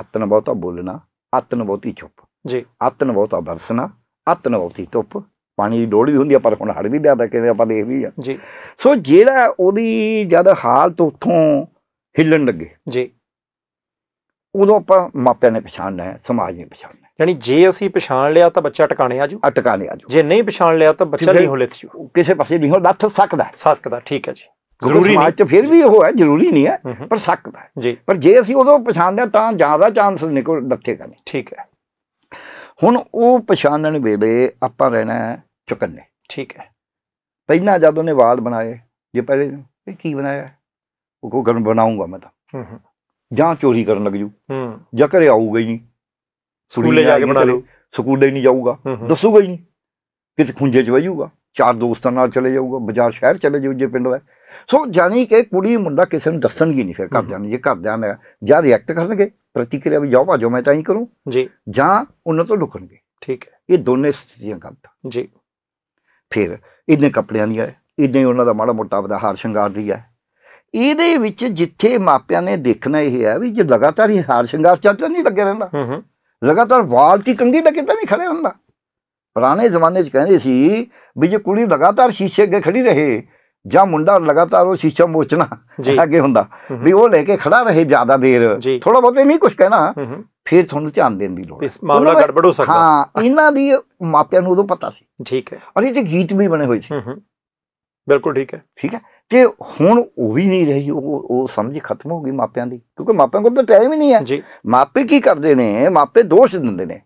ਆਤਨ ਬਹੁਤਾ ਬੋਲਣਾ ਆਤਨ ਬਹੁਤੀ ਚੁੱਪ ਜੀ ਆਤਨ ਬਹੁਤਾ ਵਰਸਣਾ ਆਤਨ ਬਹੁਤੀ ਧੁੱਪ ਪਾਣੀ ਦੀ ਡੋੜ ਵੀ ਹੁੰਦੀ ਆ ਪਰ ਹੁਣ ਹੜ ਵੀ ਲਿਆਦਾ ਕਿਵੇਂ ਆਪਾਂ ਦੇਖ ਵੀ ਆ ਜੀ ਸੋ ਜਿਹੜਾ ਉਹਦੀ ਜਦ ਹਾਲਤ ਉੱਥੋਂ ਹਿੱਲਣ ਲੱਗੇ ਜੀ ਉਦੋਂ ਆਪਾਂ ਮਾਪਿਆਂ ਨੇ ਪਛਾਣਨਾ ਹੈ ਸਮਾਜ ਨੇ ਪਛਾਣਨਾ ਯਾਨੀ ਜੇ ਅਸੀਂ ਪਛਾਣ ਲਿਆ ਤਾਂ ਬੱਚਾ ਟਿਕਾਣੇ ਆ ਜੂ ਟਿਕਾਣੇ ਆ ਜੂ ਜੇ ਨਹੀਂ ਪਛਾਣ ਲਿਆ ਤਾਂ ਬੱਚਾ ਨਹੀਂ ਹੋ ਲਿਥ ਕਿਸੇ ਪਾਸੇ ਨਹੀਂ ਹੋ ਲੱਥ ਸਕਦਾ ਸਕਦਾ ਠੀਕ ਹੈ ਜੀ ਜ਼ਰੂਰੀ ਨਹੀਂ ਸਮਾਜ ਫਿਰ ਵੀ ਉਹ ਹੈ ਜ਼ਰੂਰੀ ਨਹੀਂ ਹੈ ਪਰ ਸਕਦਾ ਜੀ ਪਰ ਜੇ ਅਸੀਂ ਉਦੋਂ ਪਛਾਣਦੇ ਤਾਂ ਜ਼ਿਆਦਾ ਚਾਂਸ ਨਿਕਲ ਲੱਥੇਗਾ ਨਹੀਂ ਠੀਕ ਹੈ ਹੁਣ ਉਹ ਪਛਾਣਨ ਵੇਲੇ ਆਪਾਂ ਰਹਿਣਾ ਚੁਕੰਨੇ ਠੀਕ ਹੈ ਪਹਿਲਾਂ ਜਦੋਂ ਨੇ ਵਾਲ ਬਣਾਏ ਜੇ ਪਹਿਲੇ ਕੀ ਬਣਾਇਆ ਉਹ ਕੋ ਕਰਨ ਬਣਾਉਂਗਾ ਮੈਂ ਤਾਂ ਜਾਂ ਚੋਰੀ ਕਰਨ ਲੱਗ ਜੂ ਜਾਂ ਘਰੇ ਆਊਗਾ ਹੀ ਨਹੀਂ ਸਕੂਲੇ ਜਾ ਕੇ ਬਣਾ ਲਓ ਸਕੂਲੇ ਨਹੀਂ ਜਾਊਗਾ ਦੱਸੂਗਾ ਹੀ ਨਹੀਂ ਕਿਤੇ ਖੁੰਝੇ 'ਚ ਵਜੂਗਾ ਚਾਰ ਦੋਸਤਾਂ ਨਾਲ ਚਲੇ ਜਾਊਗਾ ਬਾਜ਼ਾਰ ਸ਼ਹਿਰ ਚਲੇ ਜਾਊ ਜੇ ਪਿੰਡ ਦਾ ਸੋ ਜਾਨੀ ਕਿ ਕੁੜੀ ਮੁੰਡਾ ਕਿਸੇ ਨੂੰ ਦੱਸਣਗੇ ਨਹੀਂ ਫਿਰ ਘਰਦਿਆਂ ਇਹ ਜੇ ਘਰਦਿਆਂ ਨੇ ਜਾਂ ਰਿਐਕਟ ਕਰਨਗੇ ਪ੍ਰਤੀਕਿਰਿਆ ਵੀ ਜਾਓ ਭਾਜੋ ਮੈਂ ਤਾਂ ਹੀ ਕਰੂੰ ਜੀ ਜਾਂ ਉਹਨਾਂ ਤੋਂ ਲੁਕਣਗੇ ਠੀਕ ਹੈ ਇਹ ਦੋਨੇ ਸਥਿਤੀਆਂ ਗਲਤ ਜੀ ਫਿਰ ਇਹਨੇ ਕੱਪੜਿਆਂ ਦੀ ਹੈ ਇਹਨੇ ਉਹਨਾਂ ਦਾ ਮਾੜਾ ਮੋਟਾ ਆਪਦਾ ਹਾਰ ਸ਼ਿੰਗਾਰ ਦੀ ਹੈ ਇਹਦੇ ਵਿੱਚ ਜਿੱਥੇ ਮਾਪਿਆਂ ਨੇ ਦੇਖਣਾ ਇਹ ਹੈ ਵੀ ਜੇ ਲਗਾਤਾਰ ਹੀ ਹਾਰ ਸ਼ਿੰਗਾਰ ਚੱਲਦਾ ਨਹੀਂ ਲੱਗੇ ਰਹਿੰਦਾ ਲਗਾਤਾਰ ਵਾਲ 'ਚ ਕੰਗੀ ਲੱਗੇ ਤਾਂ ਨਹੀਂ ਖੜੇ ਹੁੰਦਾ ਪੁਰਾਣੇ ਜ਼ਮਾਨੇ 'ਚ ਕਹਿੰਦੇ ਸੀ ਵੀ ਜੇ ਕੁੜੀ ਲਗਾਤਾਰ ਸ਼ੀਸ਼ੇ ਅੱਗੇ ਖੜੀ ਰਹੇ ਜਾਂ ਮੁੰਡਾ ਲਗਾਤਾਰ ਉਹ ਸ਼ੀਸ਼ਾ ਮੋਚਣਾ ਅੱਗੇ ਹੁੰਦਾ ਵੀ ਉਹ ਲੈ ਕੇ ਖੜਾ ਰਹੇ ਜ਼ਿਆਦਾ ਦੇਰ ਥੋੜਾ ਬਹੁਤੇ ਨਹੀਂ ਕੁਝ ਕਹਿਣਾ ਫਿਰ ਤੁਹਾਨੂੰ ਧਿਆਨ ਦੇਣ ਦੀ ਲੋੜ ਇਸ ਮਾਮਲਾ ਗੜਬੜ ਹੋ ਸਕਦਾ ਹਾਂ ਇਹਨਾਂ ਦੀ ਮਾਪਿਆਂ ਨੂੰ ਉਦੋਂ ਪਤਾ ਸੀ ਠੀਕ ਹੈ ਔਰ ਇਹ ਤੇ ਗੀਤ ਵੀ ਬਣੇ ਹੋਏ ਸੀ ਬਿਲਕੁਲ ਠੀਕ ਹੈ ਠੀਕ ਹੈ ਕਿ ਹੁਣ ਉਹ ਵੀ ਨਹੀਂ ਰਹੀ ਉਹ ਉਹ ਸਮਝ ਖਤਮ ਹੋ ਗਈ ਮਾਪਿਆਂ ਦੀ ਕਿਉਂਕਿ ਮਾਪਿਆਂ ਕੋਲ ਤਾਂ ਟਾਈਮ ਹੀ ਨਹੀਂ ਹੈ ਜੀ ਮਾਪੇ ਕੀ ਕਰਦੇ ਨੇ ਮਾਪੇ ਦੋਸ਼ ਦਿੰਦੇ ਨੇ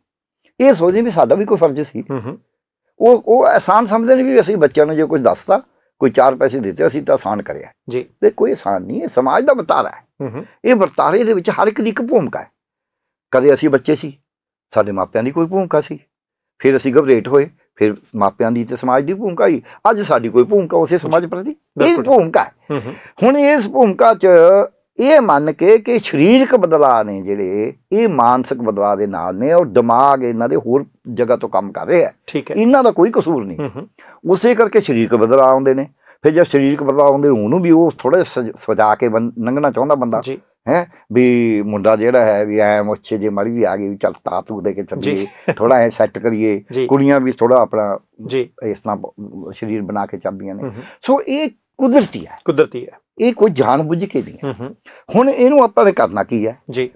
ਇਹ ਸੋਚਦੇ ਵੀ ਸਾਡਾ ਵੀ ਕੋਈ ਫਰਜ਼ ਸੀ ਉਹ ਉਹ ਆਸਾਨ ਸਮਝਦੇ ਨੇ ਵੀ ਅਸੀਂ ਬੱਚਿਆਂ ਨੂੰ ਜੇ ਕੁਝ ਦੱਸਤਾ ਕੋਈ ਚਾਰ ਪੈਸੇ ਦਿੱਤੇ ਅਸੀਂ ਤਾਂ ਆਸਾਨ ਕਰਿਆ ਜੀ ਤੇ ਕੋਈ ਆਸਾਨ ਨਹੀਂ ਹੈ ਸਮਾਜ ਦਾ ਵਰਤਾਰਾ ਹੈ ਇਹ ਵਰਤਾਰੇ ਦੇ ਵਿੱਚ ਹਰ ਇੱਕ ਦੀ ਇੱਕ ਭੂਮਿਕਾ ਹੈ ਕਦੇ ਅਸੀਂ ਬੱਚੇ ਸੀ ਸਾਡੇ ਮਾਪਿਆਂ ਦੀ ਕੋਈ ਭੂਮਿਕਾ ਸੀ ਫਿਰ ਅਸੀਂ ਗਵਰੇਟ ਹੋਏ ਫਿਰ ਮਾਪਿਆਂ ਦੀ ਤੇ ਸਮਾਜ ਦੀ ਭੂਮਿਕਾ ਹੀ ਅੱਜ ਸਾਡੀ ਕੋਈ ਭੂਮਿਕਾ ਉਸੇ ਸਮਾਜ ਪ੍ਰਤੀ ਇਹ ਭੂਮਿਕਾ ਹੁਣ ਇਸ ਭੂਮਿਕਾ 'ਚ ਇਹ ਮੰਨ ਕੇ ਕਿ ਸਰੀਰਕ ਬਦਲਾਅ ਨੇ ਜਿਹੜੇ ਇਹ ਮਾਨਸਿਕ ਬਦਲਾਅ ਦੇ ਨਾਲ ਨੇ ਔਰ ਦਿਮਾਗ ਇਹਨਾਂ ਦੇ ਹੋਰ ਜਗ੍ਹਾ ਤੋਂ ਕੰਮ ਕਰ ਰਿਹਾ ਹੈ ਇਹਨਾਂ ਦਾ ਕੋਈ ਕਸੂਰ ਨਹੀਂ ਉਸੇ ਕਰਕੇ ਸਰੀਰਕ ਬਦਲਾਅ ਆਉਂਦੇ ਨੇ ਫਿਰ ਜੇ ਸਰੀਰਕ ਬਦਲਾਅ ਆਉਂਦੇ ਉਹਨੂੰ ਵੀ ਉਹ ਥੋੜੇ ਸਜਾ ਕੇ ਨੰਗਣਾ ਚਾਹੁੰਦਾ ਬੰਦਾ ਜੀ ਹੈ ਵੀ ਮੁੰਡਾ ਜਿਹੜਾ ਹੈ ਵੀ ਐ ਮੁੱਛੇ ਜੇ ਮੜੀ ਵੀ ਆ ਗਈ ਚੱਲ ਤਾਤੂ ਦੇ ਕੇ ਚੱਲੀ ਥੋੜਾ ਐ ਸੈੱਟ ਕਰੀਏ ਕੁੜੀਆਂ ਵੀ ਥੋੜਾ ਆਪਣਾ ਜੀ ਇਸ ਤਰ੍ਹਾਂ ਸਰੀਰ ਬਣਾ ਕੇ ਚੱਲਦੀਆਂ ਨੇ ਸੋ ਇਹ ਕੁਦਰਤੀ ਹੈ ਕੁਦਰਤੀ ਹੈ ਇਹ ਕੋਈ ਜਾਣ ਬੁੱਝ ਕੇ ਨਹੀਂ ਹੈ ਹੁਣ ਇਹਨੂੰ ਆਪਾਂ ਨੇ ਕਰਨਾ ਕੀ ਹੈ ਜੀ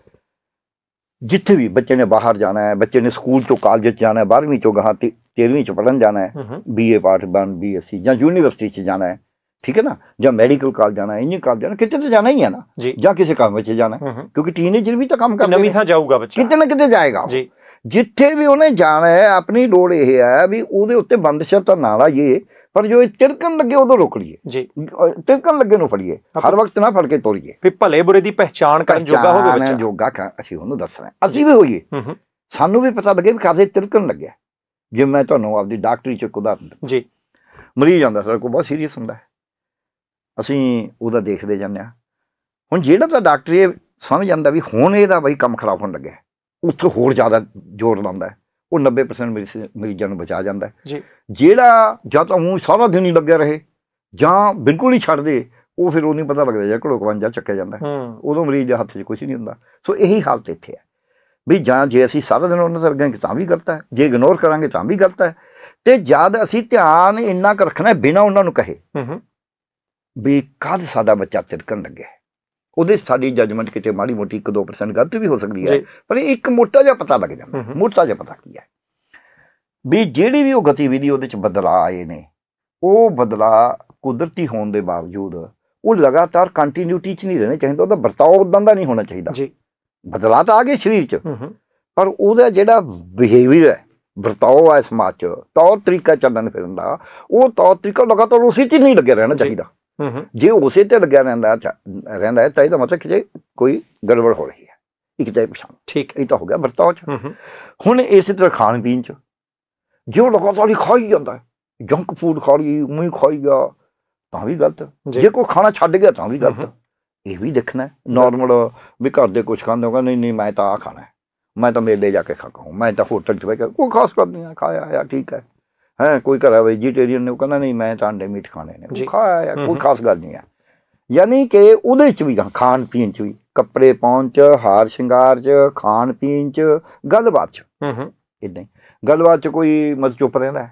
ਜਿੱਥੇ ਵੀ ਬੱਚੇ ਨੇ ਬਾਹਰ ਜਾਣਾ ਹੈ ਬੱਚੇ ਨੇ ਸਕੂਲ ਤੋਂ ਕਾਲਜ ਚ ਜਾਣਾ ਹੈ 12ਵੀਂ ਚੋਂ ਗਾਂ 13ਵੀਂ ਚ ਪੜਨ ਜਾਣਾ ਹੈ ਬੀਏ ਪਾਠ ਬਣ ਬੀਐਸਸੀ ਜਾਂ ਯੂਨੀਵਰਸਿਟੀ ਚ ਜਾਣਾ ਹੈ ਠੀਕ ਹੈ ਨਾ ਜਾਂ ਮੈਡੀਕਲ ਕਾਲ ਜਾਣਾ है ਕਾਲ ਜਾਣਾ ਕਿਤੇ ਤੇ ਜਾਣਾ ਹੀ ਹੈ ਨਾ ਜਾਂ ਕਿਸੇ ਕੰਮ ਵਿੱਚ ਜਾਣਾ ਕਿਉਂਕਿ ਟੀਨੇਜਰ ਵੀ ਤਾਂ ਕੰਮ ਕਰਦਾ ਨਵੀਂ ਥਾਂ ਜਾਊਗਾ ਬੱਚਾ ਕਿਤੇ ਨਾ ਕਿਤੇ ਜਾਏਗਾ ਜੀ ਜਿੱਥੇ ਵੀ ਉਹਨੇ ਜਾਣਾ ਹੈ ਆਪਣੀ ਲੋੜ ਇਹ ਹੈ ਵੀ ਉਹਦੇ ਉੱਤੇ ਬੰਦਸ਼ਾ ਤਾਂ ਨਾ ਲਾਈਏ ਪਰ ਜੋ ਇਹ ਤਿਰਕਣ ਲੱਗੇ ਉਹਦੋਂ ਰੋਕ ਲਈਏ ਜੀ ਤਿਰਕਣ ਲੱਗੇ ਨੂੰ ਫੜੀਏ ਹਰ ਵਕਤ ਨਾ ਫੜ ਕੇ ਤੋੜੀਏ ਵੀ ਭਲੇ ਬੁਰੇ ਦੀ ਪਹਿਚਾਣ ਕਰਨ ਜੋਗਾ ਹੋਵੇ ਪਹਿਚਾਣ ਬੱਚਾ ਜੋਗਾ ਕ- ਅਸੀਂ ਉਹਨੂੰ ਦੱਸ ਰਹੇ ਅਸੀਂ ਵੀ ਹੋਈਏ ਸਾਨੂੰ ਵੀ ਪਤਾ ਲੱਗੇ ਵੀ ਕਾਦੇ ਤਿਰਕਣ ਲੱਗਿਆ ਜੇ ਮੈਂ ਤੁਹਾਨੂੰ ਆਪਦੀ ਡਾਕਟਰੀ ਚ ਇੱਕ ਉਦਾਹਰਨ ਜੀ ਮਰੀਜ਼ ਆਂਦਾ ਸਰ ਕੋਈ ਬਹੁਤ ਸੀਰੀਅਸ ਹੁੰਦਾ ਹੈ ਅਸੀਂ ਉਹਦਾ ਦੇਖਦੇ ਜਾਂਦੇ ਆ ਹੁਣ ਜਿਹੜਾ ਤਾਂ ਡਾਕਟਰ ਇਹ ਸਮਝ ਜਾਂਦਾ ਵੀ ਹੁਣ ਇਹਦਾ ਬਈ ਕੰਮ ਖਰਾਬ ਹੋਣ ਲੱਗਿਆ ਉੱਥੇ ਹੋਰ ਜ਼ਿਆਦਾ ਜ਼ੋਰ ਲਾਉਂਦਾ ਉਹ 90% ਮਰੀਜ਼ਾਂ ਨੂੰ ਬਚਾ ਜਾਂਦਾ ਜੀ ਜਿਹੜਾ ਜਾਂ ਤਾਂ ਉਹ ਸਾਰਾ ਦਿਨ ਹੀ ਲੱਗਿਆ ਰਹੇ ਜਾਂ ਬਿਲਕੁਲ ਹੀ ਛੱਡ ਦੇ ਉਹ ਫਿਰ ਉਹ ਨਹੀਂ ਪਤਾ ਲੱਗਦਾ ਜਾਂ ਘੜੋਕਵਨ ਚੱਕਿਆ ਜਾਂਦਾ ਉਦੋਂ ਮਰੀਜ਼ ਦੇ ਹੱਥ 'ਚ ਕੁਝ ਨਹੀਂ ਹੁੰਦਾ ਸੋ ਇਹੀ ਹਾਲਤ ਇੱਥੇ ਹੈ ਵੀ ਜਾਂ ਜੇ ਅਸੀਂ ਸਾਰਾ ਦਿਨ ਉਹਨਾਂ ਦੇ ਅੱਗੇ ਤਾਂ ਵੀ ਗਲਤ ਹੈ ਜੇ ਇਗਨੋਰ ਕਰਾਂਗੇ ਤਾਂ ਵੀ ਗਲਤ ਹੈ ਤੇ ਜਦ ਅਸੀਂ ਧਿਆਨ ਇੰਨਾ ਰੱਖਣਾ ਬਿਨਾ ਉਹਨਾਂ ਨੂੰ ਕਹੇ ਵੀ ਕਦ ਸਾਡਾ ਬੱਚਾ ਤਿਰਕਣ ਲੱਗੇ ਉਹਦੇ ਸਾਡੀ ਜਜਮੈਂਟ ਕਿਤੇ ਮਾੜੀ ਮੋਟੀ 1-2% ਗਲਤ ਵੀ ਹੋ ਸਕਦੀ ਹੈ ਪਰ ਇੱਕ ਮੋਟਾ ਜਿਹਾ ਪਤਾ ਲੱਗ ਜਾਂਦਾ ਮੋਟਾ ਜਿਹਾ ਪਤਾ ਕੀ ਹੈ ਵੀ ਜਿਹੜੀ ਵੀ ਉਹ ਗਤੀਵਿਧੀ ਉਹਦੇ ਚ ਬਦਲਾ ਆਏ ਨੇ ਉਹ ਬਦਲਾ ਕੁਦਰਤੀ ਹੋਣ ਦੇ ਬਾਵਜੂਦ ਉਹ ਲਗਾਤਾਰ ਕੰਟੀਨਿਊਟੀ ਚ ਨਹੀਂ ਰਹਿਣਾ ਚਾਹੀਦਾ ਉਹਦਾ ਵਰਤਾਓ ਉਦਾਂ ਦਾ ਨਹੀਂ ਹੋਣਾ ਚਾਹੀਦਾ ਜੀ ਬਦਲਾ ਤਾਂ ਆ ਗਿਆ ਸਰੀਰ ਚ ਪਰ ਉਹਦਾ ਜਿਹੜਾ ਬਿਹੇਵੀਅਰ ਹੈ ਵਰਤਾਓ ਹੈ ਸਮਾਜ ਚ ਤੌਰ ਤਰੀਕਾ ਚੱਲਣ ਫਿਰਨ ਦਾ ਉਹ ਤੌਰ ਤਰੀਕਾ ਲਗਾਤਾਰ ਉਸੇ ਚ ਨਹੀਂ ਲੱਗੇ ਰਹਿਣਾ ਚਾਹੀਦਾ ਜੇ ਉਸੇ ਤੇ ਲੱਗਿਆ ਰਹਿੰਦਾ ਰਹਿੰਦਾ ਹੈ ਤਾਂ ਇਹਦਾ ਮਤਲਬ ਕਿ ਕੋਈ ਗੜਬੜ ਹੋ ਰਹੀ ਹੈ ਇੱਕ ਤਾਂ ਪਛਾਣ ਠੀਕ ਇਹ ਤਾਂ ਹੋ ਗਿਆ ਵਰਤੋਂ ਚ ਹੁਣ ਇਸੇ ਤਰ੍ਹਾਂ ਖਾਣ ਪੀਣ ਚ ਜੋ ਹੀ ਖਾਈ ਜਾਂਦਾ ਜੰਕ ਫੂਡ ਖਾ ਲਈ ਉਹੀ ਖਾਈ ਗਿਆ ਤਾਂ ਵੀ ਗਲਤ ਜੇ ਕੋਈ ਖਾਣਾ ਛੱਡ ਗਿਆ ਤਾਂ ਵੀ ਗਲਤ ਇਹ ਵੀ ਦੇਖਣਾ ਨਾਰਮਲ ਵੀ ਘਰ ਦੇ ਕੁਝ ਖਾਂਦੇ ਹੋਗਾ ਨਹੀਂ ਨਹੀਂ ਮੈਂ ਤਾਂ ਆ ਖਾਣਾ ਮੈਂ ਤਾਂ ਮੇਲੇ ਜਾ ਕੇ ਖਾਗਾ ਮੈਂ ਤਾਂ ਹੋਟਲ 'ਚ ਬਹਿ ਕੇ ਕੋਈ ਖਾਸ ਕਰ ਨਹੀਂ ਖਾਇਆ ਆ ਠੀਕ ਹੈ ਹੈ ਕੋਈ ਘਰ ਵੈਜੀਟੇਰੀਅਨ ਨੇ ਉਹ ਕਹਿੰਦਾ ਨਹੀਂ ਮੈਂ ਤਾਂ ਅੰਡੇ ਮੀਟ ਖਾਣੇ ਨੇ ਉਹ ਖਾਇਆ ਕੋਈ ਖਾਸ ਗੱਲ ਨਹੀਂ ਹੈ ਯਾਨੀ ਕਿ ਉਹਦੇ ਚ ਵੀ ਖਾਣ ਪੀਣ ਚ ਵੀ ਕੱਪੜੇ ਪਾਉਣ ਚ ਹਾਰ ਸ਼ਿੰਗਾਰ ਚ ਖਾਣ ਪੀਣ ਚ ਗੱਲਬਾਤ ਚ ਹੂੰ ਹੂੰ ਇਦਾਂ ਹੀ ਗੱਲਬਾਤ ਚ ਕੋਈ ਮਤ ਚੁੱਪ ਰਹਿੰਦਾ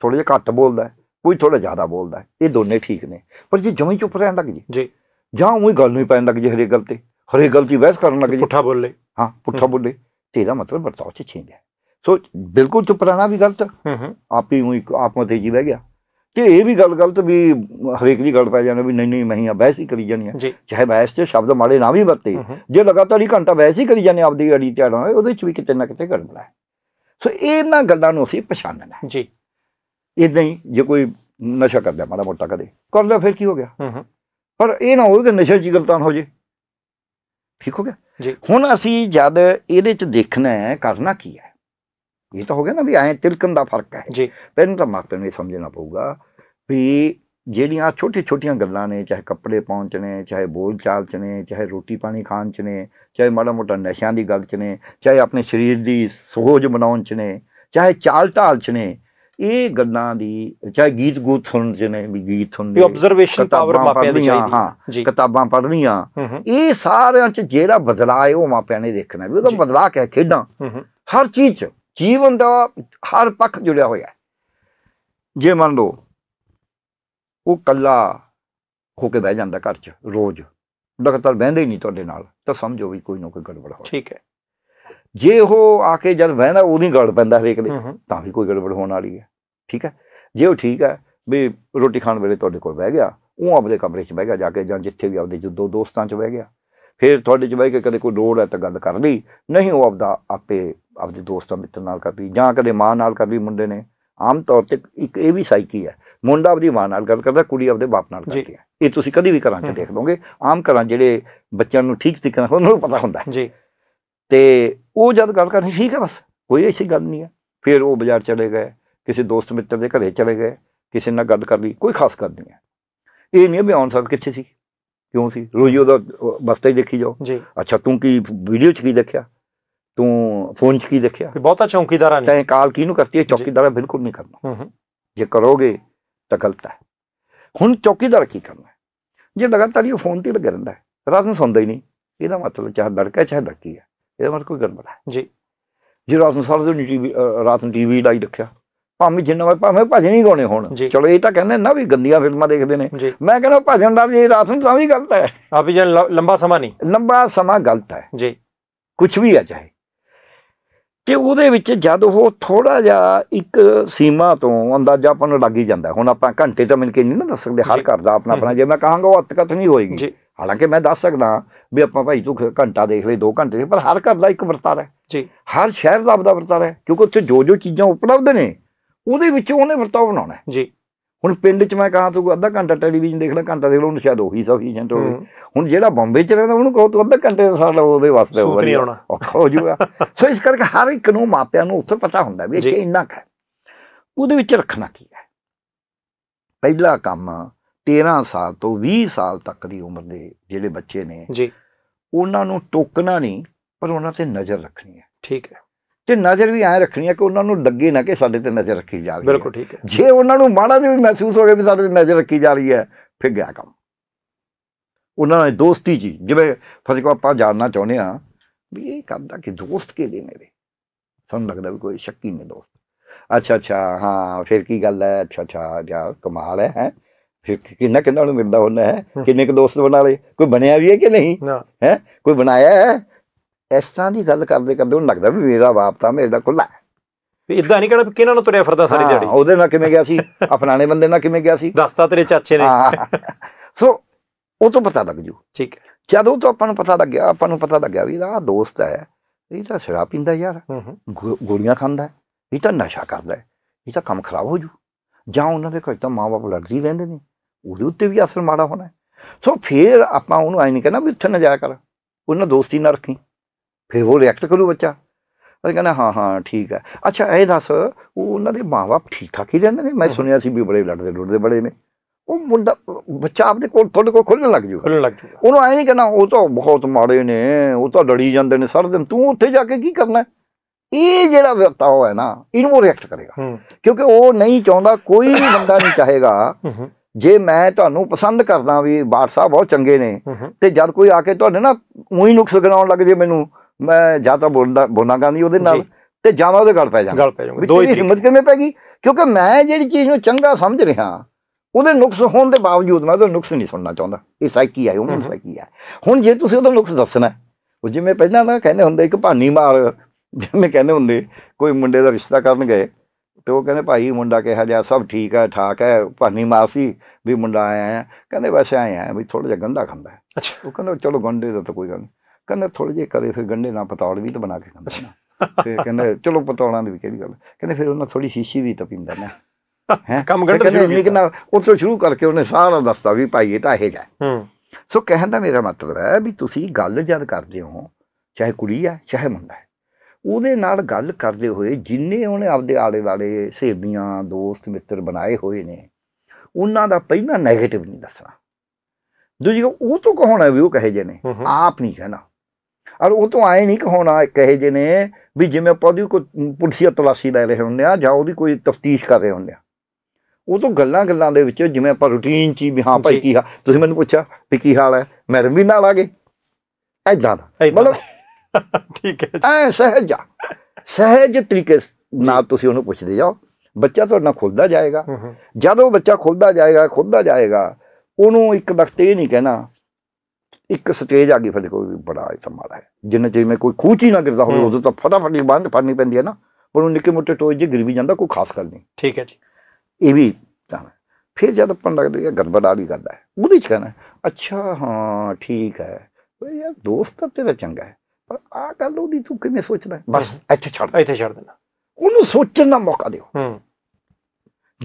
ਥੋੜੇ ਜਿਹਾ ਘੱਟ ਬੋਲਦਾ ਕੋਈ ਥੋੜਾ ਜ਼ਿਆਦਾ ਬੋਲਦਾ ਇਹ ਦੋਨੇ ਠੀਕ ਨੇ ਪਰ ਜੇ ਜਮੀ ਚੁੱਪ ਰਹਿਣ ਲੱਗ ਜੀ ਜੀ ਜਾਂ ਉਹੀ ਗੱਲ ਨਹੀਂ ਪੈਣ ਲੱਗ ਜੇ ਹਰੇ ਗੱਲ ਤੇ ਹਰੇ ਗਲਤੀ ਵੈਸ ਕਰਨ ਲੱਗ ਜੇ ਪੁੱਠਾ ਬੋਲੇ ਹਾਂ ਪੁੱਠਾ ਬੋਲੇ ਤੇ ਇਹਦਾ ਮਤਲਬ ਵਰਤਾਓ ਚ ਚੇਂਜ ਹੈ ਸੋ ਬਿਲਕੁਲ ਚੁੱਪ ਰਹਿਣਾ ਵੀ ਗਲਤ ਹੂੰ ਆਪ ਹੀ ਉਹੀ ਆਤਮਾ ਜੀ ਬਹਿ ਗਿਆ ਕਿ ਇਹ ਵੀ ਗੱਲ ਗਲਤ ਵੀ ਹਰੇਕ ਦੀ ਗੱਲ ਪੈ ਜਾਣਾ ਵੀ ਨਹੀਂ ਨਹੀਂ ਮੈਂ ਆ ਬਹਿਸ ਹੀ ਕਰੀ ਜਾਣੀ ਆ ਚਾਹੇ ਬਹਿਸ 'ਚ ਸ਼ਬਦ ਮਾੜੇ ਨਾ ਵੀ ਵਰਤੇ ਜੇ ਲਗਾਤਾਰ ਹੀ ਘੰਟਾ ਬਹਿਸ ਹੀ ਕਰੀ ਜਾਣੇ ਆਪਦੀ ਅੜੀ ਝਾੜਾਂ ਉਹਦੇ 'ਚ ਵੀ ਕਿਤੇ ਨਾ ਕਿਤੇ ਗੜਬੜ ਹੈ ਸੋ ਇਹਨਾਂ ਗੱਲਾਂ ਨੂੰ ਅਸੀਂ ਪਛਾਣਨਾ ਜੀ ਇਦਾਂ ਹੀ ਜੇ ਕੋਈ ਨਸ਼ਾ ਕਰਦਾ ਮਾੜਾ ਮੋਟਾ ਕਦੇ ਕਰ ਲਿਆ ਫਿਰ ਕੀ ਹੋ ਗਿਆ ਪਰ ਇਹ ਨਾ ਹੋਵੇ ਕਿ ਨਸ਼ਾ ਜੀ ਗਲਤਾਨ ਹੋ ਜੇ ਠੀਕ ਹੋ ਗਿਆ ਜੀ ਹੁਣ ਅਸੀਂ ਜਦ ਇਹਦੇ 'ਚ ਦੇਖਣਾ ਹੈ ਕਰਨਾ ਕੀ ਹੈ ਇਹ ਤਾਂ ਹੋ ਗਿਆ ਨਾ ਵੀ ਐ ਤਿਲਕਨ ਦਾ ਫਰਕ ਹੈ ਜੀ ਪਹਿਲਾਂ ਤਾਂ ਮਾਪਿਆਂ ਨੂੰ ਇਹ ਸਮਝਣਾ ਪਊਗਾ ਵੀ ਜਿਹੜੀਆਂ ਛੋਟੀ-ਛੋਟੀਆਂ ਗੱਲਾਂ ਨੇ ਚਾਹੇ ਕੱਪੜੇ ਪਾਉਣ ਚ ਨੇ ਚਾਹੇ ਬੋਲ ਚਾਲ ਚ ਨੇ ਚਾਹੇ ਰੋਟੀ ਪਾਣੀ ਖਾਣ ਚ ਨੇ ਚਾਹੇ ਮਾੜਾ ਮੋਟਾ ਨਸ਼ਿਆਂ ਦੀ ਗੱਲ ਚ ਨੇ ਚਾਹੇ ਆਪਣੇ ਸਰੀਰ ਦੀ ਸੋਜ ਬਣਾਉਣ ਚ ਨੇ ਚਾਹੇ ਚਾਲ ਢਾਲ ਚ ਨੇ ਇਹ ਗੱਲਾਂ ਦੀ ਚਾਹੇ ਗੀਤ ਗੂਤ ਸੁਣਨ ਚ ਨੇ ਵੀ ਗੀਤ ਸੁਣਨੇ ਆਬਜ਼ਰਵੇਸ਼ਨ ਪਾਵਰ ਮਾਪਿਆਂ ਦੀ ਚਾਹੀਦੀ ਹਾਂ ਕਿਤਾਬਾਂ ਪੜ੍ਹਨੀਆਂ ਇਹ ਸਾਰਿਆਂ ਚ ਜਿਹੜਾ ਬਦਲਾਅ ਹੈ ਉਹ ਮਾਪਿਆਂ ਨੇ ਦੇਖਣਾ ਵੀ ਉਹਦਾ ਬਦਲਾਅ ਕਿਹੜਾ ਖੇਡਾਂ ਹਰ ਚੀਜ਼ ਚ ਜੀਵਨ ਦਾ ਹਰ ਪੱਖ ਜੁੜਿਆ ਹੋਇਆ ਹੈ ਜੇ ਮੰਨ ਲਓ ਉਹ ਕੱਲਾ ਹੋ ਕੇ ਬਹਿ ਜਾਂਦਾ ਘਰ 'ਚ ਰੋਜ਼ ਲਗਾਤਾਰ ਬਹਿੰਦਾ ਹੀ ਨਹੀਂ ਤੁਹਾਡੇ ਨਾਲ ਤਾਂ ਸਮਝੋ ਵੀ ਕੋਈ ਨਾ ਕੋਈ ਗੜਬੜ ਹੋ ਠੀਕ ਹੈ ਜੇ ਉਹ ਆ ਕੇ ਜਦ ਬਹਿੰਦਾ ਉਹਦੀ ਗੜ ਪੈਂਦਾ ਹਰੇਕ ਦੇ ਤਾਂ ਵੀ ਕੋਈ ਗੜਬੜ ਹੋਣ ਵਾਲੀ ਹੈ ਠੀਕ ਹੈ ਜੇ ਉਹ ਠੀਕ ਹੈ ਵੀ ਰੋਟੀ ਖਾਣ ਵੇਲੇ ਤੁਹਾਡੇ ਕੋਲ ਬਹਿ ਗਿਆ ਉਹ ਆਪਣੇ ਕਮਰੇ 'ਚ ਬਹਿ ਗਿਆ ਜਾ ਕੇ ਜਾਂ ਜਿੱਥੇ ਵੀ ਆਪਦੇ ਦੋ ਦੋਸਤਾਂ 'ਚ ਬਹਿ ਗਿਆ ਫਿਰ ਤੁਹਾਡੇ 'ਚ ਬਹਿ ਕੇ ਕਦੇ ਕੋਈ ਲੋੜ ਹੈ ਤਾਂ ਗੱਲ ਕਰ ਲਈ ਨਹੀਂ ਉਹ ਆਪਦਾ ਆਪੇ ਆਪਦੇ ਦੋਸਤਾਂ ਮਿੱਤਰ ਨਾਲ ਕਰਦੀ ਜਾਂ ਕਦੇ ਮਾਂ ਨਾਲ ਕਰਦੀ ਮੁੰਡੇ ਨੇ ਆਮ ਤੌਰ ਤੇ ਇੱਕ ਇਹ ਵੀ ਸਾਈਕੀ ਹੈ ਮੁੰਡਾ ਆਪਦੀ ਮਾਂ ਨਾਲ ਗੱਲ ਕਰਦਾ ਕੁੜੀ ਆਪਦੇ ਬਾਪ ਨਾਲ ਕਰਦੀ ਹੈ ਇਹ ਤੁਸੀਂ ਕਦੀ ਵੀ ਘਰਾਂ 'ਚ ਦੇਖ ਲਓਗੇ ਆਮ ਘਰਾਂ ਜਿਹੜੇ ਬੱਚਿਆਂ ਨੂੰ ਠੀਕ ਸਿੱਖਣਾ ਉਹਨਾਂ ਨੂੰ ਪਤਾ ਹੁੰਦਾ ਜੀ ਤੇ ਉਹ ਜਦ ਗੱਲ ਕਰਦੇ ਠੀਕ ਹੈ ਬਸ ਕੋਈ ਐਸੀ ਗੱਲ ਨਹੀਂ ਹੈ ਫਿਰ ਉਹ ਬਾਜ਼ਾਰ ਚਲੇ ਗਏ ਕਿਸੇ ਦੋਸਤ ਮਿੱਤਰ ਦੇ ਘਰੇ ਚਲੇ ਗਏ ਕਿਸੇ ਨਾਲ ਗੱਲ ਕਰ ਲਈ ਕੋਈ ਖਾਸ ਗੱਲ ਨਹੀਂ ਹੈ ਇਹ ਨਹੀਂ ਵੀ ਆਉਣ ਸਾਹਿਬ ਕਿੱਥੇ ਸੀ ਕਿਉਂ ਸੀ ਰੋਜੀ ਉਹਦਾ ਬਸਤਾ ਹੀ ਦੇਖੀ ਜਾਓ ਜੀ ਅੱਛਾ ਤੂੰ ਕੀ ਵੀਡੀਓ 'ਚ ਕੀ ਦੇਖਿਆ ਤੂੰ ਫੋਨ 'ਚ ਕੀ ਦੇਖਿਆ ਬਹੁਤਾ ਚੌਕੀਦਾਰਾਂ ਨਹੀਂ ਤੈਂ ਕਾਲ ਕਿਹਨੂੰ ਕਰਤੀ ਹੈ ਚੌਕੀਦਾਰਾਂ ਬਿਲਕੁਲ ਨਹੀਂ ਕਰਨਾ ਜੇ ਕਰੋਗੇ ਤਾਂ ਗਲਤ ਹੈ ਹੁਣ ਚੌਕੀਦਾਰ ਕੀ ਕਰਨਾ ਜੇ ਲਗਾਤਾਰ ਇਹ ਫੋਨ ਤੇ ਲੱਗ ਰਹਿੰਦਾ ਰਾਤ ਨੂੰ ਸੌਂਦਾ ਹੀ ਨਹੀਂ ਇਹਦਾ ਮਤਲਬ ਚਾਹ ਲੜਕਾ ਚਾਹ ਲੜਕੀ ਹੈ ਇਹਦਾ ਮਤਲਬ ਕੋਈ ਗੜਬੜ ਹੈ ਜੀ ਜੇ ਰਾਤ ਨੂੰ ਸਾਰਾ ਦਿਨ ਟੀਵੀ ਰਾਤ ਨੂੰ ਟੀਵੀ ਲਾਈ ਰੱਖਿਆ ਭਾਵੇਂ ਜਿੰਨਾ ਵਾਰ ਭਾਵੇਂ ਭਜਨ ਹੀ ਗਾਉਣੇ ਹੋਣ ਚਲੋ ਇਹ ਤਾਂ ਕਹਿੰਦੇ ਨਾ ਵੀ ਗੰਦੀਆਂ ਫਿਲਮਾਂ ਦੇਖਦੇ ਨੇ ਮੈਂ ਕਹਿੰਦਾ ਭਜਨ ਦਾ ਜੀ ਰਾਤ ਨੂੰ ਤਾਂ ਵੀ ਗਲਤ ਹੈ ਆਪੀ ਜਨ ਲੰਬਾ ਸਮਾਂ ਨਹੀਂ ਲੰਬਾ ਸਮਾਂ ਗਲਤ ਹੈ ਜੀ ਕੁਝ ਵੀ ਆ ਜਾਏ ਕਿ ਉਹਦੇ ਵਿੱਚ ਜਦ ਉਹ ਥੋੜਾ ਜਿਹਾ ਇੱਕ ਸੀਮਾ ਤੋਂ ਅੰਦਾਜ਼ਾ ਆਪਾਂ ਨੂੰ ਲੱਗ ਹੀ ਜਾਂਦਾ ਹੁਣ ਆਪਾਂ ਘੰਟੇ ਤਾਂ ਮਿਲ ਕੇ ਨਹੀਂ ਨਾ ਦੱਸ ਸਕਦੇ ਹਰ ਘਰ ਦਾ ਆਪਣਾ ਆਪਣਾ ਜੇ ਮੈਂ ਕਹਾਂਗਾ ਉਹ ਅਤਕਤ ਨਹੀਂ ਹੋਏਗੀ ਹਾਲਾਂਕਿ ਮੈਂ ਦੱਸ ਸਕਦਾ ਵੀ ਆਪਾਂ ਭਾਈ ਤੂੰ ਘੰਟਾ ਦੇਖ ਲਈ 2 ਘੰਟੇ ਪਰ ਹਰ ਘਰ ਦਾ ਇੱਕ ਵਰਤਾਰਾ ਹੈ ਜੀ ਹਰ ਸ਼ਹਿਰ ਦਾ ਆਪਦਾ ਵਰਤਾਰਾ ਹੈ ਕਿਉਂਕਿ ਉੱਥੇ ਜੋ ਜੋ ਚੀਜ਼ਾਂ ਉਪਲਬਧ ਨੇ ਉਹਦੇ ਵਿੱਚ ਉਹਨੇ ਵਰਤਾਓ ਬਣਾਉਣਾ ਹੈ ਜੀ ਹੁਣ ਪਿੰਡ 'ਚ ਮੈਂ ਕਹਾਂ ਤੂੰ ਅੱਧਾ ਘੰਟਾ ਟੈਲੀਵਿਜ਼ਨ ਦੇਖਣਾ ਘੰਟਾ ਦੇਖ ਲਓ ਉਹਨੂੰ ਸ਼ਾਇਦ ਉਹੀ ਸਫੀਸ਼ੀਐਂਟ ਹੋਵੇ ਹੁਣ ਜਿਹੜਾ ਬੰਬੇ 'ਚ ਰਹਿੰਦਾ ਉਹਨੂੰ ਕਹੋ ਤੂੰ ਅੱਧਾ ਘੰਟੇ ਦਾ ਸਾਡਾ ਉਹਦੇ ਵਾਸਤੇ ਹੋ ਨਹੀਂ ਹੋ ਜੂਗਾ ਸੋ ਇਸ ਕਰਕੇ ਹਰ ਇੱਕ ਨੂੰ ਮਾਪਿਆਂ ਨੂੰ ਉੱਥੇ ਪਤਾ ਹੁੰਦਾ ਵੀ ਇਹ ਇੰਨਾ ਹੈ ਉਹਦੇ ਵਿੱਚ ਰੱਖਣਾ ਕੀ ਹੈ ਪਹਿਲਾ ਕੰਮ 13 ਸਾਲ ਤੋਂ 20 ਸਾਲ ਤੱਕ ਦੀ ਉਮਰ ਦੇ ਜਿਹੜੇ ਬੱਚੇ ਨੇ ਜੀ ਉਹਨਾਂ ਨੂੰ ਟੋਕਣਾ ਨਹੀਂ ਪਰ ਉਹਨਾਂ ਤੇ ਨਜ਼ਰ ਰੱਖਣੀ ਹੈ ਠੀਕ ਹੈ ਤੇ ਨਜ਼ਰ ਵੀ ਐ ਰੱਖਣੀ ਹੈ ਕਿ ਉਹਨਾਂ ਨੂੰ ਲੱਗੇ ਨਾ ਕਿ ਸਾਡੇ ਤੇ ਨਜ਼ਰ ਰੱਖੀ ਜਾ ਰਹੀ ਹੈ ਬਿਲਕੁਲ ਠੀਕ ਹੈ ਜੇ ਉਹਨਾਂ ਨੂੰ ਮਾੜਾ ਜਿਹਾ ਵੀ ਮਹਿਸੂਸ ਹੋਵੇ ਵੀ ਸਾਡੇ ਤੇ ਨਜ਼ਰ ਰੱਖੀ ਜਾ ਰਹੀ ਹੈ ਫਿਰ ਗਿਆ ਕੰਮ ਉਹਨਾਂ ਨੇ ਦੋਸਤੀ ਜੀ ਜਿਵੇਂ ਫਰਕ ਆਪਾਂ ਜਾਣਨਾ ਚਾਹੁੰਦੇ ਆ ਵੀ ਇਹ ਕਰਦਾ ਕਿ ਦੋਸਤ ਕਿਹੜੇ ਮੇਰੇ ਸਾਨੂੰ ਲੱਗਦਾ ਵੀ ਕੋਈ ਸ਼ੱਕੀ ਨਹੀਂ ਦੋਸਤ ਅੱਛਾ ਅੱਛਾ ਹਾਂ ਫਿਰ ਕੀ ਗੱਲ ਹੈ ਅੱਛਾ ਅੱਛਾ ਯਾਰ ਕਮਾਲ ਹੈ ਹੈ ਫਿਰ ਕਿੰਨਾ ਕਿੰਨਾ ਨੂੰ ਮਿਲਦਾ ਹੁੰਦਾ ਹੈ ਕਿੰਨੇ ਕੁ ਦੋਸਤ ਬਣਾ ਲਏ ਕੋਈ ਬਣਿਆ ਵੀ ਹੈ ਕਿ ਨਹੀਂ ਹੈ ਕੋਈ ਬਣਾਇਆ ਹੈ ਇਸ ਤਰ੍ਹਾਂ ਦੀ ਗੱਲ ਕਰਦੇ ਕਰਦੇ ਉਹਨੂੰ ਲੱਗਦਾ ਵੀ ਮੇਰਾ ਬਾਪ ਤਾਂ ਦਾ ਕੁੱਲਾ ਵੀ ਇਦਾਂ ਨਹੀਂ ਕਹਿਣਾ ਕਿਹਨਾਂ ਨੂੰ ਤੁਰਿਆ ਫਿਰਦਾ ਸਾਰੀ ਦਿਹਾੜੀ ਉਹਦੇ ਨਾਲ ਕਿਵੇਂ ਗਿਆ ਸੀ ਆਪਣਾਣੇ ਬੰਦੇ ਨਾਲ ਕਿਵੇਂ ਗਿਆ ਸੀ ਦੱਸਤਾ ਤੇਰੇ ਚਾਚੇ ਨੇ ਸੋ ਉਹ ਤੋਂ ਪਤਾ ਲੱਗ ਜੂ ਠੀਕ ਹੈ ਜਦੋਂ ਤੋਂ ਆਪਾਂ ਨੂੰ ਪਤਾ ਲੱਗਿਆ ਆਪਾਂ ਨੂੰ ਪਤਾ ਲੱਗਿਆ ਵੀ ਇਹਦਾ ਦੋਸਤ ਹੈ ਇਹ ਤਾਂ ਸ਼ਰਾਬ ਪੀਂਦਾ ਯਾਰ ਗੋਲੀਆਂ ਖਾਂਦਾ ਇਹ ਤਾਂ ਨਸ਼ਾ ਕਰਦਾ ਇਹ ਤਾਂ ਕੰਮ ਖਰਾਬ ਹੋ ਜੂ ਜਾਂ ਉਹਨਾਂ ਦੇ ਕੋਈ ਤਾਂ ਮਾਪੇ ਲੜਦੀ ਰਹਿੰਦੇ ਨੇ ਉਹਦੇ ਉੱਤੇ ਵੀ ਅਸਰ ਮਾੜਾ ਹੋਣਾ ਸੋ ਫਿਰ ਆਪਾਂ ਉਹਨੂੰ ਐਂ ਨਹੀਂ ਕਹਿਣਾ ਵੀ ਇੱਥੇ ਨਾ ਜਾਇਆ ਕਰ ਉਹਨਾਂ ਦੋਸਤੀ ਨਾ ਰੱਖੀ ਫਿਰ ਉਹ ਰਿਐਕਟ ਕਰੂ ਬੱਚਾ ਉਹ ਕਹਿੰਦਾ ਹਾਂ ਹਾਂ ਠੀਕ ਹੈ ਅੱਛਾ ਇਹ ਦੱਸ ਉਹ ਉਹਨਾਂ ਦੇ ਮਾਪੇ ਠੀਕ ਠਾਕ ਹੀ ਰਹਿੰਦੇ ਨੇ ਮੈਂ ਸੁਣਿਆ ਸੀ ਵੀ ਬੜੇ ਲੜਦੇ ਲੁੜਦੇ ਬੜੇ ਨੇ ਉਹ ਮੁੰਡਾ ਬੱਚਾ ਆਪਦੇ ਕੋਲ ਤੁਹਾਡੇ ਕੋਲ ਖੁੱਲਣ ਲੱਗ ਜੂ ਖੁੱਲਣ ਲੱਗ ਜੂ ਉਹਨੂੰ ਐ ਨਹੀਂ ਕਹਿਣਾ ਉਹ ਤਾਂ ਬਹੁਤ ਮਾੜੇ ਨੇ ਉਹ ਤਾਂ ਲੜੀ ਜਾਂਦੇ ਨੇ ਸਾਰਾ ਦਿਨ ਤੂੰ ਉੱਥੇ ਜਾ ਕੇ ਕੀ ਕਰਨਾ ਇਹ ਜਿਹੜਾ ਵਰਤਾਓ ਹੈ ਨਾ ਇਹਨੂੰ ਉਹ ਰਿਐਕਟ ਕਰੇਗਾ ਕਿਉਂਕਿ ਉਹ ਨਹੀਂ ਚਾਹੁੰਦਾ ਕੋਈ ਵੀ ਬੰਦਾ ਨਹੀਂ ਚਾਹੇਗਾ ਜੇ ਮੈਂ ਤੁਹਾਨੂੰ ਪਸੰਦ ਕਰਦਾ ਵੀ ਬਾਦਸ਼ਾਹ ਬਹੁਤ ਚੰਗੇ ਨੇ ਤੇ ਜਦ ਕੋਈ ਆ ਕੇ ਤੁਹਾਡੇ ਨਾਲ ਉਹੀ ਨੁਕਸ ਗਣਾਉਣ ਲੱਗ ਜੇ ਮੈਨੂੰ ਮੈਂ ਜਾਂ ਤਾਂ ਬੋਲਦਾ ਨਹੀਂ ਉਹਦੇ ਨਾਲ ਤੇ ਜਾਂ ਉਹਦੇ ਗੱਲ ਪੈ ਜਾਵਾਂ ਗੱਲ ਪੈ ਜਾਵਾਂਗਾ ਦੋ ਹੀ ਹਿੰਮਤ ਕਿਵੇਂ ਪੈ ਗਈ ਕਿਉਂਕਿ ਮੈਂ ਜਿਹੜੀ ਚੀਜ਼ ਨੂੰ ਚੰਗਾ ਸਮਝ ਰਿਹਾ ਉਹਦੇ ਨੁਕਸ ਹੋਣ ਦੇ ਬਾਵਜੂਦ ਮੈਂ ਉਹਦਾ ਨੁਕਸ ਨਹੀਂ ਸੁਣਨਾ ਚਾਹੁੰਦਾ ਇਹ ਸਾਈਕੀ ਆ ਉਹ ਮਨ ਸਾਈਕੀ ਆ ਹੁਣ ਜੇ ਤੁਸੀਂ ਉਹਦਾ ਨੁਕਸ ਦੱਸਣਾ ਉਹ ਜਿਵੇਂ ਪਹਿਲਾਂ ਨਾ ਕਹਿੰਦੇ ਹੁੰਦੇ ਇੱਕ ਭਾਨੀ ਮਾਰ ਜਿਵੇਂ ਕਹਿੰਦੇ ਹੁੰਦੇ ਕੋਈ ਮੁੰਡੇ ਦਾ ਰਿਸ਼ਤਾ ਕਰਨ ਗਏ ਤੇ ਉਹ ਕਹਿੰਦੇ ਭਾਈ ਮੁੰਡਾ ਕਿਹਾ ਜਾ ਸਭ ਠੀਕ ਹੈ ਠਾਕ ਹੈ ਭਾਨੀ ਮਾਰ ਸੀ ਵੀ ਮੁੰਡਾ ਆਇਆ ਹੈ ਕਹਿੰਦੇ ਵੈਸੇ ਆਇਆ ਹੈ ਵੀ ਥੋੜਾ ਜਿਹਾ ਗੰਦਾ ਖੰਦਾ ਹੈ ਉਹ ਕਹਿੰਦਾ ਚਲੋ ਗੰਡੇ ਦਾ ਤਾਂ ਕੋਈ ਗੱਲ ਨਹੀਂ ਕਹਿੰਦਾ ਥੋੜੇ ਜੇ ਕਰੇ ਫਿਰ ਗੰਡੇ ਨਾਲ ਪਤੌੜ ਵੀ ਤਾਂ ਬਣਾ ਕੇ ਖਾਂਦਾ ਨਾ ਫਿਰ ਕਹਿੰਦੇ ਚਲੋ ਪਤੌੜਾਂ ਦੀ ਵੀ ਕਿਹੜੀ ਗੱਲ ਕਹਿੰਦੇ ਫਿਰ ਉਹਨਾਂ ਥੋੜੀ ਸ਼ੀਸ਼ੀ ਵੀ ਤਾਂ ਪੀਂਦਾ ਨਾ (laughs) ਹੈ ਕੰਮ ਗੰਡੇ ਸ਼ੁਰੂ ਕੀਤਾ ਉੱਥੋਂ ਸ਼ੁਰੂ ਕਰਕੇ ਉਹਨੇ ਸਾਰਾ ਦੱਸਤਾ ਵੀ ਭਾਈ ਇਹ ਤਾਂ ਇਹ ਜਾ ਹੂੰ ਸੋ ਕਹਿਣ ਦਾ ਮੇਰਾ ਮਤਲਬ ਹੈ ਵੀ ਤੁਸੀਂ ਗੱਲ ਜਦ ਕਰਦੇ ਹੋ ਚਾਹੇ ਕੁੜੀ ਆ ਚਾਹੇ ਮੁੰਡਾ ਉਹਦੇ ਨਾਲ ਗੱਲ ਕਰਦੇ ਹੋਏ ਜਿੰਨੇ ਉਹਨੇ ਆਪਦੇ ਆਲੇ ਵਾਲੇ ਸਹੇਲੀਆਂ ਦੋਸਤ ਮਿੱਤਰ ਬਣਾਏ ਹੋਏ ਨੇ ਉਹਨਾਂ ਦਾ ਪਹਿਲਾ 네ਗੇਟਿਵ ਨਹੀਂ ਦੱਸਣਾ ਦੂਜੀ ਉਹ ਤੋਂ ਕਹਣਾ ਵੀ ਉਹ ਕਹੇ ਜੇ ਨੇ ਆਪ ਨਹੀਂ ਕਹਿਣਾ ਔਰ ਉਹ ਤੋਂ ਆਏ ਨਹੀਂ ਕਿ ਹੁਣ ਆ ਕਹੇ ਜੇ ਨੇ ਵੀ ਜਿਵੇਂ ਆਪਾਂ ਉਹਦੀ ਕੋਈ ਪੁਲਸੀਆ ਤਲਾਸ਼ੀ ਲੈ ਰਹੇ ਹੁੰਦੇ ਆ ਜਾਂ ਉਹਦੀ ਕੋਈ ਤਫਤੀਸ਼ ਕਰ ਰਹੇ ਹੁੰਦੇ ਆ ਉਹ ਤੋਂ ਗੱਲਾਂ ਗੱਲਾਂ ਦੇ ਵਿੱਚ ਜਿਵੇਂ ਆਪਾਂ ਰੁਟੀਨ ਚ ਵੀ ਹਾਂ ਭਾਈ ਕੀ ਹਾਲ ਤੁਸੀਂ ਮੈਨੂੰ ਪੁੱਛਿਆ ਵੀ ਕੀ ਹਾਲ ਹੈ ਮੈਡਮ ਵੀ ਨਾਲ ਆ ਗਏ ਐਦਾਂ ਦਾ ਮਤਲਬ ਠੀਕ ਹੈ ਐ ਸਹਿਜ ਸਹਿਜ ਤਰੀਕੇ ਨਾਲ ਤੁਸੀਂ ਉਹਨੂੰ ਪੁੱਛਦੇ ਜਾਓ ਬੱਚਾ ਤੁਹਾਡਾ ਖੁੱਲਦਾ ਜਾਏਗਾ ਜਦੋਂ ਬੱਚਾ ਖੁੱਲਦਾ ਜਾਏਗਾ ਖੁੱਲਦਾ ਜਾਏਗਾ ਉਹਨੂੰ ਇੱਕ ਵਕਤ ਇਹ ਨਹੀਂ ਕਹਿਣਾ ਇੱਕ ਸਟੇਜ ਆ ਗਈ ਫਿਰ ਕੋਈ ਬੜਾ ਸਮਾਰਾ ਹੈ ਜਿੰਨੇ ਚਿਰ ਮੈਂ ਕੋਈ ਖੂਚ ਹੀ ਨਾ ਗਿਰਦਾ ਹੋਵੇ ਉਦੋਂ ਤਾਂ ਫਟਾਫਟ ਹੀ ਬੰਦ ਫੜਨੀ ਪੈਂਦੀ ਹੈ ਨਾ ਪਰ ਉਹ ਨਿੱਕੇ ਮੋਟੇ ਟੋਏ ਜੇ ਗਿਰ ਵੀ ਜਾਂਦਾ ਕੋਈ ਖਾਸ ਗੱਲ ਨਹੀਂ ਠੀਕ ਹੈ ਜੀ ਇਹ ਵੀ ਤਾਂ ਫਿਰ ਜਦ ਆਪਾਂ ਲੱਗਦਾ ਕਿ ਗੜਬੜਾੜੀ ਕਰਦਾ ਹੈ ਉਹਦੇ ਚ ਕਹਿੰਦਾ ਅੱਛਾ ਹਾਂ ਠੀਕ ਹੈ ਓਏ ਯਾਰ ਦੋਸਤ ਤਾਂ ਤੇਰਾ ਚੰਗਾ ਹੈ ਪਰ ਆ ਗੱਲ ਉਹਦੀ ਤੂੰ ਕਿਵੇਂ ਸੋਚਦਾ ਬਸ ਇੱਥੇ ਛੱਡ ਇੱਥੇ ਛੱਡ ਦੇਣਾ ਉਹਨੂੰ ਸੋਚਣ ਦਾ ਮੌਕਾ ਦਿਓ ਹੂੰ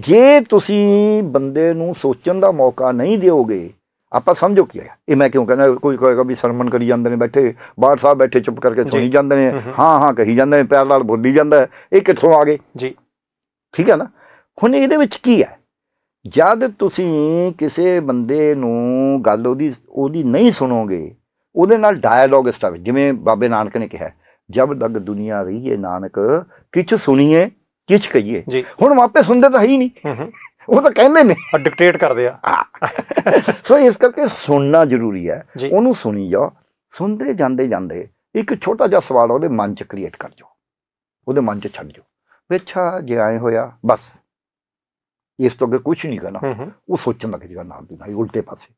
ਜੇ ਤੁਸੀਂ ਬੰਦੇ ਨੂੰ ਸੋਚਣ ਦਾ ਮੌਕਾ ਨਹੀਂ ਦਿਓਗੇ ਆਪਾਂ ਸਮਝੋ ਕੀ ਹੈ ਇਹ ਮੈਂ ਕਿਉਂ ਕਹਿੰਦਾ ਕੋਈ ਕਹੇਗਾ ਵੀ ਸਰਮਨ ਕਰੀ ਜਾਂਦੇ ਨੇ ਬੈਠੇ ਬਾਹਰ ਸਾਹਿਬ ਬੈਠੇ ਚੁੱਪ ਕਰਕੇ ਸੁਣੀ ਜਾਂਦੇ ਨੇ ਹਾਂ ਹਾਂ ਕਹੀ ਜਾਂਦੇ ਨੇ ਪਿਆਰ ਨਾਲ ਬੋਲੀ ਜਾਂਦਾ ਇਹ ਕਿੱਥੋਂ ਆ ਗਏ ਜੀ ਠੀਕ ਹੈ ਨਾ ਹੁਣ ਇਹਦੇ ਵਿੱਚ ਕੀ ਹੈ ਜਦ ਤੁਸੀਂ ਕਿਸੇ ਬੰਦੇ ਨੂੰ ਗੱਲ ਉਹਦੀ ਉਹਦੀ ਨਹੀਂ ਸੁਣੋਗੇ ਉਹਦੇ ਨਾਲ ਡਾਇਲੋਗ ਸਟਾਪ ਜਿਵੇਂ ਬਾਬੇ ਨਾਨਕ ਨੇ ਕਿਹਾ ਜਬ ਤੱਕ ਦੁਨੀਆ ਰਹੀ ਹੈ ਨਾਨਕ ਕਿਛ ਸੁਣੀਏ ਕਿਛ ਕਹੀਏ ਹੁਣ ਵਾਪਸ ਸੁਣਦੇ ਤਾਂ ਹੈ ਹੀ ਨਹੀਂ ਉਹ ਤਾਂ ਕਹਿੰਦੇ ਨੇ ਡਿਕਟੇਟ ਕਰਦੇ ਆ ਸੋ ਇਸ ਕਰਕੇ ਸੁਣਨਾ ਜ਼ਰੂਰੀ ਹੈ ਉਹਨੂੰ ਸੁਣੀ ਜਾ ਸੁਣਦੇ ਜਾਂਦੇ ਜਾਂਦੇ ਇੱਕ ਛੋਟਾ ਜਿਹਾ ਸਵਾਲ ਉਹਦੇ ਮਨ 'ਚ ਕ੍ਰੀਏਟ ਕਰ ਜਾਓ ਉਹਦੇ ਮਨ 'ਚ ਛੱਡ ਜਾਓ ਵੇਛਾ ਜੇ ਆਏ ਹੋਇਆ ਬਸ ਇਸ ਤੋਂ ਅੱਗੇ ਕੁਝ ਨਹੀਂ ਕਰਨਾ ਉਹ ਸੋਚਣ ਲੱਗ ਜਾਏਗਾ ਨਾਲ ਦੀ ਨਾਲ ਉਲਟੇ ਪਾਸੇ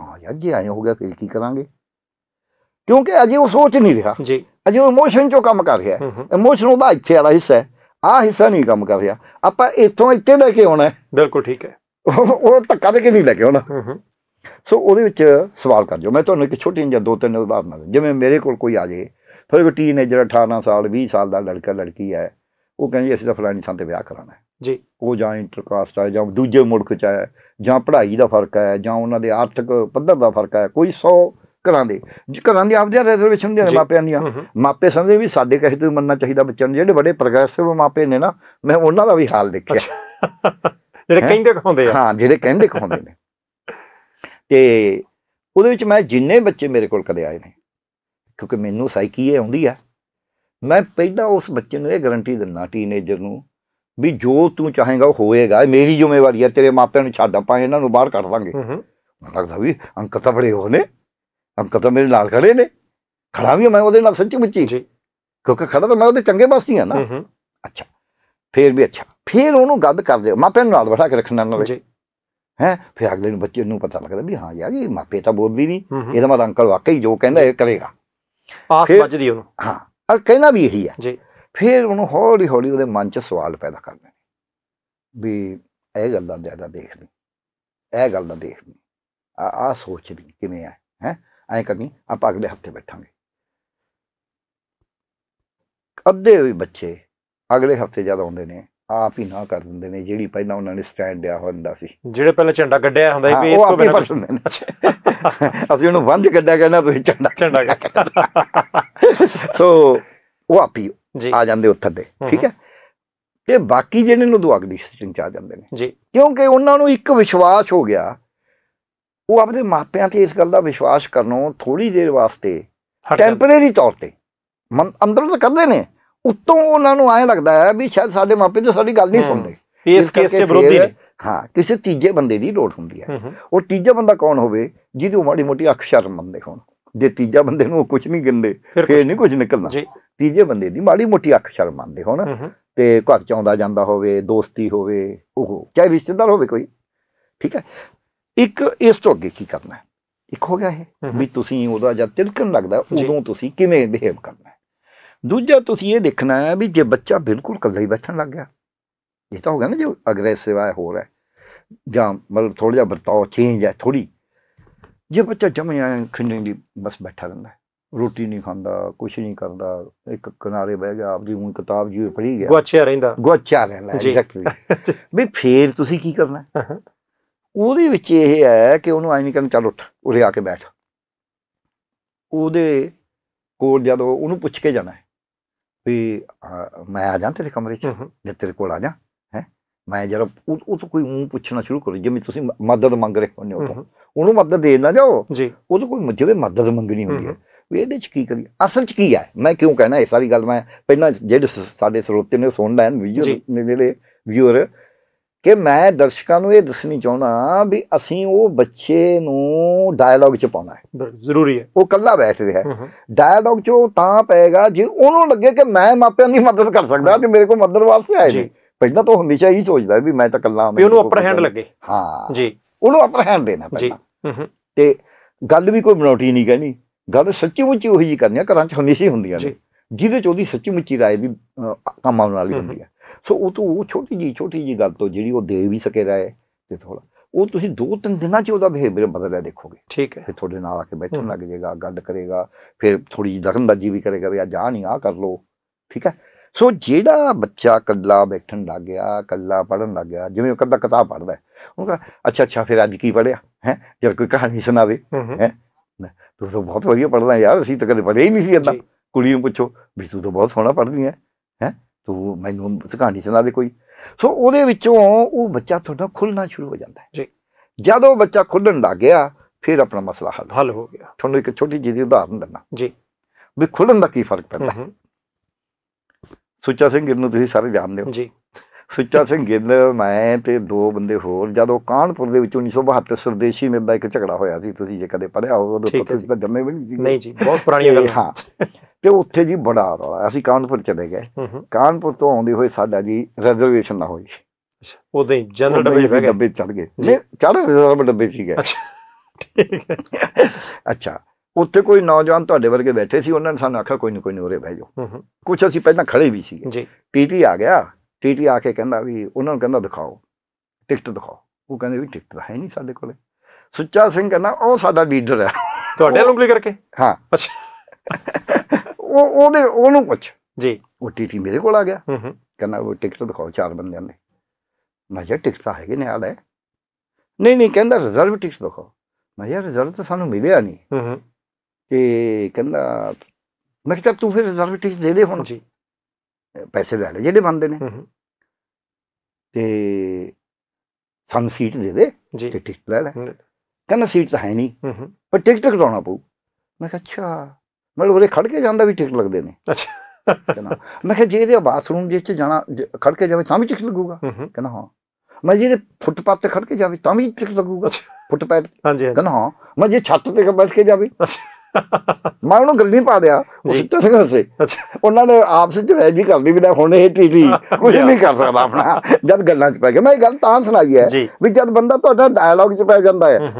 ਹਾਂ ਯਾਰ ਜੇ ਆਏ ਹੋ ਗਿਆ ਫਿਰ ਕੀ ਕਰਾਂਗੇ ਕਿਉਂਕਿ ਅਜੇ ਉਹ ਸੋਚ ਨਹੀਂ ਰਿਹਾ ਜੀ ਅਜੇ ਉਹ ਇਮੋਸ਼ਨ 'ਚੋਂ ਕੰਮ ਕਰ ਰਿਹਾ ਹੈ ਇਮੋਸ਼ਨ ਉਹਦਾ ਇੱਥੇ ਵਾਲਾ ਹਿੱਸਾ ਹੈ ਆ ਹਿੱਸਾ ਨਹੀਂ ਕੰਮ ਕਰ ਰਿਹਾ ਆਪਾਂ ਇੱਥੋਂ ਇੱਥੇ ਲੈ ਕੇ ਆਉਣਾ ਬਿਲਕੁਲ ਠੀਕ ਹੈ ਉਹ ਧੱਕਾ ਦੇ ਕੇ ਨਹੀਂ ਲੈ ਕੇ ਆਉਣਾ ਸੋ ਉਹਦੇ ਵਿੱਚ ਸਵਾਲ ਕਰ ਜੋ ਮੈਂ ਤੁਹਾਨੂੰ ਇੱਕ ਛੋਟੀ ਜਿਹੀ ਦੋ ਤਿੰਨ ਉਦਾਹਰਨਾਂ ਜਿਵੇਂ ਮੇਰੇ ਕੋਲ ਕੋਈ ਆ ਜੇ ਫਿਰ ਕੋਈ ਟੀਨੇਜਰ 18 ਸਾਲ 20 ਸਾਲ ਦਾ ਲੜਕਾ ਲੜਕੀ ਹੈ ਉਹ ਕਹਿੰਦੀ ਅਸੀਂ ਤਾਂ ਫਲਾਣੀ ਥਾਂ ਤੇ ਵਿਆਹ ਕਰਾਣਾ ਜੀ ਉਹ ਜਾਂ ਇੰਟਰਕਾਸਟ ਆ ਜਾਂ ਦੂਜੇ ਮੁਲਕ ਚ ਆ ਜਾਂ ਪੜ੍ਹਾਈ ਦਾ ਫਰਕ ਹੈ ਜਾਂ ਉਹਨਾਂ ਦੇ ਆਰਥਿਕ ਪੱਧਰ ਦਾ ਫਰਕ ਹੈ ਕੋਈ 100 ਘਰਾਂ ਦੇ ਘਰਾਂ ਦੀ ਆਪਦੇ ਰਿਜ਼ਰਵੇਸ਼ਨ ਦੇ ਮਾਪਿਆਂ ਦੀਆਂ ਮਾਪੇ ਸਮਝੇ ਵੀ ਸਾਡੇ ਕਹੇ ਤੋਂ ਮੰਨਣਾ ਚਾਹੀਦਾ ਬੱਚਿਆਂ ਨੂੰ ਜਿਹੜੇ ਬੜੇ ਪ੍ਰੋਗਰੈਸਿਵ ਮਾਪੇ ਨੇ ਨਾ ਮੈਂ ਉਹਨਾਂ ਦਾ ਵੀ ਹਾਲ ਦੇਖਿਆ ਜਿਹੜੇ ਕਹਿੰਦੇ ਕਹਾਉਂਦੇ ਆ ਹਾਂ ਜਿਹੜੇ ਕਹਿੰਦੇ ਕਹਾਉਂਦੇ ਨੇ ਤੇ ਉਹਦੇ ਵਿੱਚ ਮੈਂ ਜਿੰਨੇ ਬੱਚੇ ਮੇਰੇ ਕੋਲ ਕਦੇ ਆਏ ਨੇ ਕਿਉਂਕਿ ਮੈਨੂੰ ਸਾਈਕੀ ਇਹ ਆਉਂਦੀ ਆ ਮੈਂ ਪਹਿਲਾਂ ਉਸ ਬੱਚੇ ਨੂੰ ਇਹ ਗਾਰੰਟੀ ਦਿੰਨਾ ਟੀਨੇਜਰ ਨੂੰ ਵੀ ਜੋ ਤੂੰ ਚਾਹੇਗਾ ਉਹ ਹੋਏਗਾ ਇਹ ਮੇਰੀ ਜ਼ਿੰਮੇਵਾਰੀ ਹੈ ਤੇਰੇ ਮਾਪਿਆਂ ਨੂੰ ਛੱਡ ਆਪਾਂ ਇਹਨਾਂ ਨੂੰ ਬਾਹਰ ਕੱਢ ਦਾਂਗੇ ਲੱਗਦਾ ਵੀ ਅੰਕ ਤਾਂ ਬੜੇ ਹੋਣੇ ਹਮਕਤ ਮੇਰੇ ਨਾਲ ਖੜੇ ਨੇ ਖੜਾ ਵੀ ਮੈਂ ਉਹਦੇ ਨਾਲ ਸੱਚੀ ਮੁੱਚੀ ਜੀ ਕਿਉਂਕਿ ਖੜਾ ਤਾਂ ਮੈਂ ਉਹਦੇ ਚੰਗੇ ਪਾਸੇ ਆ ਨਾ ਅੱਛਾ ਫੇਰ ਵੀ ਅੱਛਾ ਫੇਰ ਉਹਨੂੰ ਗੱਦ ਕਰ ਦਿਓ ਮਾਪੇ ਨੂੰ ਨਾਲ ਬਿਠਾ ਕੇ ਰੱਖਣਾ ਨਾਲ ਜੀ ਹੈ ਫਿਰ ਅਗਲੇ ਨੂੰ ਬੱਚੇ ਨੂੰ ਪਤਾ ਲੱਗਦਾ ਵੀ ਹਾਂ ਯਾਰ ਇਹ ਮਾਪੇ ਤਾਂ ਬੋਲਦੀ ਨਹੀਂ ਇਹਦਾ ਮਤਲਬ ਅੰਕਲ ਵਾਕਈ ਜੋ ਕਹਿੰਦਾ ਇਹ ਕਰੇਗਾ ਆਸ ਵੱਜਦੀ ਉਹਨੂੰ ਹਾਂ ਔਰ ਕਹਿਣਾ ਵੀ ਇਹੀ ਹੈ ਜੀ ਫੇਰ ਉਹਨੂੰ ਹੌਲੀ ਹੌਲੀ ਉਹਦੇ ਮਨ 'ਚ ਸਵਾਲ ਪੈਦਾ ਕਰਨੇ ਵੀ ਇਹ ਗੱਲ ਦਾ ਜ਼ਿਆਦਾ ਦੇਖ ਲਈ ਇਹ ਗੱਲ ਦਾ ਦੇਖ ਲਈ ਆ ਆ ਸੋਚ ਵੀ ਕਿਵੇਂ ਆ ਐ ਕਰਨੀ ਆਪਾਂ ਅਗਲੇ ਹਫਤੇ ਬੈਠਾਂਗੇ ਅੱਧੇ ਵੀ ਬੱਚੇ ਅਗਲੇ ਹਫਤੇ ਜਦ ਆਉਂਦੇ ਨੇ ਆਪ ਹੀ ਨਾ ਕਰ ਦਿੰਦੇ ਨੇ ਜਿਹੜੀ ਪਹਿਲਾਂ ਉਹਨਾਂ ਨੇ ਸਟੈਂਡ ਲਿਆ ਹੁੰਦਾ ਸੀ ਜਿਹੜੇ ਪਹਿਲਾਂ ਝੰਡਾ ਕੱਢਿਆ ਹੁੰਦਾ ਸੀ ਵੀ ਇਹ ਤੋਂ ਬਿਨਾਂ ਕੁਝ (laughs) ਅਸੀਂ ਉਹਨੂੰ ਵੰਜ ਕੱਢਿਆ ਕਹਿੰਦਾ ਤੁਸੀਂ ਝੰਡਾ ਝੰਡਾ ਸੋ (laughs) ਉਹ ਆਪ ਹੀ ਆ ਜਾਂਦੇ ਉੱਥੇ ਦੇ ਠੀਕ ਹੈ ਤੇ ਬਾਕੀ ਜਿਹੜੇ ਨੂੰ ਦੁਆਗਦੀ ਸਟਿੰਗ ਚ ਆ ਜਾਂਦੇ ਨੇ ਜੀ ਕਿਉਂਕਿ ਉਹਨਾਂ ਨੂੰ ਇੱਕ ਵਿਸ਼ਵਾਸ ਹੋ ਗਿਆ ਉਹ ਆਪਣੇ ਮਾਪਿਆਂ ਤੇ ਇਸ ਗੱਲ ਦਾ ਵਿਸ਼ਵਾਸ ਕਰਨੋਂ ਥੋੜੀ ਦੇਰ ਵਾਸਤੇ ਟੈਂਪਰੇਰੀ ਤੌਰ ਤੇ ਮਨ ਅੰਦਰੋਂ ਤਾਂ ਕਰਦੇ ਨੇ ਉਤੋਂ ਉਹਨਾਂ ਨੂੰ ਐਂ ਲੱਗਦਾ ਹੈ ਵੀ ਸ਼ਾਇਦ ਸਾਡੇ ਮਾਪੇ ਤੇ ਸਾਡੀ ਗੱਲ ਨਹੀਂ ਸੁਣਦੇ ਇਸ ਕੇਸ ਦੇ ਵਿਰੋਧੀ ਨੇ ਹਾਂ ਕਿਸੇ ਤੀਜੇ ਬੰਦੇ ਦੀ ਲੋੜ ਹੁੰਦੀ ਹੈ ਉਹ ਤੀਜਾ ਬੰਦਾ ਕੌਣ ਹੋਵੇ ਜਿਹਦੀ ਮਾੜੀ ਮੋਟੀ ਅੱਖ ਸ਼ਰਮ ਮੰਨਦੇ ਹੋਣ ਜੇ ਤੀਜਾ ਬੰਦੇ ਨੂੰ ਕੁਝ ਨਹੀਂ ਗਿੰਦੇ ਫੇਰ ਨਹੀਂ ਕੁਝ ਨਿਕਲਣਾ ਤੀਜੇ ਬੰਦੇ ਦੀ ਮਾੜੀ ਮੋਟੀ ਅੱਖ ਸ਼ਰਮ ਮੰਨਦੇ ਹੋਣ ਤੇ ਘਰ ਚ ਆਉਂਦਾ ਜਾਂਦਾ ਹੋਵੇ ਦੋਸਤੀ ਹੋਵੇ ਉਹ ਚਾਹੇ ਰਿਸ਼ਤੇਦਾਰ ਹੋਵੇ ਕੋਈ ਠੀਕ ਹੈ ਇੱਕ ਇਸ ਤੋਂ ਅੱਗੇ ਕੀ ਕਰਨਾ ਹੈ ਇੱਕ ਹੋ ਗਿਆ ਇਹ ਵੀ ਤੁਸੀਂ ਉਹਦਾ ਜਦ ਤਿਲਕਣ ਲੱਗਦਾ ਉਦੋਂ ਤੁਸੀਂ ਕਿਵੇਂ ਬਿਹੇਵ ਕਰਨਾ ਦੂਜਾ ਤੁਸੀਂ ਇਹ ਦੇਖਣਾ ਹੈ ਵੀ ਜੇ ਬੱਚਾ ਬਿਲਕੁਲ ਕੱਲਾ ਹੀ ਬੈਠਣ ਲੱਗ ਗਿਆ ਇਹ ਤਾਂ ਹੋ ਗਿਆ ਨਾ ਜੋ ਅਗਰੈਸਿਵ ਆ ਹੋ ਰਿਹਾ ਜਾਂ ਮਤਲਬ ਥੋੜਾ ਜਿਹਾ ਵਰਤਾਓ ਚੇਂਜ ਹੈ ਥੋੜੀ ਜੇ ਬੱਚਾ ਜਮਿਆ ਖਿੰਡੇ ਦੀ ਬਸ ਬੈਠਾ ਰਹਿੰਦਾ ਰੋਟੀ ਨਹੀਂ ਖਾਂਦਾ ਕੁਝ ਨਹੀਂ ਕਰਦਾ ਇੱਕ ਕਿਨਾਰੇ ਬਹਿ ਗਿਆ ਆਪਦੀ ਉਹ ਕਿਤਾਬ ਜੀ ਪੜ੍ਹੀ ਗਿਆ ਗੁਆਚਿਆ ਰਹਿੰਦਾ ਗੁਆਚਿਆ ਰਹਿੰਦਾ ਐਗਜ਼ੈਕਟਲੀ (laughs) ਵੀ ਫੇਰ ਤੁਸੀਂ ਕੀ ਕਰਨਾ ਉਹਦੇ ਵਿੱਚ ਇਹ ਹੈ ਕਿ ਉਹਨੂੰ ਐਂ ਨਹੀਂ ਕਹਿੰਦੇ ਚੱਲ ਉੱਠ ਉਰੇ ਆ ਕੇ ਬੈਠ ਉਹਦੇ ਕੋਲ ਜਦੋਂ ਉਹਨੂੰ ਪੁੱਛ ਕੇ ਜਾਣਾ ਹੈ ਵੀ ਮੈਂ ਆ ਜਾਂ ਤੇਰੇ ਕਮਰੇ 'ਚ ਜਾਂ ਤੇਰੇ ਕੋਲ ਆ ਜਾਂ ਹੈ ਮੈਂ ਜਦੋਂ ਉਹ ਤੋਂ ਕੋਈ ਮੂੰਹ ਪੁੱਛਣਾ ਸ਼ੁਰੂ ਕਰੋ ਜਿਵੇਂ ਤੁਸੀਂ ਮਦਦ ਮੰਗ ਰਹੇ ਹੋ ਉਹ ਉਹਨੂੰ ਮਦਦ ਦੇਣ ਨਾ ਜਾਓ ਜੀ ਉਹ ਤੋਂ ਕੋਈ ਜਿਵੇਂ ਮਦਦ ਮੰਗਣੀ ਹੁੰਦੀ ਹੈ ਵੀ ਇਹਦੇ 'ਚ ਕੀ ਕਰੀ ਅਸਲ 'ਚ ਕੀ ਹੈ ਮੈਂ ਕਿਉਂ ਕਹਿਣਾ ਇਹ ਸਾਰੀ ਗੱਲ ਮੈਂ ਪਹਿਲਾਂ ਜਿਹੜੇ ਸਾਡੇ ਸਰੋਤੇ ਨੇ ਸੁਣ ਲੈਣ ਨੇ ਜਿਹੜੇ ਵੀਰ ਕਿ ਮੈਂ ਦਰਸ਼ਕਾਂ ਨੂੰ ਇਹ ਦੱਸਣੀ ਚਾਹੁੰਦਾ ਵੀ ਅਸੀਂ ਉਹ ਬੱਚੇ ਨੂੰ ਡਾਇਲੌਗ 'ਚ ਪਾਉਣਾ ਹੈ ਜ਼ਰੂਰੀ ਹੈ ਉਹ ਕੱਲਾ ਬੈਠ ਰਿਹਾ ਹੈ ਡਾਇਲੌਗ 'ਚ ਉਹ ਤਾਂ ਪਏਗਾ ਜੇ ਉਹਨੂੰ ਲੱਗੇ ਕਿ ਮੈਂ ਮਾਪਿਆਂ ਦੀ ਮਦਦ ਕਰ ਸਕਦਾ ਤੇ ਮੇਰੇ ਕੋਲ ਮਦਦ ਵਾਸਤੇ ਆਏ ਜੀ ਪਹਿਲਾਂ ਤਾਂ ਉਹ ਹਮੇਸ਼ਾ ਹੀ ਸੋਚਦਾ ਵੀ ਮੈਂ ਤਾਂ ਕੱਲਾ ਹਾਂ ਵੀ ਉਹਨੂੰ ਅਪਰ ਹੈਂਡ ਲੱਗੇ ਹਾਂ ਜੀ ਉਹਨੂੰ ਅਪਰ ਹੈਂਡ ਦੇਣਾ ਪਹਿਲਾਂ ਤੇ ਗੱਲ ਵੀ ਕੋਈ ਬਣਾਉਟੀ ਨਹੀਂ ਕਹਿਣੀ ਗੱਲ ਸੱਚੀ ਮੁੱਚੀ ਉਹੀ ਜੀ ਕਰਨੀ ਆ ਘਰਾਂ 'ਚ ਹਮੇਸ਼ਾ ਹੀ ਹੁੰਦੀਆਂ ਨੇ ਜਿਹਦੇ 'ਚ ਉਹਦੀ ਸੱਚੀ ਮੁੱਚੀ ਰਾਏ ਦੀ ਕੰਮ ਆਉਣ ਵਾਲੀ ਹੁੰਦੀ ਹੈ ਸੋ ਉਹ ਤੋਂ ਉਹ ਛੋਟੀ ਜੀ ਛੋਟੀ ਜੀ ਗੱਲ ਤੋਂ ਜਿਹੜੀ ਉਹ ਦੇ ਵੀ ਸਕੇ ਰਾਏ ਤੇ ਥੋੜਾ ਉਹ ਤੁਸੀਂ ਦੋ ਤਿੰਨ ਦਿਨਾਂ 'ਚ ਉਹਦਾ ਬਿਹੇਵੀਅਰ ਬਦਲਿਆ ਦੇਖੋਗੇ ਠੀਕ ਹੈ ਫਿਰ ਤੁਹਾਡੇ ਨਾਲ ਆ ਕੇ ਬੈਠਣ ਲੱਗ ਜਾਏਗਾ ਗੱਲ ਕਰੇਗਾ ਫਿਰ ਥੋੜੀ ਜਿਹੀ ਦਖਲਅੰਦਾਜ਼ੀ ਵੀ ਕਰੇਗਾ ਵੀ ਆ ਜਾ ਨਹੀਂ ਆ ਕਰ ਲੋ ਠੀਕ ਹੈ ਸੋ ਜਿਹੜਾ ਬੱਚਾ ਕੱਲਾ ਬੈਠਣ ਲੱਗ ਗਿਆ ਕੱਲਾ ਪੜਨ ਲੱਗ ਗਿਆ ਜਿਵੇਂ ਉਹ ਕੱਲਾ ਕਿਤਾਬ ਪੜਦਾ ਹੈ ਉਹ ਕਹਿੰਦਾ ਅੱਛਾ ਅੱਛਾ ਫਿਰ ਅੱਜ ਕੀ ਪੜਿਆ ਹੈ ਜਦ ਕੋਈ ਕਹਾਣੀ ਸੁਣਾ ਦੇ ਹੈ ਤੂੰ ਤਾਂ ਬਹੁਤ ਵਧੀਆ ਪੜਦਾ ਯਾਰ ਅਸੀਂ ਤਾਂ ਕਦੇ ਪੜ੍ਹਿਆ ਹੀ ਨਹੀਂ ਸੀ ਇਦਾਂ ਕੁੜੀ ਨੂੰ ਪੁੱਛੋ ਵੀ ਤੂੰ ਤਾਂ ਬਹੁਤ ਸੋਹਣਾ ਪੜਦੀ ਹੈ ਤੂੰ ਮੈਨੂੰ ਕਹਾਣੀ ਸੁਣਾ ਦੇ ਕੋਈ ਸੋ ਉਹਦੇ ਵਿੱਚੋਂ ਉਹ ਬੱਚਾ ਤੁਹਾਡਾ ਖੁੱਲਣਾ ਸ਼ੁਰੂ ਹੋ ਜਾਂਦਾ ਹੈ ਜੀ ਜਦੋਂ ਬੱਚਾ ਖੁੱਲਣ ਲੱਗ ਗਿਆ ਫਿਰ ਆਪਣਾ ਮਸਲਾ ਹੱਲ ਹੱਲ ਹੋ ਗਿਆ ਤੁਹਾਨੂੰ ਇੱਕ ਛੋਟੀ ਜਿਹੀ ਉਦਾਹਰਨ ਦਿੰਦਾ ਜੀ ਵੀ ਖੁੱਲਣ ਦਾ ਕੀ ਫਰਕ ਪੈਂਦਾ ਸੁੱਚਾ ਸਿੰਘ ਨੂੰ ਤੁਸੀਂ ਸਾਰੇ ਜਾਣਦੇ ਹੋ ਜੀ ਸੁੱਚਾ ਸਿੰਘ ਗਿੱਲ ਮੈਂ ਤੇ ਦੋ ਬੰਦੇ ਹੋਰ ਜਦੋਂ ਕਾਨਪੁਰ ਦੇ ਵਿੱਚ 1972 ਸਰਦੇਸ਼ੀ ਮੇਲ ਇੱਕ ਝਗੜਾ ਹੋਇਆ ਸੀ ਤੁਸੀਂ ਜੇ ਕਦੇ ਪੜਿਆ ਹੋਵੇ ਉਦੋਂ ਤੁਸੀਂ ਤਾਂ ਜੰਮੇ ਵੀ ਨਹੀਂ ਨਹੀਂ ਜੀ ਬਹੁਤ ਪੁਰਾਣੀ ਗੱਲ ਹਾਂ ਤੇ ਉੱਥੇ ਜੀ ਬੜਾ ਰੌਲਾ ਅਸੀਂ ਕਾਨਪੁਰ ਚਲੇ ਗਏ ਕਾਨਪੁਰ ਤੋਂ ਆਉਂਦੇ ਹੋਏ ਸਾਡਾ ਜੀ ਰਿਜ਼ਰਵੇਸ਼ਨ ਨਾ ਹੋਈ ਉਦੋਂ ਹੀ ਜਨਰਲ ਡੱਬੇ ਡੱਬੇ ਚੜ ਗਏ ਨਹੀਂ ਚੜ ਰਿਜ਼ਰਵ ਡੱਬੇ ਸੀ ਗਏ ਅੱਛਾ ਠੀਕ ਹੈ ਅੱਛਾ ਉੱਥੇ ਕੋਈ ਨੌਜਵਾਨ ਤੁਹਾਡੇ ਵਰਗੇ ਬੈਠੇ ਸੀ ਉਹਨਾਂ ਨੇ ਸਾਨੂੰ ਆਖਿਆ ਕੋਈ ਨਹੀਂ ਕੋਈ ਨਹੀਂ ਉਰੇ ਬਹਿ ਜਾਓ ਕੁਝ ਅਸੀਂ ਪਹਿਲਾਂ ਖੜੇ ਵੀ ਸੀ ਜੀ ਪੀਟੀ ਆ ਗਿਆ ਟੀਟੀ ਆ ਕੇ ਕਹਿੰਦਾ ਵੀ ਉਹਨਾਂ ਨੂੰ ਕਹਿੰਦਾ ਦਿਖਾਓ ਟਿਕਟ ਦਿਖਾਓ ਉਹ ਕਹਿੰਦੇ ਵੀ ਟਿਕਟ ਤਾਂ ਹੈ ਨਹੀਂ ਸਾਡੇ ਕੋਲੇ ਸੁੱਚਾ ਸਿੰਘ ਕਹਿੰਦਾ ਉਹ ਸਾਡਾ ਲੀਡਰ ਹੈ ਤੁਹਾਡੇ ਨੂੰ ਉਂਗਲੀ ਕਰਕੇ ਹਾਂ ਅੱਛਾ ਉਹ ਉਹਦੇ ਉਹਨੂੰ ਪੁੱਛ ਜੀ ਉਹ ਟੀਟੀ ਮੇਰੇ ਕੋਲ ਆ ਗਿਆ ਹੂੰ ਹੂੰ ਕਹਿੰਦਾ ਉਹ ਟਿਕਟ ਦਿਖਾਓ ਚਾਰ ਬੰਦਿਆਂ ਨੇ ਮੈਂ ਜੇ ਟਿਕਟ ਤਾਂ ਹੈਗੇ ਨੇ ਆਲੇ ਨਹੀਂ ਨਹੀਂ ਕਹਿੰਦਾ ਰਿਜ਼ਰਵ ਟਿਕਟ ਦਿਖਾਓ ਮੈਂ ਯਾਰ ਰਿਜ਼ਰਵ ਤਾਂ ਸਾਨੂੰ ਮਿਲਿਆ ਨਹੀਂ ਹੂੰ ਹੂੰ ਤੇ ਕਹਿੰਦਾ ਮੈਂ ਕਿਹਾ ਤੂੰ ਫਿਰ ਰਿਜ਼ਰਵ ਟਿਕਟ ਦੇ ਦੇ ਹੁਣ ਜੀ ਪੈਸੇ ਲੈ ਲੈ ਜਿਹੜੇ ਬੰਦੇ ਨੇ ਤੇ ਸਾਨੂੰ ਸੀਟ ਦੇ ਦੇ ਤੇ ਟਿਕਟ ਲੈ ਲੈ ਕਹਿੰਦਾ ਸੀਟ ਤਾਂ ਹੈ ਨਹੀਂ ਪਰ ਟਿਕਟ ਕਟਾਉਣਾ ਪਊ ਮੈਂ ਕਿਹਾ ਅੱਛਾ ਮੈਂ ਉਹਰੇ ਖੜ ਕੇ ਜਾਂਦਾ ਵੀ ਟਿਕਟ ਲੱਗਦੇ ਨੇ ਅੱਛਾ ਮੈਂ ਕਿਹਾ ਜੇ ਇਹਦੇ ਬਾਥਰੂਮ ਦੇ ਵਿੱਚ ਜਾਣਾ ਖੜ ਕੇ ਜਾਵੇ ਤਾਂ ਵੀ ਟਿਕਟ ਲੱਗੂਗਾ ਕਹਿੰਦਾ ਹਾਂ ਮੈਂ ਜੇ ਫੁੱਟਪਾਥ ਤੇ ਖੜ ਕੇ ਜਾਵੇ ਤਾਂ ਵੀ ਟਿਕਟ ਲੱਗੂਗਾ ਫੁੱਟਪਾਥ ਹਾਂਜੀ ਕਹਿੰਦਾ ਹਾਂ ਮੈਂ ਜੇ ਛੱਤ ਤੇ ਬੈਠ ਕੇ ਜਾਵੇ ਅੱਛਾ ਮੈਂ ਉਹਨੂੰ ਗੱਲ ਨਹੀਂ ਪਾ ਲਿਆ ਉਹ ਸਿੱਧਾ ਸਿੰਘ ਹੱਸੇ ਉਹਨਾਂ ਨੇ ਆਪਸ ਵਿੱਚ ਰਹਿ ਜੀ ਕਰਦੀ ਵੀ ਹੁਣ ਇਹ ਟੀਟੀ ਕੁਝ ਨਹੀਂ ਕਰ ਸਕਦਾ ਆਪਣਾ ਜਦ ਗੱਲਾਂ 'ਚ ਪੈ ਗਿਆ ਮੈਂ ਇਹ ਗੱਲ ਤਾਂ ਸੁਣਾਈ ਹੈ ਵੀ ਜਦ ਬੰਦਾ ਤੁਹਾਡਾ ਡਾਇਲੌਗ 'ਚ ਪੈ ਜਾਂਦਾ ਹੈ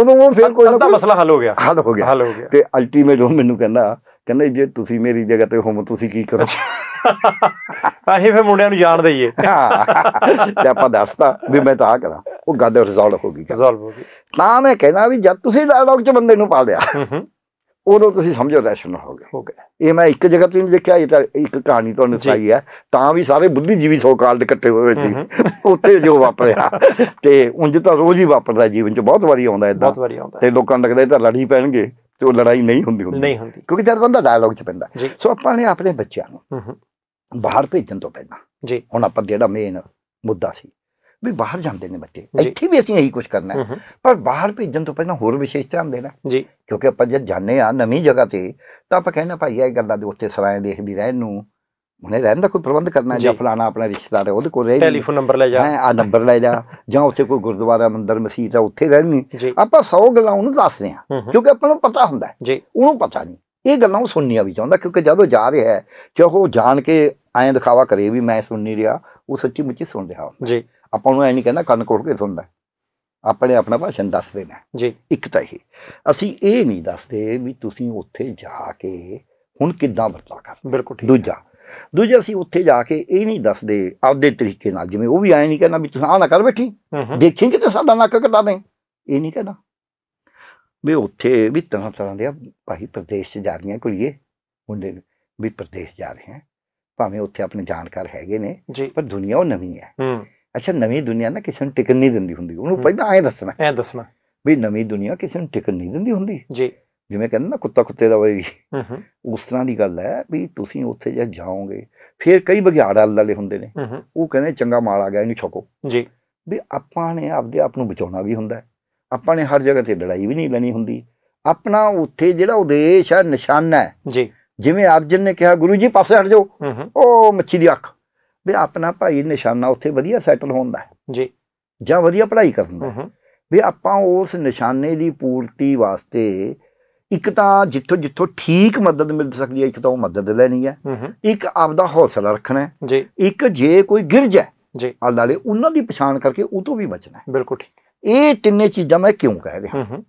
ਉਦੋਂ ਉਹ ਫਿਰ ਕੋਈ ਨਾ ਮਸਲਾ ਹੱਲ ਹੋ ਗਿਆ ਹੱਲ ਹੋ ਗਿਆ ਹੱਲ ਹੋ ਗਿਆ ਤੇ ਅਲਟੀਮੇਟ ਉਹ ਮੈਨੂੰ ਕਹਿੰਦਾ ਕਹਿੰਦਾ ਜੇ ਤੁਸੀਂ ਮੇਰੀ ਜਗ੍ਹਾ ਤੇ ਹੋਵੋ ਤੁਸੀਂ ਕੀ ਕਰੋ ਆਹੀ ਫੇ ਮੁੰਡਿਆਂ ਨੂੰ ਜਾਣ ਦਈਏ ਤੇ ਆਪਾਂ ਦੱਸਤਾ ਵੀ ਮੈਂ ਤਾਂ ਆ ਕਰਾਂ ਉਹ ਗੱਲ ਰਿਜ਼ੋਲਵ ਹੋ ਗਈ ਰਿਜ਼ੋਲਵ ਹੋ ਗਈ ਤਾਂ ਮੈਂ ਕਹਿਣਾ ਵੀ ਜਦ ਤੁਸੀਂ ਡਾਇਲੌਗ 'ਚ ਬੰਦੇ ਨੂੰ ਪਾ ਲਿਆ ਉਦੋਂ ਤੁਸੀਂ ਸਮਝੋ ਰੈਸ਼ਨਲ ਹੋ ਗਏ ਹੋ ਗਏ ਇਹ ਮੈਂ ਇੱਕ ਜਗ੍ਹਾ ਤੇ ਨਹੀਂ ਦੇਖਿਆ ਇਹ ਤਾਂ ਇੱਕ ਕਹਾਣੀ ਤੁਹਾਨੂੰ ਨਸਾਈ ਹੈ ਤਾਂ ਵੀ ਸਾਰੇ ਬੁੱਧੀਜੀਵੀ ਦੇ ਇਕੱਠੇ ਹੋਏ ਸੀ ਉੱਥੇ ਜੋ ਵਾਪਰਿਆ ਤੇ ਉੰਜ ਤਾਂ ਰੋਜ਼ ਹੀ ਵਾਪਰਦਾ ਜੀਵਨ 'ਚ ਬਹੁਤ ਵਾਰੀ ਆਉਂਦਾ ਇਦਾਂ ਬਹੁਤ ਵਾਰੀ ਆਉਂਦਾ ਤੇ ਲੋਕਾਂ ਨੂੰ ਲੱਗਦਾ ਇਹ ਤਾਂ ਲੜੀ ਪੈਣਗੇ ਤੇ ਉਹ ਲੜਾਈ ਨਹੀਂ ਹੁੰਦੀ ਹੁੰਦੀ ਨਹੀਂ ਹੁੰਦੀ ਕਿਉਂਕਿ ਜਦ ਬੰਦਾ ਡਾਇਲੌਗ 'ਚ ਪੈਂਦਾ ਸੋ ਆਪਾਂ ਨੇ ਆਪਣੇ ਬੱਚਿਆਂ ਨੂੰ ਬਾਹਰ ਭੇਜਣ ਤੋਂ ਪਹਿਲਾਂ ਜੀ ਹੁਣ ਆਪਾਂ ਜਿਹੜਾ ਮੇਨ ਮੁੱਦਾ ਸੀ ਵੀ ਬਾਹਰ ਜਾਂਦੇ ਨੇ ਬੱਚੇ ਇੱਥੇ ਵੀ ਅਸੀਂ ਇਹੀ ਕੁਝ ਕਰਨਾ ਹੈ ਪਰ ਬਾਹਰ ਭੇਜਣ ਤੋਂ ਪਹਿਲਾਂ ਹੋਰ ਵਿਸ਼ੇਸ਼ ਧਿਆਨ ਦੇਣਾ ਜੀ ਕਿਉਂਕਿ ਆਪਾਂ ਜੇ ਜਾਣੇ ਆ ਨਵੀਂ ਜਗ੍ਹਾ ਤੇ ਤਾਂ ਆਪਾਂ ਕਹਿੰਦਾ ਭਾਈ ਇਹ ਗੱਲਾਂ ਦੇ ਉੱਤੇ ਸਰਾਏ ਦੇਖ ਵੀ ਰਹਿਣ ਨੂੰ ਉਹਨੇ ਰਹਿਣ ਦਾ ਕੋਈ ਪ੍ਰਬੰਧ ਕਰਨਾ ਜਾਂ ਫਲਾਣਾ ਆਪਣਾ ਰਿਸ਼ਤੇਦਾਰ ਹੈ ਉਹਦੇ ਕੋਲ ਰਹਿ ਟੈਲੀਫੋਨ ਨੰਬਰ ਲੈ ਜਾ ਆ ਨੰਬਰ ਲੈ ਜਾ ਜਾਂ ਉੱਥੇ ਕੋਈ ਗੁਰਦੁਆਰਾ ਮੰਦਿਰ ਮਸਜਿਦ ਆ ਉੱਥੇ ਰਹਿਣੀ ਆਪਾਂ 100 ਗੱਲਾਂ ਉਹਨੂੰ ਦੱਸਦੇ ਆ ਕਿਉਂਕਿ ਆਪਾਂ ਨੂੰ ਪਤਾ ਹੁੰਦਾ ਉਹਨੂੰ ਪਤਾ ਨਹੀਂ ਇਹ ਗੱਲਾਂ ਉਹ ਸੁਣਨੀਆਂ ਵੀ ਚਾਹੁੰਦਾ ਕਿਉਂਕਿ ਜਦੋਂ ਜਾ ਰਿਹਾ ਹੈ ਚਾਹੇ ਉਹ ਜਾਣ ਕੇ ਐਂ ਦਿਖਾਵਾ ਕਰੇ ਵੀ ਮੈਂ ਸੁਣ ਨਹੀਂ ਰਿਹਾ ਉਹ ਸੱਚੀ ਮੁੱਚੀ ਸੁਣ ਰਿਹਾ ਹੁੰਦਾ ਜੀ ਆਪਾਂ ਨੂੰ ਐ ਨਹੀਂ ਕਹਿੰਦਾ ਕੰਨ ਕੋੜ ਕੇ ਸੁਣਦਾ ਆਪਣੇ ਆਪਣਾ ਭਾਸ਼ਣ ਦੱਸ ਦੇਣਾ ਜੀ ਇੱਕ ਤਾਂ ਇਹ ਅਸੀਂ ਇਹ ਨਹੀਂ ਦੱਸਦੇ ਵੀ ਤੁਸੀਂ ਉੱਥੇ ਜਾ ਕੇ ਹੁਣ ਕਿੱਦਾਂ ਵਰਤਾ ਕਰ ਬਿਲਕੁਲ ਠੀਕ ਦੂਜਾ ਦੂਜਾ ਅਸੀਂ ਉੱਥੇ ਜਾ ਕੇ ਇਹ ਨਹੀਂ ਦੱਸਦੇ ਆਪਦੇ ਤਰੀਕੇ ਨਾਲ ਜਿਵੇਂ ਉਹ ਵੀ ਐ ਨਹੀਂ ਕਹਿੰਦਾ ਵੀ ਤੁਸੀਂ ਆ ਨਾ ਕਰ ਬੈਠੀ ਦੇਖੀਂ ਤੇ ਸਾਡਾ ਨੱਕ ਕੱਟਾ ਦੇ ਇਹ ਨਹੀਂ ਕਹਿੰਦਾ ਵੀ ਉੱਥੇ ਵੀ ਤਰ੍ਹਾਂ ਤਰ੍ਹਾਂ ਦੇ ਭਾਈ ਪ੍ਰਦੇਸ਼ 'ਚ ਜਾ ਰਹੀਆਂ ਕੁੜੀਏ ਮੁੰਡੇ ਵੀ ਪ੍ਰਦੇਸ਼ ਜਾ ਰਹੇ ਆ ਭਾਵੇਂ ਉੱਥੇ ਆਪਣੇ ਜਾਣਕਾਰ ਹੈਗੇ ਨੇ ਪਰ ਦੁਨੀਆ ਉਹ ਨਵੀਂ ਹੈ ਅੱਛਾ ਨਵੀਂ ਦੁਨੀਆ ਨਾ ਕਿਸੇ ਨੂੰ ਟਿਕਣ ਨਹੀਂ ਦਿੰਦੀ ਹੁੰਦੀ ਉਹਨੂੰ ਪਹਿਲਾਂ ਐ ਦੱਸਣਾ ਐ ਦੱਸਣਾ ਵੀ ਨਵੀਂ ਦੁਨੀਆ ਕਿਸੇ ਨੂੰ ਟਿਕਣ ਨਹੀਂ ਦਿੰਦੀ ਹੁੰਦੀ ਜੀ ਜਿਵੇਂ ਕਹਿੰਦੇ ਨਾ ਕੁੱਤਾ ਕੁੱਤੇ ਦਾ ਹੂੰ ਉਸ ਤਰ੍ਹਾਂ ਦੀ ਗੱਲ ਹੈ ਵੀ ਤੁਸੀਂ ਉੱਥੇ ਜੇ ਜਾਓਗੇ ਫਿਰ ਕਈ ਬਗਿਆੜ ਵਾਲੇ ਹੁੰਦੇ ਨੇ ਉਹ ਕਹਿੰਦੇ ਚੰਗਾ ਮਾਲ ਆ ਗਿਆ ਇਹਨੂੰ ਛਕੋ ਜੀ ਵੀ ਆਪਾਂ ਨੇ ਆਪਦੇ ਆਪ ਨੂੰ ਬਚਾਉਣਾ ਵੀ ਹੁੰਦਾ ਆਪਾਂ ਨੇ ਹਰ ਜਗ੍ਹਾ ਤੇ ਲੜਾਈ ਵੀ ਨਹੀਂ ਲੈਣੀ ਹੁੰਦੀ ਆਪਣਾ ਉੱਥੇ ਜਿਹੜਾ ਉਦੇਸ਼ ਹੈ ਨਿਸ਼ਾਨਾ ਹੈ ਜੀ ਜਿਵੇਂ ਅਰਜਨ ਨੇ ਕਿਹਾ ਗੁਰੂ ਜੀ ਪਾਸੇ ਹਟ ਜਾਓ ਉਹ ਮੱਛੀ ਦੀ ਅੱਖ ਵੀ ਆਪਣਾ ਭਾਈ ਨਿਸ਼ਾਨਾ ਉੱਥੇ ਵਧੀਆ ਸੈਟਲ ਹੋਣ ਦਾ ਜੀ ਜਾਂ ਵਧੀਆ ਪੜ੍ਹਾਈ ਕਰਨ ਦਾ ਵੀ ਆਪਾਂ ਉਸ ਨਿਸ਼ਾਨੇ ਦੀ ਪੂਰਤੀ ਵਾਸਤੇ ਇੱਕ ਤਾਂ ਜਿੱਥੋਂ ਜਿੱਥੋਂ ਠੀਕ ਮਦਦ ਮਿਲ ਸਕਦੀ ਹੈ ਇੱਕ ਤਾਂ ਉਹ ਮਦਦ ਲੈਣੀ ਹੈ ਇੱਕ ਆਪ ਦਾ ਹੌਸਲਾ ਰੱਖਣਾ ਹੈ ਜੀ ਇੱਕ ਜੇ ਕੋਈ ਗਿਰਜ ਹੈ ਜੀ ਆਲਾਲੇ ਉਹਨਾਂ ਦੀ ਪਛਾਣ ਕਰਕੇ ਉਹ ਤੋਂ ਵੀ ਬਚਣਾ ਹੈ ਬਿਲਕੁਲ ਠੀਕ ਇਹ ਤਿੰਨੇ ਚੀਜ਼ਾਂ ਮੈਂ ਕਿਉਂ ਕਹਿ ਰਿਹਾ ਹੂੰ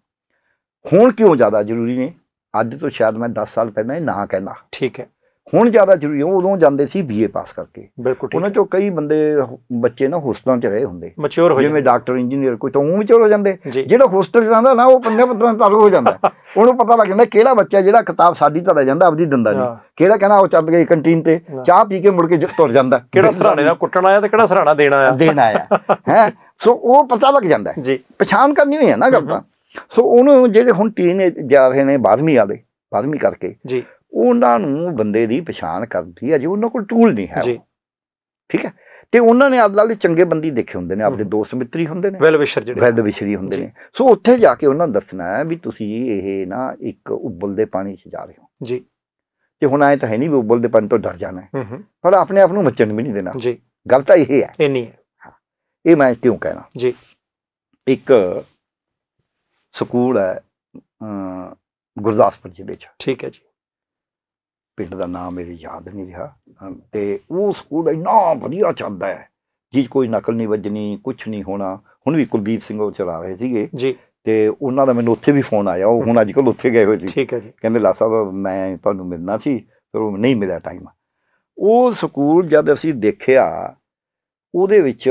ਹੁਣ ਕਿਉਂ ਜ਼ਿਆਦਾ ਜ਼ਰੂਰੀ ਨੇ ਅੱਜ ਤੋਂ ਸ਼ਾਇਦ ਮੈਂ 10 ਸਾਲ ਪਹਿਲਾਂ ਇਹ ਨਾ ਕਹਿੰਦਾ ਠੀਕ ਹੈ ਹੁਣ ਜ਼ਿਆਦਾ ਜ਼ਰੂਰੀ ਉਦੋਂ ਜਾਂਦੇ ਸੀ ਬੀਏ ਪਾਸ ਕਰਕੇ ਉਹਨਾਂ ਚੋਂ ਕਈ ਬੰਦੇ ਬੱਚੇ ਨਾ ਹੋਸਟਲਾਂ 'ਚ ਰਹੇ ਹੁੰਦੇ ਮੈਚੁਰ ਹੋ ਜਿਵੇਂ ਡਾਕਟਰ ਇੰਜੀਨੀਅਰ ਕੋਈ ਤਾਂ ਉਹ ਮੈਚੁਰ ਹੋ ਜਾਂਦੇ ਜਿਹੜਾ ਹੋਸਟਲ 'ਚ ਰਹਿੰਦਾ ਨਾ ਉਹ ਪੰਨੇ ਪੰਨੇ ਤੱਕ ਹੋ ਜਾਂਦਾ (laughs) ਉਹਨੂੰ ਪਤਾ ਲੱਗ ਜਾਂਦਾ ਕਿਹੜਾ ਬੱਚਾ ਜਿਹੜਾ ਕਿਤਾਬ ਸਾਡੀ ਤਰ੍ਹਾਂ ਜਾਂਦਾ ਆਪਦੀ ਦੰਦਾ ਨਹੀਂ ਕਿਹੜਾ ਕਹਿੰਦਾ ਉਹ ਚੱਲ ਗਿਆ ਕੰਟੀਨ ਤੇ ਚਾਹ ਪੀ ਕੇ ਮੁੜ ਕੇ ਜਿਸ ਤੁਰ ਜਾਂਦਾ ਕਿਹੜਾ ਸਰਾਣੇ ਨਾਲ ਕੁੱਟਣ ਆਇਆ ਤੇ ਕਿਹੜਾ ਸਰਾਣਾ ਦੇਣਾ ਆਇਆ ਦੇਣਾ ਆਇਆ (laughs) ਹੈ ਸੋ ਉਹ ਪਤਾ ਲੱਗ ਜਾਂਦਾ ਜੀ ਪਛਾਣ ਕਰਨੀ ਹੋਈ ਹੈ ਨਾ ਗੱਲ ਤਾਂ ਸੋ ਉਹਨੂੰ ਜਿਹੜੇ ਹੁਣ ਟੀਨ ਜਾ ਰਹੇ ਨੇ 12ਵੀਂ ਵਾਲੇ 12ਵੀਂ ਕਰਕੇ ਜੀ ਉਹਨਾਂ ਨੂੰ ਬੰਦੇ ਦੀ ਪਛਾਣ ਕਰਦੀ ਹੈ ਜੇ ਉਹਨਾਂ ਕੋਲ ਟੂਲ ਨਹੀਂ ਹੈ ਜੀ ਠੀਕ ਹੈ ਤੇ ਉਹਨਾਂ ਨੇ ਆਪਦੇ ਚੰਗੇ ਬੰਦੀ ਦੇਖੇ ਹੁੰਦੇ ਨੇ ਆਪਦੇ ਦੋਸਤ ਮਿੱਤਰੀ ਹੁੰਦੇ ਨੇ ਵੈਲਵਿਸ਼ਰ ਜਿਹੜੇ ਵੈਲਵਿਸ਼ਰੀ ਹੁੰਦੇ ਨੇ ਸੋ ਉੱਥੇ ਜਾ ਕੇ ਉਹਨਾਂ ਨੂੰ ਦੱਸਣਾ ਹੈ ਵੀ ਤੁਸੀਂ ਇਹ ਨਾ ਇੱਕ ਉਬਲਦੇ ਪਾਣੀ 'ਚ ਜਾ ਰਹੇ ਹੋ ਜੀ ਤੇ ਹੁਣ ਆਏ ਤਾਂ ਹੈ ਨਹੀਂ ਵੀ ਉਬਲਦੇ ਪਾਣੀ ਤੋਂ ਡਰ ਜਾਣਾ ਹੈ ਪਰ ਆਪਣੇ ਆਪ ਨੂੰ ਮੱਚਣ ਵੀ ਨਹੀਂ ਦੇਣਾ ਜੀ ਗੱਲ ਤਾਂ ਇਹ ਹੈ ਇਹ ਨਹੀਂ ਹੈ ਇਹ ਮੈਂ ਕਿਉਂ ਕਹਿਣਾ ਜੀ ਇੱਕ ਸਕੂਲ ਹੈ ਗੁਰਦਾਸਪੁਰ ਜ਼ਿਲ੍ਹੇ 'ਚ ਠੀਕ ਹੈ ਜੀ ਪਿੰਡ ਦਾ ਨਾਮ ਮੇਰੇ ਯਾਦ ਨਹੀਂ ਰਿਹਾ ਤੇ ਉਹ ਸਕੂਲ ਇੰਨਾ ਵਧੀਆ ਚੱਲਦਾ ਹੈ ਜੀ ਕੋਈ ਨਕਲ ਨਹੀਂ ਵੱਜਣੀ ਕੁਝ ਨਹੀਂ ਹੋਣਾ ਹੁਣ ਵੀ ਕੁਲਦੀਪ ਸਿੰਘ ਉਹ ਚਲਾ ਰਹੇ ਸੀਗੇ ਜੀ ਤੇ ਉਹਨਾਂ ਦਾ ਮੈਨੂੰ ਉੱਥੇ ਵੀ ਫੋਨ ਆਇਆ ਉਹ ਹੁਣ ਅੱਜ ਕੱਲ ਉੱਥੇ ਗਏ ਹੋਏ ਸੀ ਠੀਕ ਹੈ ਜੀ ਕਹਿੰਦੇ ਲਾ ਸਾਹਿਬ ਮੈਂ ਤੁਹਾਨੂੰ ਮਿਲਣਾ ਸੀ ਪਰ ਉਹ ਨਹੀਂ ਮਿਲਿਆ ਟਾਈਮ ਉਹ ਸਕੂਲ ਜਦ ਅਸੀਂ ਦੇਖਿਆ ਉਹਦੇ ਵਿੱਚ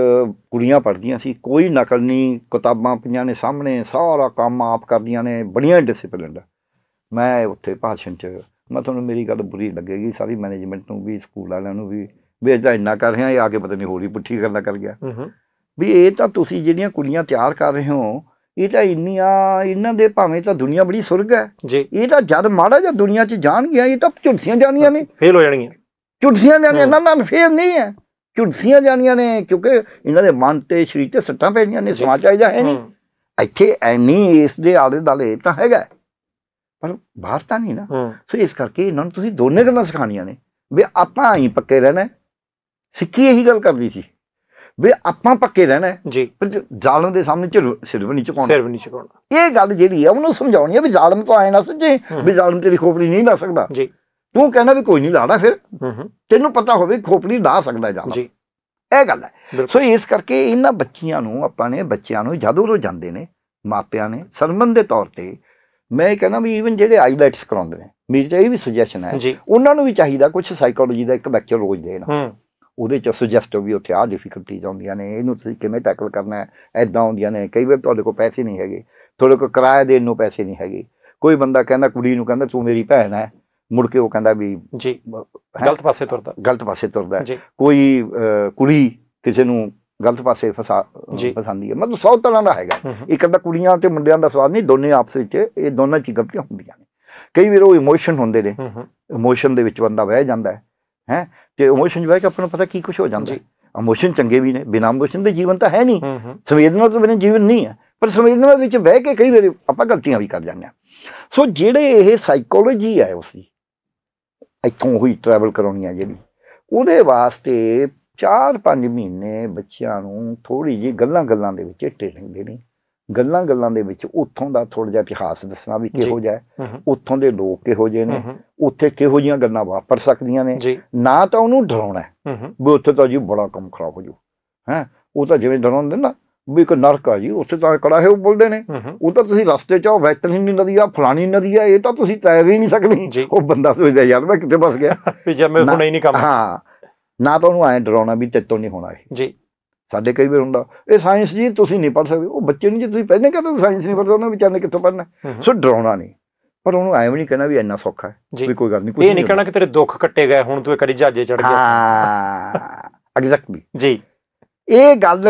ਕੁੜੀਆਂ ਪੜ੍ਹਦੀਆਂ ਸੀ ਕੋਈ ਨਕਲ ਨਹੀਂ ਕਿਤਾਬਾਂ ਪਈਆਂ ਨੇ ਸਾਹਮਣੇ ਸਾਰਾ ਕੰਮ ਆਪ ਕਰਦੀਆਂ ਨੇ ਬੜੀਆਂ ਡਿਸਪਲਿਨਡ ਮੈਂ ਉੱਥੇ ਭਾਸ਼ਣ 'ਚ ਮੈਂ ਤੁਹਾਨੂੰ ਮੇਰੀ ਗੱਲ ਬੁਰੀ ਲੱਗੇਗੀ ਸਾਰੀ ਮੈਨੇਜਮੈਂਟ ਨੂੰ ਵੀ ਸਕੂਲ ਵਾਲਿਆਂ ਨੂੰ ਵੀ ਵੀ ਅਜਾ ਇੰਨਾ ਕਰ ਰਿਹਾ ਇਹ ਆ ਕੇ ਪਤਾ ਨਹੀਂ ਹੋਰੀ ਪੁੱਠੀ ਗੱਲਾਂ ਕਰ ਗਿਆ ਵੀ ਇਹ ਤਾਂ ਤੁਸੀਂ ਜਿਹੜੀਆਂ ਕੁੜੀਆਂ ਤਿਆਰ ਕਰ ਰਹੇ ਹੋ ਇਹ ਤਾਂ ਇੰਨੀਆਂ ਇਹਨਾਂ ਦੇ ਭਾਵੇਂ ਤਾਂ ਦੁਨੀਆ ਬੜੀ ਸੁਰਗ ਹੈ ਜੀ ਇਹ ਤਾਂ ਜਦ ਮਾੜਾ ਜਾਂ ਦੁਨੀਆ 'ਚ ਜਾਣਗੀਆਂ ਇਹ ਤਾਂ ਝੁੱਟਸੀਆਂ ਜਾਣੀਆਂ ਨੇ ਫੇਲ ਹੋ ਜਾਣਗੀਆਂ ਝੁੱਟਸੀਆਂ ਜਾਣੀਆਂ ਨਾ ਨਾ ਫੇਰ ਨਹੀਂ ਹੈ ਝੁੱਟਸੀਆਂ ਜਾਣੀਆਂ ਨੇ ਕਿਉਂਕਿ ਇਹਨਾਂ ਦੇ ਮਨ ਤੇ ਸਰੀਰ ਤੇ ਸੱਟਾਂ ਪੈਣੀਆਂ ਨੇ ਸਮਾਜ ਆਇਆ ਹੈ ਨਹੀਂ ਇੱਥੇ ਐਨੀ ਇਸ ਦੇ ਆਲੇ ਦਾਲੇ ਤਾਂ ਹੈਗਾ ਪਰ ਬਾਹਰ ਤਾਂ ਨਹੀਂ ਨਾ ਸੋ ਇਸ ਕਰਕੇ ਇਹਨਾਂ ਨੂੰ ਤੁਸੀਂ ਦੋਨੇ ਗੱਲਾਂ ਸਿਖਾਣੀਆਂ ਨੇ ਵੀ ਆਪਾਂ ਹੀ ਪੱਕੇ ਰਹਿਣਾ ਸਿੱਖੀ ਇਹੀ ਗੱਲ ਕਰਦੀ ਸੀ ਵੀ ਆਪਾਂ ਪੱਕੇ ਰਹਿਣਾ ਜੀ ਪਰ ਜ਼ਾਲਮ ਦੇ ਸਾਹਮਣੇ ਸਿਰ ਵੀ ਨਹੀਂ ਚੁਕਾਉਣਾ ਸਿਰ ਵੀ ਨਹੀਂ ਚੁਕਾਉਣਾ ਇਹ ਗੱਲ ਜਿਹੜੀ ਆ ਉਹਨੂੰ ਸਮਝਾਉਣੀ ਆ ਵੀ ਜ਼ਾਲਮ ਤਾਂ ਆਏ ਨਾ ਸੱਚੇ ਵੀ ਜ਼ਾਲਮ ਤੇਰੀ ਖੋਪੜੀ ਨਹੀਂ ਲਾ ਸਕਦਾ ਜੀ ਤੂੰ ਕਹਿੰਦਾ ਵੀ ਕੋਈ ਨਹੀਂ ਲਾਣਾ ਫਿਰ ਤੈਨੂੰ ਪਤਾ ਹੋਵੇ ਖੋਪੜੀ ਲਾ ਸਕਦਾ ਜ਼ਾਲਮ ਜੀ ਇਹ ਗੱਲ ਹੈ ਸੋ ਇਸ ਕਰਕੇ ਇਹਨਾਂ ਬੱਚੀਆਂ ਨੂੰ ਆਪਾਂ ਨੇ ਬੱਚਿਆਂ ਨੂੰ ਜਦੋਂ ਉਹ ਜਾਂਦੇ ਨੇ ਮਾਪਿਆਂ ਨੇ ਸਰਮਨ ਦੇ ਤੌਰ ਤੇ ਮੈਂ ਇਹ ਕਹਿੰਦਾ ਵੀ ਇਵਨ ਜਿਹੜੇ ਆਈਲੈਟਸ ਕਰਾਉਂਦੇ ਨੇ ਮੇਰੇ ਤੇ ਇਹ ਵੀ ਸੁਜੈਸ਼ਨ ਹੈ ਉਹਨਾਂ ਨੂੰ ਵੀ ਚਾਹੀਦਾ ਕੁਝ ਸਾਈਕੋਲੋਜੀ ਦਾ ਇੱਕ ਲੈਕਚਰ ਰੋਜ਼ ਦੇਣ ਉਹਦੇ ਚ ਸੁਜੈਸਟ ਵੀ ਉੱਥੇ ਆ ਡਿਫਿਕਲਟੀਜ਼ ਆਉਂਦੀਆਂ ਨੇ ਇਹਨੂੰ ਤੁਸੀਂ ਕਿਵੇਂ ਟੈਕਲ ਕਰਨਾ ਹੈ ਐਦਾਂ ਆਉਂਦੀਆਂ ਨੇ ਕਈ ਵਾਰ ਤੁਹਾਡੇ ਕੋਲ ਪੈਸੇ ਨਹੀਂ ਹੈਗੇ ਤੁਹਾਡੇ ਕੋਲ ਕਿਰਾਇਆ ਦੇਣ ਨੂੰ ਪੈਸੇ ਨਹੀਂ ਹੈਗੇ ਕੋਈ ਬੰਦਾ ਕਹਿੰਦਾ ਕੁੜੀ ਨੂੰ ਕਹਿੰਦਾ ਤੂੰ ਮੇਰੀ ਭੈਣ ਹੈ ਮੁੜ ਕੇ ਉਹ ਕਹਿੰਦਾ ਵੀ ਜੀ ਗਲਤ ਪਾਸੇ ਤੁਰਦਾ ਗਲਤ ਪਾਸੇ ਤੁਰਦਾ ਕੋਈ ਕੁੜੀ ਕਿਸੇ ਨੂੰ ਗਲਤ ਪਾਸੇ ਫਸਾ ਫਸਾਂਦੀ ਹੈ ਮਤਲਬ ਸੌ ਤਰ੍ਹਾਂ ਦਾ ਹੈਗਾ ਇੱਕ ਅੱਧਾ ਕੁੜੀਆਂ ਤੇ ਮੁੰਡਿਆਂ ਦਾ ਸਵਾਦ ਨਹੀਂ ਦੋਨੇ ਆਪਸ ਵਿੱਚ ਇਹ ਦੋਨਾਂ ਚੀਜ਼ਾਂ ਗਲਤੀਆਂ ਹੁੰਦੀਆਂ ਨੇ ਕਈ ਵਾਰ ਉਹ ਇਮੋਸ਼ਨ ਹੁੰਦੇ ਨੇ ਇਮੋਸ਼ਨ ਦੇ ਵਿੱਚ ਬੰਦਾ ਵਹਿ ਜਾਂਦਾ ਹੈ ਹੈ ਤੇ ਇਮੋਸ਼ਨ ਵਹਿ ਕੇ ਆਪਾਂ ਨੂੰ ਪਤਾ ਕੀ ਕੁਝ ਹੋ ਜਾਂਦਾ ਹੈ ਇਮੋਸ਼ਨ ਚੰਗੇ ਵੀ ਨੇ ਬਿਨਾਂ ਇਮੋਸ਼ਨ ਦੇ ਜੀਵਨ ਤਾਂ ਹੈ ਨਹੀਂ ਸੰਵੇਦਨਾ ਤੋਂ ਬਿਨਾਂ ਜੀਵਨ ਨਹੀਂ ਹੈ ਪਰ ਸੰਵੇਦਨਾ ਵਿੱਚ ਬਹਿ ਕੇ ਕਈ ਵਾਰ ਆਪਾਂ ਗਲਤੀਆਂ ਵੀ ਕਰ ਜਾਂਦੇ ਆ ਸੋ ਜਿਹੜੇ ਇਹ ਸਾਈਕੋਲੋਜੀ ਹੈ ਦੀ ਇਤੋਂ ਹੋਈ ਟਰੈਵਲ ਕਰਾਉਣੀ ਆ ਜਿਹੜੀ ਉਹਦੇ ਵਾਸਤੇ 4-5 ਮਹੀਨੇ ਬੱਚਿਆਂ ਨੂੰ ਥੋੜੀ ਜੀ ਗੱਲਾਂ-ਗੱਲਾਂ ਦੇ ਵਿੱਚ ਟ੍ਰੇਨਿੰਗ ਦੇਣੀ ਗੱਲਾਂ-ਗੱਲਾਂ ਦੇ ਵਿੱਚ ਉੱਥੋਂ ਦਾ ਥੋੜਾ ਜਿਹਾ ਇਤਿਹਾਸ ਦੱਸਣਾ ਵੀ ਕਿਹੋ ਜਿਹਾ ਹੈ ਉੱਥੋਂ ਦੇ ਲੋਕ ਕਿਹੋ ਜਿਹੇ ਨੇ ਉੱਥੇ ਕਿਹੋ ਜੀਆਂ ਗੱਲਾਂ ਵਾਪਰ ਸਕਦੀਆਂ ਨੇ ਨਾ ਤਾਂ ਉਹਨੂੰ ਡਰਾਉਣਾ ਵੀ ਉੱਥੇ ਤਾਂ ਜੀ ਬੜਾ ਕੰਮ ਖਰਾਬ ਹੋ ਜੂ ਹੈ ਉਹ ਤਾਂ ਜਿਵੇਂ ਡਰਾਉਂਦੇ ਨਾ ਵੀ ਕੋ ਨਰਕ ਆ ਜੀ ਉੱਥੇ ਤਾਂ ਕੜਾ ਹੈ ਉਹ ਬੋਲਦੇ ਨੇ ਉਹ ਤਾਂ ਤੁਸੀਂ ਰਸਤੇ 'ਚ ਵੈਤਨੀ ਨਦੀ ਆ ਫਲਾਣੀ ਨਦੀ ਆ ਇਹ ਤਾਂ ਤੁਸੀਂ ਤੈਰ ਹੀ ਨਹੀਂ ਸਕਦੇ ਉਹ ਬੰਦਾ ਸੋਚਦਾ ਯਾਰ ਮੈਂ ਕਿੱਥੇ ਫਸ ਗਿਆ ਵੀ ਜੇ ਮੈਂ ਹੁਣ ਹੀ ਨਹੀਂ ਕੰਮ ਹਾਂ ਨਾ ਤਾਂ ਉਹਨੂੰ ਐਂ ਡਰਾਉਣਾ ਵੀ ਤੇਤੋਂ ਨਹੀਂ ਹੋਣਾ ਇਹ ਜੀ ਸਾਡੇ ਕਈ ਵਾਰ ਹੁੰਦਾ ਇਹ ਸਾਇੰਸ ਜੀ ਤੁਸੀਂ ਨਹੀਂ ਪੜ ਸਕਦੇ ਉਹ ਬੱਚੇ ਨੂੰ ਜੇ ਤੁਸੀਂ ਪਹਿਲੇ ਕਹਿੰਦੇ ਸਾਇੰਸ ਨਹੀਂ ਪੜਦਾ ਉਹਨਾਂ ਵਿਚਾਰੇ ਨੇ ਕਿੱਥੋਂ ਪੜਨਾ ਸੋ ਡਰਾਉਣਾ ਨਹੀਂ ਪਰ ਉਹਨੂੰ ਐਵੇਂ ਨਹੀਂ ਕਹਿਣਾ ਵੀ ਇੰਨਾ ਸੌਖਾ ਹੈ ਵੀ ਕੋਈ ਗੱਲ ਨਹੀਂ ਕੁਝ ਇਹ ਨਹੀਂ ਕਹਿਣਾ ਕਿ ਤੇਰੇ ਦੁੱਖ ਕੱਟੇ ਗਏ ਹੁਣ ਤੂੰ ਇੱਕ ਵਾਰੀ ਜਹਾਜ਼ੇ ਚੜ ਗਿਆ ਹਾਂ ਐਗਜ਼ੈਕਟਲੀ ਜੀ ਇਹ ਗੱਲ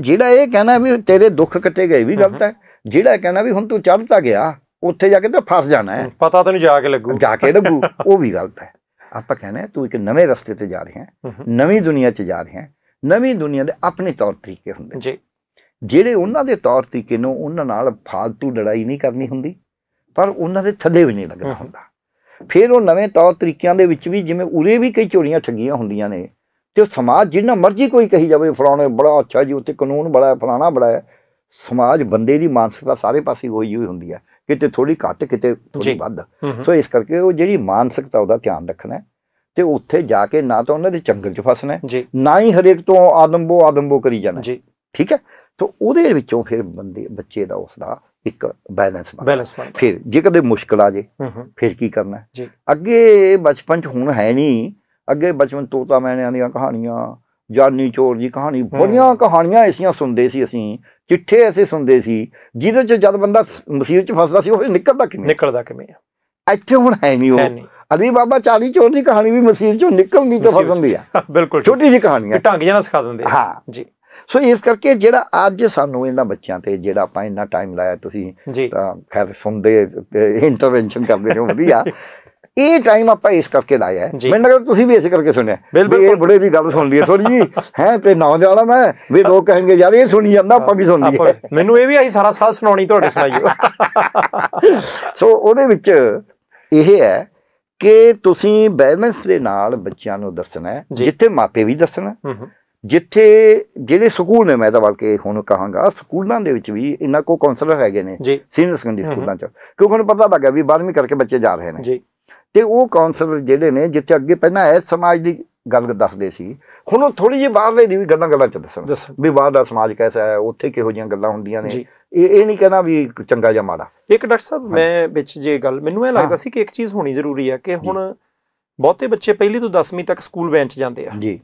ਜਿਹੜਾ ਇਹ ਕਹਿਣਾ ਵੀ ਤੇਰੇ ਦੁੱਖ ਕੱਟੇ ਗਏ ਵੀ ਗਲਤ ਹੈ ਜਿਹੜਾ ਕਹਿਣਾ ਵੀ ਹੁਣ ਤੂੰ ਚੜਤਾ ਗਿਆ ਉੱਥੇ ਜਾ ਕੇ ਤਾਂ ਫਸ ਜਾਣਾ ਹੈ ਪਤਾ ਤੈਨੂੰ ਜਾ ਕੇ ਲੱਗੂ ਜਾ ਕੇ ਲੱਗੂ ਉਹ ਵੀ ਗਲਤ ਹੈ ਆਪਾਂ ਕਹਿੰਦੇ ਆ ਤੂੰ ਇੱਕ ਨਵੇਂ ਰਸਤੇ ਤੇ ਜਾ ਰਿਹਾ ਹੈ ਨਵੀਂ ਦੁਨੀਆ 'ਚ ਜਾ ਰਿਹਾ ਹੈ ਨਵੀਂ ਦੁਨੀਆ ਦੇ ਆਪਣੇ ਤੌਰ ਤਰੀਕੇ ਹੁੰਦੇ ਜੀ ਜਿਹੜੇ ਉਹਨਾਂ ਦੇ ਤੌਰ ਤਰੀਕੇ ਨੂੰ ਉਹਨਾਂ ਨਾਲ ਫਾਲਤੂ ਲੜਾਈ ਨਹੀਂ ਕਰਨੀ ਹੁੰਦੀ ਪਰ ਉਹਨਾਂ ਦੇ ਥੱਲੇ ਵੀ ਨਹੀਂ ਲੱਗਣਾ ਹੁੰਦਾ ਫਿਰ ਉਹ ਨਵੇਂ ਤੌਰ ਤਰੀਕਿਆਂ ਦੇ ਵਿੱਚ ਵੀ ਜਿਵੇਂ ਉਰੇ ਵੀ ਕਈ ਚੋਰੀਆਂ ਠੱਗੀਆਂ ਹੁੰਦੀਆਂ ਨੇ ਤੇ ਉਹ ਸਮਾਜ ਜਿੰਨਾ ਮਰਜ਼ੀ ਕੋਈ ਕਹੀ ਜਾਵੇ ਫਲਾਣੇ ਬੜਾ ਅੱਛਾ ਜੀ ਉੱਤੇ ਕਾਨੂੰਨ ਬੜਾ ਹੈ ਫਲਾਣਾ ਬੜਾ ਹੈ ਸਮਾਜ ਬੰਦੇ ਦੀ ਮਾਨਸਿਕਤਾ ਸਾਰੇ ਪਾਸੇ ਹੋਈ ਹੋਈ ਹੁੰਦੀ ਹੈ ਕਿਤੇ ਥੋੜੀ ਘੱਟ ਕਿਤੇ ਥੋੜੀ ਵੱਧ ਸੋ ਇਸ ਕਰਕੇ ਉਹ ਜਿਹੜੀ ਮਾਨਸਿਕਤਾ ਉਹਦਾ ਧਿਆਨ ਰੱਖਣਾ ਤੇ ਉੱਥੇ ਜਾ ਕੇ ਨਾ ਤਾਂ ਉਹਨਾਂ ਦੇ ਚੰਗਲ 'ਚ ਫਸਣਾ ਨਾ ਹੀ ਹਰੇਕ ਤੋਂ ਆਦਮਬੋ ਆਦਮਬੋ ਕਰੀ ਜਾਣਾ ਠੀਕ ਹੈ ਸੋ ਉਹਦੇ ਵਿੱਚੋਂ ਫਿਰ ਬੰਦੇ ਬੱਚੇ ਦਾ ਉਸ ਦਾ ਇੱਕ ਬੈਲੈਂਸ ਬਣ ਬੈਲੈਂਸ ਬਣ ਫਿਰ ਜੇ ਕਦੇ ਮੁਸ਼ਕਲ ਆ ਜੇ ਫਿਰ ਕੀ ਕਰਨਾ ਅੱਗੇ ਬਚਪਨ 'ਚ ਹੁਣ ਹੈ ਨਹੀਂ ਅੱਗੇ ਬਚਪਨ ਤੋਤਾ ਮੈਣਿਆਂ ਦੀਆਂ ਕਹਾਣੀਆਂ ਜਾਨੀ ਚੋਰ ਦੀ ਕਹਾਣੀ ਬੜੀਆਂ ਕਹਾਣੀਆਂ ਐਸੀਆਂ ਸੁਣਦੇ ਸੀ ਅਸੀਂ ਚਿੱਠੇ ਐਸੇ ਸੁਣਦੇ ਸੀ ਜਿਹਦੇ ਚ ਜਦ ਬੰਦਾ ਮਸੀਹ ਚ ਫਸਦਾ ਸੀ ਉਹ ਨਿਕਲਦਾ ਕਿਵੇਂ ਨਿਕਲਦਾ ਕਿਵੇਂ ਇੱਥੇ ਹੁਣ ਹੈ ਨਹੀਂ ਉਹ ਅਲੀ ਬਾਬਾ ਚਾਲੀ ਚੋਰ ਦੀ ਕਹਾਣੀ ਵੀ ਮਸੀਹ ਚੋਂ ਨਿਕਲਣੀ ਤਾਂ ਫਸਦੀ ਆ ਬਿਲਕੁਲ ਛੋਟੀ ਜੀ ਕਹਾਣੀਆਂ ਢੰਗ ਜਿਹਾ ਸਿਖਾ ਦਿੰਦੇ ਹਾਂ ਜੀ ਸੋ ਇਸ ਕਰਕੇ ਜਿਹੜਾ ਅੱਜ ਸਾਨੂੰ ਇਹਨਾਂ ਬੱਚਿਆਂ ਤੇ ਜਿਹੜਾ ਆਪਾਂ ਇੰਨਾ ਟਾਈਮ ਲਾਇਆ ਤੁਸੀਂ ਤਾਂ ਖੈਰ ਸੁਣਦੇ ਇੰਟਰਵੈਂਸ਼ਨ ਕਰਦੇ ਹੋ ਵਧੀਆ (laughs) ਇਹ ਟਾਈਮ ਆਪਾਂ ਇਸ ਕਰਕੇ ਲਾਇਆ ਹੈ ਮੈਨੂੰ ਲੱਗਦਾ ਤੁਸੀਂ ਵੀ ਇਸ ਕਰਕੇ ਸੁਣਿਆ ਬਿਲਕੁਲ ਇਹ ਬੁੜੇ ਦੀ ਗੱਲ ਸੁਣਦੀ ਹੈ ਥੋੜੀ ਜੀ ਹੈ ਤੇ ਨਾ ਮੈਂ ਵੀ ਲੋਕ ਕਹਿਣਗੇ ਯਾਰ ਇਹ ਸੁਣੀ ਜਾਂਦਾ ਆਪਾਂ ਵੀ ਸੁਣਦੀ ਲਈਏ ਮੈਨੂੰ ਇਹ ਵੀ ਆਹੀ ਸਾਰਾ ਸਾਲ ਸੁਣਾਉਣੀ ਤੁਹਾਡੇ ਸੁਣਾਈਓ ਸੋ ਉਹਦੇ ਵਿੱਚ ਇਹ ਹੈ ਕਿ ਤੁਸੀਂ ਬੈਲੈਂਸ ਦੇ ਨਾਲ ਬੱਚਿਆਂ ਨੂੰ ਦੱਸਣਾ ਹੈ ਜਿੱਥੇ ਮਾਪੇ ਵੀ ਦੱਸਣਾ ਜਿੱਥੇ ਜਿਹੜੇ ਸਕੂਲ ਨੇ ਮੈਂ ਤਾਂ ਬਲਕਿ ਹੁਣ ਕਹਾਂਗਾ ਸਕੂਲਾਂ ਦੇ ਵਿੱਚ ਵੀ ਇਹਨਾਂ ਕੋ ਕਾਉਂਸਲਰ ਹੈਗੇ ਨੇ ਸੀਨੀਅਰ ਸੈਕੰਡਰੀ ਸਕੂਲਾਂ ਚ ਕਿਉਂਕਿ ਉਹਨਾਂ ਪਤਾ ਲੱਗਾ ਵੀ 12ਵੀਂ ਕਰਕੇ ਬੱਚੇ ਜਾ ਰਹੇ ਨੇ ਜੀ ਤੇ ਉਹ ਕਾਉਂਸਲਰ ਜਿਹੜੇ ਨੇ ਜਿੱਥੇ ਅੱਗੇ ਪਹਿਲਾਂ ਐ ਸਮਾਜ ਦੀ ਗੱਲ ਦੱਸਦੇ ਸੀ ਹੁਣ ਉਹ ਥੋੜੀ ਜਿਹੀ ਬਾਹਰਲੇ ਦੀ ਵੀ ਗੱਲਾਂ ਗੱਲਾਂ ਚ ਦੱਸਣ ਵੀ ਬਾਹਰ ਦਾ ਸਮਾਜ ਕਿਹਦਾ ਹੈ ਉੱਥੇ ਕਿਹੋ ਜੀਆਂ ਗੱਲਾਂ ਹੁੰਦੀਆਂ ਨੇ ਇਹ ਇਹ ਨਹੀਂ ਕਹਿਣਾ ਵੀ ਚੰਗਾ ਜਾਂ ਮਾੜਾ ਇੱਕ ਡਾਕਟਰ ਸਾਹਿਬ ਮੈਂ ਵਿੱਚ ਜੇ ਗੱਲ ਮੈਨੂੰ ਇਹ ਲੱਗਦਾ ਸੀ ਕਿ ਇੱਕ ਚੀਜ਼ ਹੋਣੀ ਜ਼ਰੂਰੀ ਹੈ ਕਿ ਹੁਣ ਬਹੁਤੇ ਬੱਚੇ ਪਹਿਲੀ ਤੋਂ 10ਵੀਂ ਤੱਕ ਸਕੂਲ ਵੈਨ ਚ ਜਾਂਦੇ ਆ ਜੀ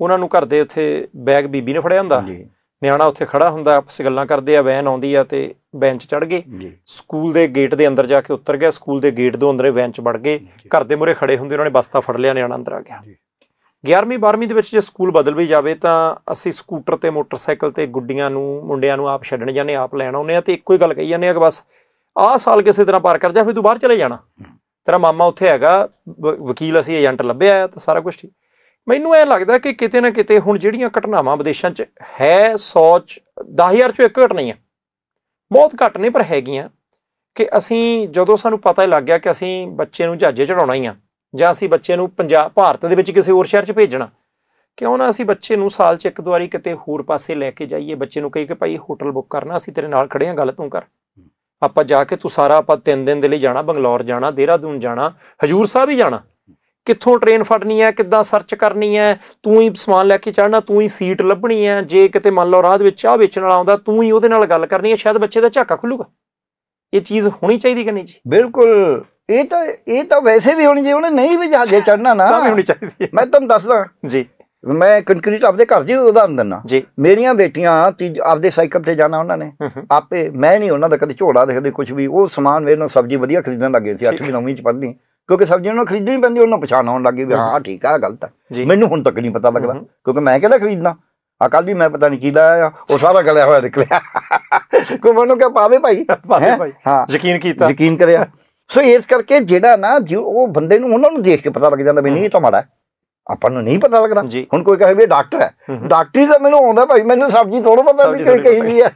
ਉਹਨਾਂ ਨੂੰ ਘਰ ਦੇ ਉੱਥੇ ਬੈਗ ਬੀਬੀ ਨੇ ਫੜਿਆ ਹੁੰਦਾ ਜੀ ਨਿਆਣਾ ਉੱਥੇ ਖੜਾ ਹੁੰਦਾ ਆਪਸ ਗੱਲਾਂ ਕਰਦੇ ਆ ਵੈਨ ਆਉਂਦੀ ਆ ਤੇ ਵੈਨ 'ਚ ਚੜ ਗਏ ਸਕੂਲ ਦੇ ਗੇਟ ਦੇ ਅੰਦਰ ਜਾ ਕੇ ਉਤਰ ਗਿਆ ਸਕੂਲ ਦੇ ਗੇਟ ਦੇ ਅੰਦਰੇ ਵੈਨ 'ਚ ਵੜ ਗਏ ਘਰ ਦੇ ਮੂਰੇ ਖੜੇ ਹੁੰਦੇ ਉਹਨਾਂ ਨੇ ਬਸਤਾ ਫੜ ਲਿਆ ਨਿਆਣਾ ਅੰਦਰ ਆ ਗਿਆ 11ਵੀਂ 12ਵੀਂ ਦੇ ਵਿੱਚ ਜੇ ਸਕੂਲ ਬਦਲ ਵੀ ਜਾਵੇ ਤਾਂ ਅਸੀਂ ਸਕੂਟਰ ਤੇ ਮੋਟਰਸਾਈਕਲ ਤੇ ਗੁੱਡੀਆਂ ਨੂੰ ਮੁੰਡਿਆਂ ਨੂੰ ਆਪ ਛੱਡਣ ਜਾਂਦੇ ਆਪ ਲੈਣ ਆਉਂਦੇ ਆ ਤੇ ਇੱਕੋ ਹੀ ਗੱਲ ਕਹੀ ਜਾਂਦੇ ਆ ਕਿ ਬਸ ਆਹ ਸਾਲ ਕਿਸੇ ਤਰ੍ਹਾਂ ਪਾਰ ਕਰ ਜਾ ਫਿਰ ਤੂੰ ਬਾਹਰ ਚਲੇ ਜਾਣਾ ਤੇਰਾ ਮਾਮਾ ਉੱਥੇ ਹੈਗਾ ਵਕੀਲ ਅਸੀਂ ਏਜੰਟ ਲੱਭਿਆ ਤਾਂ ਸਾਰਾ ਕੁਝ ਠੀਕ ਮੈਨੂੰ ਇਹ ਲੱਗਦਾ ਕਿ ਕਿਤੇ ਨਾ ਕਿਤੇ ਹੁਣ ਜਿਹੜੀਆਂ ਘਟਨਾਵਾਂ ਵਿਦੇਸ਼ਾਂ 'ਚ ਹੈ 100 ਚ 10000 ਚੋਂ ਇੱਕ ਘਟਨਾ ਬਹੁਤ ਘੱਟ ਨੇ ਪਰ ਹੈਗੀਆਂ ਕਿ ਅਸੀਂ ਜਦੋਂ ਸਾਨੂੰ ਪਤਾ ਲੱਗ ਗਿਆ ਕਿ ਅਸੀਂ ਬੱਚੇ ਨੂੰ ਜਹਾਜ਼ੇ ਚੜਾਉਣਾ ਹੀ ਆ ਜਾਂ ਅਸੀਂ ਬੱਚੇ ਨੂੰ ਪੰਜਾਬ ਭਾਰਤ ਦੇ ਵਿੱਚ ਕਿਸੇ ਹੋਰ ਸ਼ਹਿਰ 'ਚ ਭੇਜਣਾ ਕਿਉਂ ਨਾ ਅਸੀਂ ਬੱਚੇ ਨੂੰ ਸਾਲ 'ਚ ਇੱਕ ਦੁਆਰੀ ਕਿਤੇ ਹੋਰ ਪਾਸੇ ਲੈ ਕੇ ਜਾਈਏ ਬੱਚੇ ਨੂੰ ਕਹੀਏ ਕਿ ਭਾਈ ਹੋਟਲ ਬੁੱਕ ਕਰਨਾ ਅਸੀਂ ਤੇਰੇ ਨਾਲ ਖੜੇ ਆ ਗੱਲ ਤੂੰ ਕਰ ਆਪਾਂ ਜਾ ਕੇ ਤੂੰ ਸਾਰਾ ਆਪਾਂ 3 ਦਿਨ ਦੇ ਲਈ ਜਾਣਾ ਬੰਗਲੌਰ ਜਾਣਾ ਦੇਹਰਾਦੂਨ ਜਾਣਾ ਹਜੂਰ ਸਾਹਿਬ ਹੀ ਜਾਣਾ ਕਿੱਥੋਂ ਟ੍ਰੇਨ ਫੜਨੀ ਹੈ ਕਿੱਦਾਂ ਸਰਚ ਕਰਨੀ ਹੈ ਤੂੰ ਹੀ ਸਮਾਨ ਲੈ ਕੇ ਚੜਨਾ ਤੂੰ ਹੀ ਸੀਟ ਲੱਭਣੀ ਹੈ ਜੇ ਕਿਤੇ ਮੰਨ ਲਓ ਰਾਹ ਦੇ ਵਿੱਚ ਆ ਵੇਚਣ ਵਾਲਾ ਆਉਂਦਾ ਤੂੰ ਹੀ ਉਹਦੇ ਨਾਲ ਗੱਲ ਕਰਨੀ ਹੈ ਸ਼ਾਇਦ ਬੱਚੇ ਦਾ ਝਾਕਾ ਖੁੱਲੂਗਾ ਇਹ ਚੀਜ਼ ਹੋਣੀ ਚਾਹੀਦੀ ਕਿ ਨਹੀਂ ਜੀ ਬਿਲਕੁਲ ਇਹ ਤਾਂ ਇਹ ਤਾਂ ਵੈਸੇ ਵੀ ਹੋਣੀ ਜੇ ਉਹਨੇ ਨਹੀਂ ਵੀ ਜਾ ਕੇ ਚੜਨਾ ਨਾ ਤਾਂ ਵੀ ਹੋਣੀ ਚਾਹੀਦੀ ਮੈਂ ਤੁਹਾਨੂੰ ਦੱਸਦਾ ਜੀ ਮੈਂ ਕੰਕਰੀਟ ਆਪਦੇ ਘਰ ਜੀ ਉਦਾਹਰਨ ਦਿੰਨਾ ਮੇਰੀਆਂ ਬੇਟੀਆਂ ਆਪਦੇ ਸਾਈਕਲ ਤੇ ਜਾਣਾ ਉਹਨਾਂ ਨੇ ਆਪੇ ਮੈਂ ਨਹੀਂ ਉਹਨਾਂ ਦਾ ਕਦੇ ਝੋੜਾ ਦੇਖਦੇ ਕੁਝ ਵੀ ਉਹ ਸਮਾਨ ਮੇਰੇ ਨਾਲ ਸਬਜ਼ੀ ਵਧੀਆ ਖਰੀਦਣ ਲੱਗੇ ਸੀ 8ਵੀਂ 9ਵੀਂ ਚ ਪੜ੍ਹਦੀ ਕਿਉਂਕਿ ਸਬਜ਼ੀਆਂ ਨੂੰ ਖਰੀਦਣੀ ਪੈਂਦੀ ਉਹਨਾਂ ਪਛਾਣ ਆਉਣ ਲੱਗੀ ਵੀ ਹਾਂ ਠੀਕ ਆ ਗਲਤ ਆ ਮੈਨੂੰ ਹੁਣ ਤੱਕ ਨਹੀਂ ਪਤਾ ਲੱਗਦਾ ਕਿਉਂਕਿ ਮੈਂ ਕਿਹੜਾ ਖਰੀਦਣਾ ਆ ਕੱਲ ਵੀ ਮੈਂ ਪਤਾ ਨਹੀਂ ਕੀ ਲਾਇਆ ਉਹ ਸਾਰਾ ਗਲਿਆ ਹੋਇਆ ਨਿਕਲਿਆ ਕੋਈ ਮੈਨੂੰ ਕਿਹਾ ਪਾਵੇ ਭਾਈ ਪਾਵੇ ਭਾਈ ਹਾਂ ਯਕੀਨ ਕੀਤਾ ਯਕੀਨ ਕਰਿਆ ਸੋ ਇਸ ਕਰਕੇ ਜਿਹੜਾ ਨਾ ਉਹ ਬੰਦੇ ਨੂੰ ਉਹਨਾਂ ਨੂੰ ਦੇਖ ਕੇ ਪਤਾ ਲੱਗ ਜਾਂਦਾ ਵੀ ਨਹੀਂ ਇਹ ਤਾਂ ਮਾੜਾ ਆਪਾਂ ਨੂੰ ਨਹੀਂ ਪਤਾ ਲੱਗਦਾ ਹੁਣ ਕੋਈ ਕਹੇ ਵੀ ਡਾਕਟਰ ਹੈ ਡਾਕਟਰੀ ਦਾ ਮੈਨੂੰ ਆਉਂਦਾ ਭਾਈ ਮੈਨੂੰ ਸਬਜ਼ੀ ਥੋੜਾ ਪਤਾ ਵੀ ਕਹੀ ਕਹੀ ਵੀ ਹੈ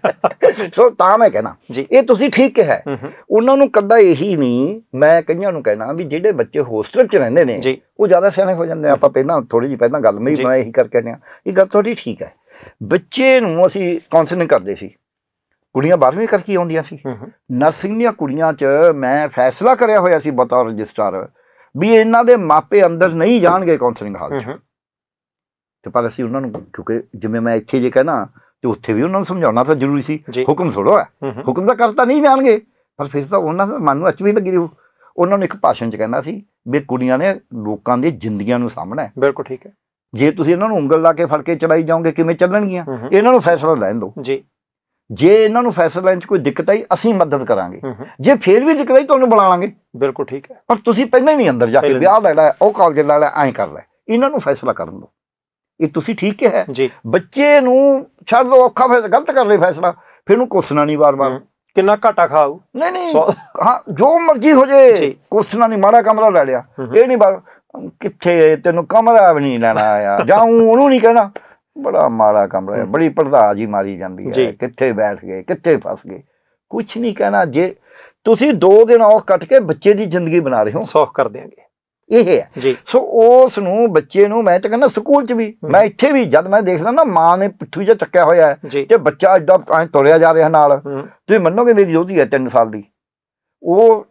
ਸੋ ਤਾਂ ਮੈਂ ਕਹਿਣਾ ਇਹ ਤੁਸੀਂ ਠੀਕ ਕਿਹਾ ਉਹਨਾਂ ਨੂੰ ਕੱਦਾ ਇਹੀ ਨਹੀਂ ਮੈਂ ਕਈਆਂ ਨੂੰ ਕਹਿਣਾ ਵੀ ਜਿਹੜੇ ਬੱਚੇ ਹੋਸਟਲ 'ਚ ਰਹਿੰਦੇ ਨੇ ਉਹ ਜ਼ਿਆਦਾ ਸਿਆਣੇ ਹੋ ਜਾਂਦੇ ਆਪਾਂ ਪਹਿਲਾਂ ਥੋੜੀ ਜਿਹੀ ਪਹਿਲਾਂ ਗੱਲ ਮੈਂ ਇਹੀ ਕਰਕੇ ਆਇਆ ਇਹ ਗੱਲ ਤੁਹਾਡੀ ਠੀਕ ਹੈ ਬੱਚੇ ਨੂੰ ਅਸੀਂ ਕਾਉਂਸਲਿੰਗ ਕਰਦੇ ਸੀ ਕੁੜੀਆਂ 12ਵੀਂ ਕਰਕੇ ਆਉਂਦੀਆਂ ਸੀ ਨਰਸਿੰਗ ਦੀਆਂ ਕੁੜੀਆਂ 'ਚ ਮੈਂ ਫੈਸਲਾ ਕਰਿਆ ਹੋਇਆ ਸੀ ਬਤੌਰ ਰਜਿਸਟਰ ਵੀ ਇਹਨਾਂ ਦੇ ਮਾਪੇ ਅੰਦਰ ਨਹੀਂ ਜਾਣਗੇ ਕਾਉਂਸਲਿੰਗ ਹਾਲ 'ਚ ਤੇ ਪਰ ਅਸੀਂ ਉਹਨਾਂ ਨੂੰ ਕਿਉਂਕਿ ਜਿਵੇਂ ਮੈਂ ਇੱਥੇ ਜੇ ਕਹਿਣਾ ਤੇ ਉੱਥੇ ਵੀ ਉਹਨਾਂ ਨੂੰ ਸਮਝਾਉਣਾ ਤਾਂ ਜ਼ਰੂਰੀ ਸੀ ਹੁਕਮ ਛੋੜੋ ਹੁਕਮ ਦਾ ਕਰਤਾ ਨਹੀਂ ਜਾਣਗੇ ਪਰ ਫਿਰ ਤਾਂ ਉਹਨਾਂ ਦਾ ਮਨ ਨੂੰ ਅਚਵੀ ਲੱਗੀ ਰਹੂ ਉਹਨਾਂ ਨੂੰ ਇੱਕ ਭਾਸ਼ਣ 'ਚ ਕਹਿੰਦਾ ਸੀ ਵੀ ਕੁੜੀਆਂ ਨੇ ਲੋਕਾਂ ਦੀ ਜ਼ਿੰਦਗੀਆਂ ਨੂੰ ਸਾਹਮਣਾ ਹੈ ਬਿਲਕੁਲ ਠੀਕ ਹੈ ਜੇ ਤੁਸੀਂ ਇਹਨਾਂ ਨੂੰ ਉਂਗਲ ਲਾ ਕੇ ਫੜ ਕੇ ਚੜਾਈ ਜਾਓਗੇ ਕਿਵੇਂ ਚੱਲਣਗੀਆਂ ਇਹਨਾਂ ਨੂੰ ਫੈਸਲਾ ਲੈਣ ਦਿਓ ਜੀ ਜੇ ਇਹਨਾਂ ਨੂੰ ਫੈਸਲਾ ਲੈਣ 'ਚ ਕੋਈ ਦਿੱਕਤ ਆਈ ਅਸੀਂ ਮਦਦ ਕਰਾਂਗੇ ਜੇ ਫੇਰ ਵੀ ਦਿੱਕਤ ਆਈ ਤੁਹਾਨੂੰ ਬੁਲਾ ਲਾਂਗੇ ਬਿਲਕੁਲ ਠੀਕ ਹੈ ਪਰ ਤੁਸੀਂ ਪਹਿਲਾਂ ਹੀ ਨਹੀਂ ਅੰਦਰ ਜਾ ਕੇ ਵਿਆਹ ਲੈਣਾ ਉਹ ਕਾਲਜ ਲੈ ਲੈ ਐਂ ਕਰ ਲੈ ਇਹਨਾਂ ਨੂੰ ਫੈਸਲਾ ਕਰਨ ਦੋ ਇਹ ਤੁਸੀਂ ਠੀਕ ਹੈ ਜੀ ਬੱਚੇ ਨੂੰ ਛੱਡ ਦੋ ਔਖਾ ਫੈਸਲਾ ਗਲਤ ਕਰ ਲਈ ਫੈਸਲਾ ਫਿਰ ਨੂੰ ਕੋਸਣਾ ਨਹੀਂ ਵਾਰ-ਵਾਰ ਕਿੰਨਾ ਘਾਟਾ ਖਾਊ ਨਹੀਂ ਨਹੀਂ ਹਾਂ ਜੋ ਮਰਜ਼ੀ ਹੋ ਜੇ ਕੋਸਣਾ ਨਹੀਂ ਮਾੜਾ ਕਮਰਾ ਲੈ ਲਿਆ ਇਹ ਨਹੀਂ ਬਾਰ ਕਿੱਥੇ ਤੈਨੂੰ ਕਮਰਾ ਵੀ ਨਹੀਂ ਲੈਣਾ ਆ ਜਾਂ ਉਹਨੂੰ ਨਹੀਂ ਕਹਿਣਾ ਬੜਾ ਮਾੜਾ ਕਮਰਾ ਹੈ ਬੜੀ ਜੀ ਮਾਰੀ ਜਾਂਦੀ ਹੈ ਕਿੱਥੇ ਬੈਠ ਗਏ ਕਿੱਥੇ ਫਸ ਗਏ ਕੁਝ ਨਹੀਂ ਕਹਿਣਾ ਜੇ ਤੁਸੀਂ 2 ਦਿਨ ਔਖ ਕੱਟ ਕੇ ਬੱਚੇ ਦੀ ਜ਼ਿੰਦਗੀ ਬਣਾ ਰਹੇ ਹੋ ਸੌਖ ਕਰ ਦਿਆਂਗੇ ਇਹ ਹੈ ਜੀ ਸੋ ਉਸ ਨੂੰ ਬੱਚੇ ਨੂੰ ਮੈਂ ਤਾਂ ਕਹਿੰਦਾ ਸਕੂਲ 'ਚ ਵੀ ਮੈਂ ਇੱਥੇ ਵੀ ਜਦ ਮੈਂ ਦੇਖਦਾ ਨਾ ਮਾਂ ਨੇ ਪਿੱਠੂ ਜਿਹਾ ਚੱਕਿਆ ਹੋਇਆ ਹੈ ਤੇ ਬੱਚਾ ਐਡਾ ਐਂ ਤੁਰਿਆ ਜਾ ਰਿਹਾ ਨਾਲ ਤੁਸੀਂ ਮੰਨੋਗੇ ਮੇਰੀ ਦੋਤੀ ਹੈ 3 ਸਾਲ ਦੀ ਉਹ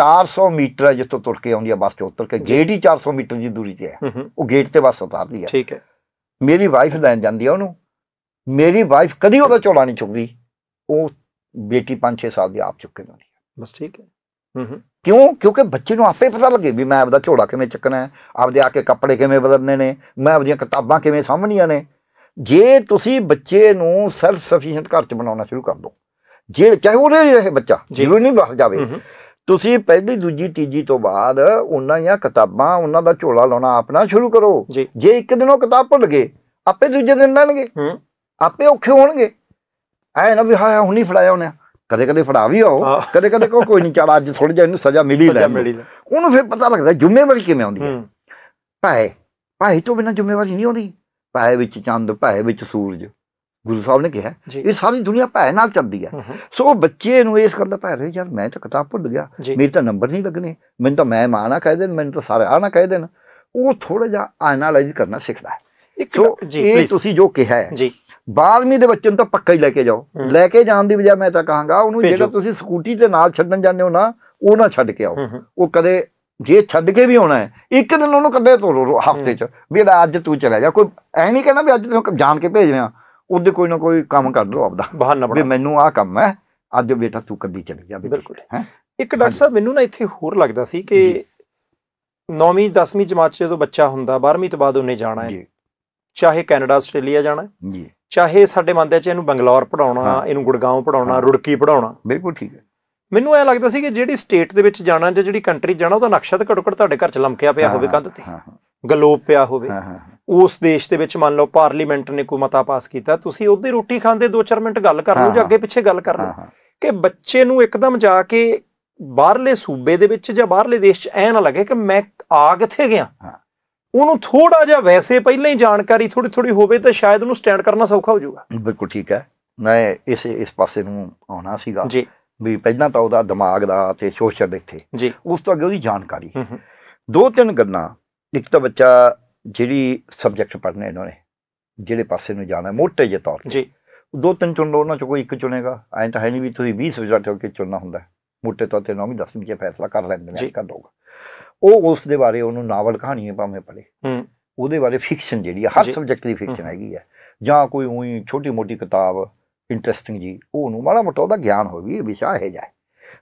400 ਮੀਟਰ ਜਿੱਥੋਂ ਤੁਰ ਕੇ ਆਉਂਦੀ ਹੈ ਬੱਸ ਤੇ ਉਤਰ ਕੇ ਗੇਟ ਹੀ 400 ਮੀਟਰ ਦੀ ਦੂਰੀ ਤੇ ਹੈ ਉਹ ਗੇਟ ਤੇ ਬੱਸ ਉਤਾਰਦੀ ਹੈ ਠੀਕ ਹੈ ਮੇਰੀ ਵਾਈਫ ਲੈਣ ਜਾਂਦੀ ਆ ਉਹਨੂੰ ਮੇਰੀ ਵਾਈਫ ਕਦੀ ਉਹਦਾ ਝੋਲਾ ਨਹੀਂ ਚੁੱਕਦੀ ਉਹ ਬੇਟੀ 5-6 ਸਾਲ ਦੀ ਆਪ ਚੁੱਕ ਕੇ ਜਾਂਦੀ ਆ ਬਸ ਠੀਕ ਹੈ ਹੂੰ ਕਿਉਂ ਕਿਉਂਕਿ ਬੱਚੇ ਨੂੰ ਆਪੇ ਪਤਾ ਲੱਗੇ ਵੀ ਮੈਂ ਆਪਦਾ ਝੋਲਾ ਕਿਵੇਂ ਚੱਕਣਾ ਹੈ ਆਪਦੇ ਆ ਕੇ ਕੱਪੜੇ ਕਿਵੇਂ ਬਦਲਨੇ ਨੇ ਮੈਂ ਆਪਦੀਆਂ ਕਿਤਾਬਾਂ ਕਿਵੇਂ ਸਾਂਭਣੀਆਂ ਨੇ ਜੇ ਤੁਸੀਂ ਬੱਚੇ ਨੂੰ ਸੈਲਫ ਸਫੀਸ਼ੀਐਂਟ ਘਰ ਚ ਬਣਾਉਣਾ ਸ਼ੁਰੂ ਕਰ ਦੋ ਜੇ ਚਾਹੇ ਉਹ ਰਹੇ ਬੱਚਾ ਜਿਵੇਂ ਨਹੀਂ ਬਾਹਰ ਜਾਵੇ ਤੁਸੀਂ ਪਹਿਲੀ ਦੂਜੀ ਤੀਜੀ ਤੋਂ ਬਾਅਦ ਉਹਨਾਂ ਦੀਆਂ ਕਿਤਾਬਾਂ ਉਹਨਾਂ ਦਾ ਝੋਲਾ ਲਾਉਣਾ ਆਪਣਾ ਸ਼ੁਰੂ ਕਰੋ ਜੇ ਇੱਕ ਦਿਨ ਉਹ ਕਿਤਾਬ ਭੁੱਲ ਗਏ ਆਪੇ ਦੂਜੇ ਦਿਨ ਲੈਣਗੇ ਆਪੇ ਔਖੇ ਹੋਣਗੇ ਐ ਨਾ ਵੀ ਹਾਂ ਹੁਣੀ ਫੜਾਇਆ ਉਹਨੇ ਕਦੇ ਕਦੇ ਫੜਾ ਵੀ ਆਓ ਕਦੇ ਕਦੇ ਕੋ ਕੋਈ ਨਹੀਂ ਚੜਾ ਅੱਜ ਥੋੜੀ ਜਿਹੀ ਇਹਨੂੰ ਸਜ਼ਾ ਮਿਲੀ ਲੈ ਉਹਨੂੰ ਫਿਰ ਪਤਾ ਲੱਗਦਾ ਜ਼ਿੰਮੇਵਾਰੀ ਕਿਵੇਂ ਆਉਂਦੀ ਹੈ ਭਾਏ ਭਾਏ ਤੋਂ ਬਿਨਾ ਜ਼ਿੰਮੇਵਾਰੀ ਨਹੀਂ ਆਉਂਦੀ ਭਾਏ ਵਿੱਚ ਚੰਦ ਭਾਏ ਵਿੱਚ ਸੂਰਜ ਗੁਰੂ ਸਾਹਿਬ ਨੇ ਕਿਹਾ ਇਹ ਸਾਰੀ ਦੁਨੀਆ ਭੈ ਨਾਲ ਚੱਲਦੀ ਹੈ ਸੋ ਬੱਚੇ ਨੂੰ ਇਸ ਗੱਲ ਦਾ ਭੈ ਰਿਹਾ ਯਾਰ ਮੈਂ ਤਾਂ ਕਿਤਾਬ ਭੁੱਲ ਗਿਆ ਮੇਰੇ ਤਾਂ ਨੰਬਰ ਨਹੀਂ ਲੱਗਨੇ ਮੈਨੂੰ ਤਾਂ ਮੈਂ ਮਾਂ ਨਾ ਕਹਿ ਦੇਣ ਮੈਨੂੰ ਤਾਂ ਸਾਰੇ ਆ ਨਾ ਕਹਿ ਦੇਣ ਉਹ ਥੋੜਾ ਜਿਹਾ ਐਨਾਲਾਈਜ਼ ਕਰਨਾ ਸਿੱਖਦਾ ਹੈ ਇੱਕ ਜੀ ਇਹ ਤੁਸੀਂ ਜੋ ਕਿਹਾ ਹੈ ਜੀ ਬਾਲਮੀ ਦੇ ਬੱਚੇ ਨੂੰ ਤਾਂ ਪੱਕਾ ਹੀ ਲੈ ਕੇ ਜਾਓ ਲੈ ਕੇ ਜਾਣ ਦੀ ਬਜਾਏ ਮੈਂ ਤਾਂ ਕਹਾਂਗਾ ਉਹਨੂੰ ਜਿਹੜਾ ਤੁਸੀਂ ਸਕੂਟੀ ਤੇ ਨਾਲ ਛੱਡਣ ਜਾਂਦੇ ਹੋ ਨਾ ਉਹ ਨਾ ਛੱਡ ਕੇ ਆਓ ਉਹ ਕਦੇ ਜੇ ਛੱਡ ਕੇ ਵੀ ਆਉਣਾ ਹੈ ਇੱਕ ਦਿਨ ਉਹਨੂੰ ਕੱਢੇ ਤੋਂ ਹਫਤੇ 'ਚ ਵੀ ਅੱਜ ਤੂੰ ਚਲਾ ਜਾ ਕੋਈ ਐ ਨਹੀਂ ਕਹਿਣਾ ਵੀ ਅੱਜ ਤੈਨੂੰ ਜਾਣ ਕੇ ਭੇਜ ਰਿਹਾ ਉਹਦੇ ਕੋਈ ਨਾ ਕੋਈ ਕੰਮ ਕਰ ਲਓ ਆਪਦਾ ਬਹਾਨਾ ਬਣਾ ਮੈਨੂੰ ਆਹ ਕੰਮ ਹੈ ਅੱਜ ਬੇਟਾ ਤੂੰ ਕੱਢੀ ਚਲੀ ਜਾ ਬਿਲਕੁਲ ਇੱਕ ਡਾਕਟਰ ਸਾਹਿਬ ਮੈਨੂੰ ਨਾ ਇੱਥੇ ਹੋਰ ਲੱਗਦਾ ਸੀ ਕਿ 9ਵੀਂ 10ਵੀਂ ਜਮਾਤ ਚ ਜਦੋਂ ਬੱਚਾ ਹੁੰਦਾ 12ਵੀਂ ਤੋਂ ਬਾਅਦ ਉਹਨੇ ਜਾਣਾ ਹੈ ਚਾਹੇ ਕੈਨੇਡਾ ਆਸਟ੍ਰੇਲੀਆ ਜਾਣਾ ਹੈ ਜੀ ਚਾਹੇ ਸਾਡੇ ਮੰਦੇ ਚ ਇਹਨੂੰ ਬੰਗਲੌਰ ਪੜਾਉਣਾ ਇਹਨੂੰ ਗੁੜਗਾਉਂ ਪੜਾਉਣਾ ਰੁੜਕੀ ਪੜਾਉਣਾ ਬਿਲਕੁਲ ਠੀਕ ਹੈ ਮੈਨੂੰ ਐ ਲੱਗਦਾ ਸੀ ਕਿ ਜਿਹੜੀ ਸਟੇਟ ਦੇ ਵਿੱਚ ਜਾਣਾ ਜਾਂ ਜਿਹੜੀ ਕੰਟਰੀ ਜਾਣਾ ਉਹਦਾ ਨਕਸ਼ਾ ਤਾਂ ਘੱਟੋ ਘੱਟ ਤੁਹਾਡੇ ਘਰ ਚ ਲਮਕਿਆ ਪਿਆ ਹੋਵੇ ਕੰਧ ਤੇ ਗਲੋਬ ਪਿਆ ਹੋਵੇ ਉਸ ਦੇਸ਼ ਦੇ ਵਿੱਚ ਮੰਨ ਲਓ ਪਾਰਲੀਮੈਂਟ ਨੇ ਕੋਈ ਮਤਾ ਪਾਸ ਕੀਤਾ ਤੁਸੀਂ ਉਹਦੇ ਰੋਟੀ ਖਾਂਦੇ 2-4 ਮਿੰਟ ਗੱਲ ਕਰ ਲਓ ਜਾਂ ਅੱਗੇ ਪਿੱਛੇ ਗੱਲ ਕਰ ਲਓ ਕਿ ਬੱਚੇ ਨੂੰ ਇੱਕਦਮ ਜਾ ਕੇ ਬਾਹਰਲੇ ਸੂਬੇ ਦੇ ਵਿੱਚ ਜਾਂ ਬਾਹਰਲੇ ਦੇਸ਼ 'ਚ ਐ ਨਾ ਲੱਗੇ ਕਿ ਮੈਂ ਆ ਕਿੱਥੇ ਗਿਆ ਉਹਨੂੰ ਥੋੜਾ ਜਿਹਾ ਵੈਸੇ ਪਹਿਲਾਂ ਹੀ ਜਾਣਕਾਰੀ ਥੋੜੀ ਥੋੜੀ ਹੋਵੇ ਤਾਂ ਸ਼ਾਇਦ ਉਹਨੂੰ ਸਟੈਂਡ ਕਰਨਾ ਸੌਖਾ ਹੋ ਜਾਊਗਾ ਬਿਲਕੁਲ ਠੀਕ ਹੈ ਮੈਂ ਇਸ ਇਸ ਪਾਸੇ ਨੂੰ ਆਉਣਾ ਸੀਗਾ ਜੀ ਵੀ ਪਹਿਲਾਂ ਤਾਂ ਉਹਦਾ ਦਿਮਾਗ ਦਾ ਤੇ ਸੋਸ਼ਲ ਇੱਥੇ ਉਸ ਤੋਂ ਅੱਗੇ ਉਹਦੀ ਜਾਣਕਾਰੀ ਦੋ ਤਿੰਨ ਗੱਲਾਂ ਇੱਕ ਤਾਂ ਬੱਚਾ ਜਿਹੜੀ ਸਬਜੈਕਟ ਪੜ੍ਹਨੇ ਇਹਨਾਂ ਨੇ ਜਿਹੜੇ ਪਾਸੇ ਨੂੰ ਜਾਣਾ ਮੋਟੇ ਜੇ ਤੌਰ ਤੇ ਜੀ ਦੋ ਤਿੰਨ ਚੁਣ ਲੋ ਉਹਨਾਂ ਚੋਂ ਕੋਈ ਇੱਕ ਚੁਣੇਗਾ ਐਂ ਤਾਂ ਹੈ ਨਹੀਂ ਵੀ ਤੁਸੀਂ 20 ਸਬਜੈਕਟ ਕੇ ਚੁਣਨਾ ਹੁੰਦਾ ਮੋਟੇ ਤੌਰ ਤੇ ਵੀ 10ਵੀਂ ਕੇ ਫੈਸਲਾ ਕਰ ਲੈਂਦੇ ਨੇ ਕਰ ਦੋਗਾ ਉਹ ਉਸ ਦੇ ਬਾਰੇ ਉਹਨੂੰ ਨਾਵਲ ਕਹਾਣੀਆਂ ਭਾਵੇਂ ਪੜੇ ਹੂੰ ਉਹਦੇ ਬਾਰੇ ਫਿਕਸ਼ਨ ਜਿਹੜੀ ਹੈ ਹਰ ਸਬਜੈਕਟ ਦੀ ਫਿਕਸ਼ਨ ਹੈਗੀ ਹੈ ਜਾਂ ਕੋਈ ਉਹੀ ਛੋਟੀ ਮੋਟੀ ਕਿਤਾਬ ਇੰਟਰਸਟਿੰਗ ਜੀ ਉਹ ਨੂੰ ਮਾੜਾ ਮੋਟਾ ਉਹਦਾ ਗਿਆਨ ਹੋਵੇ ਵੀ ਵਿਸ਼ਾ ਹੈ ਜਾਏ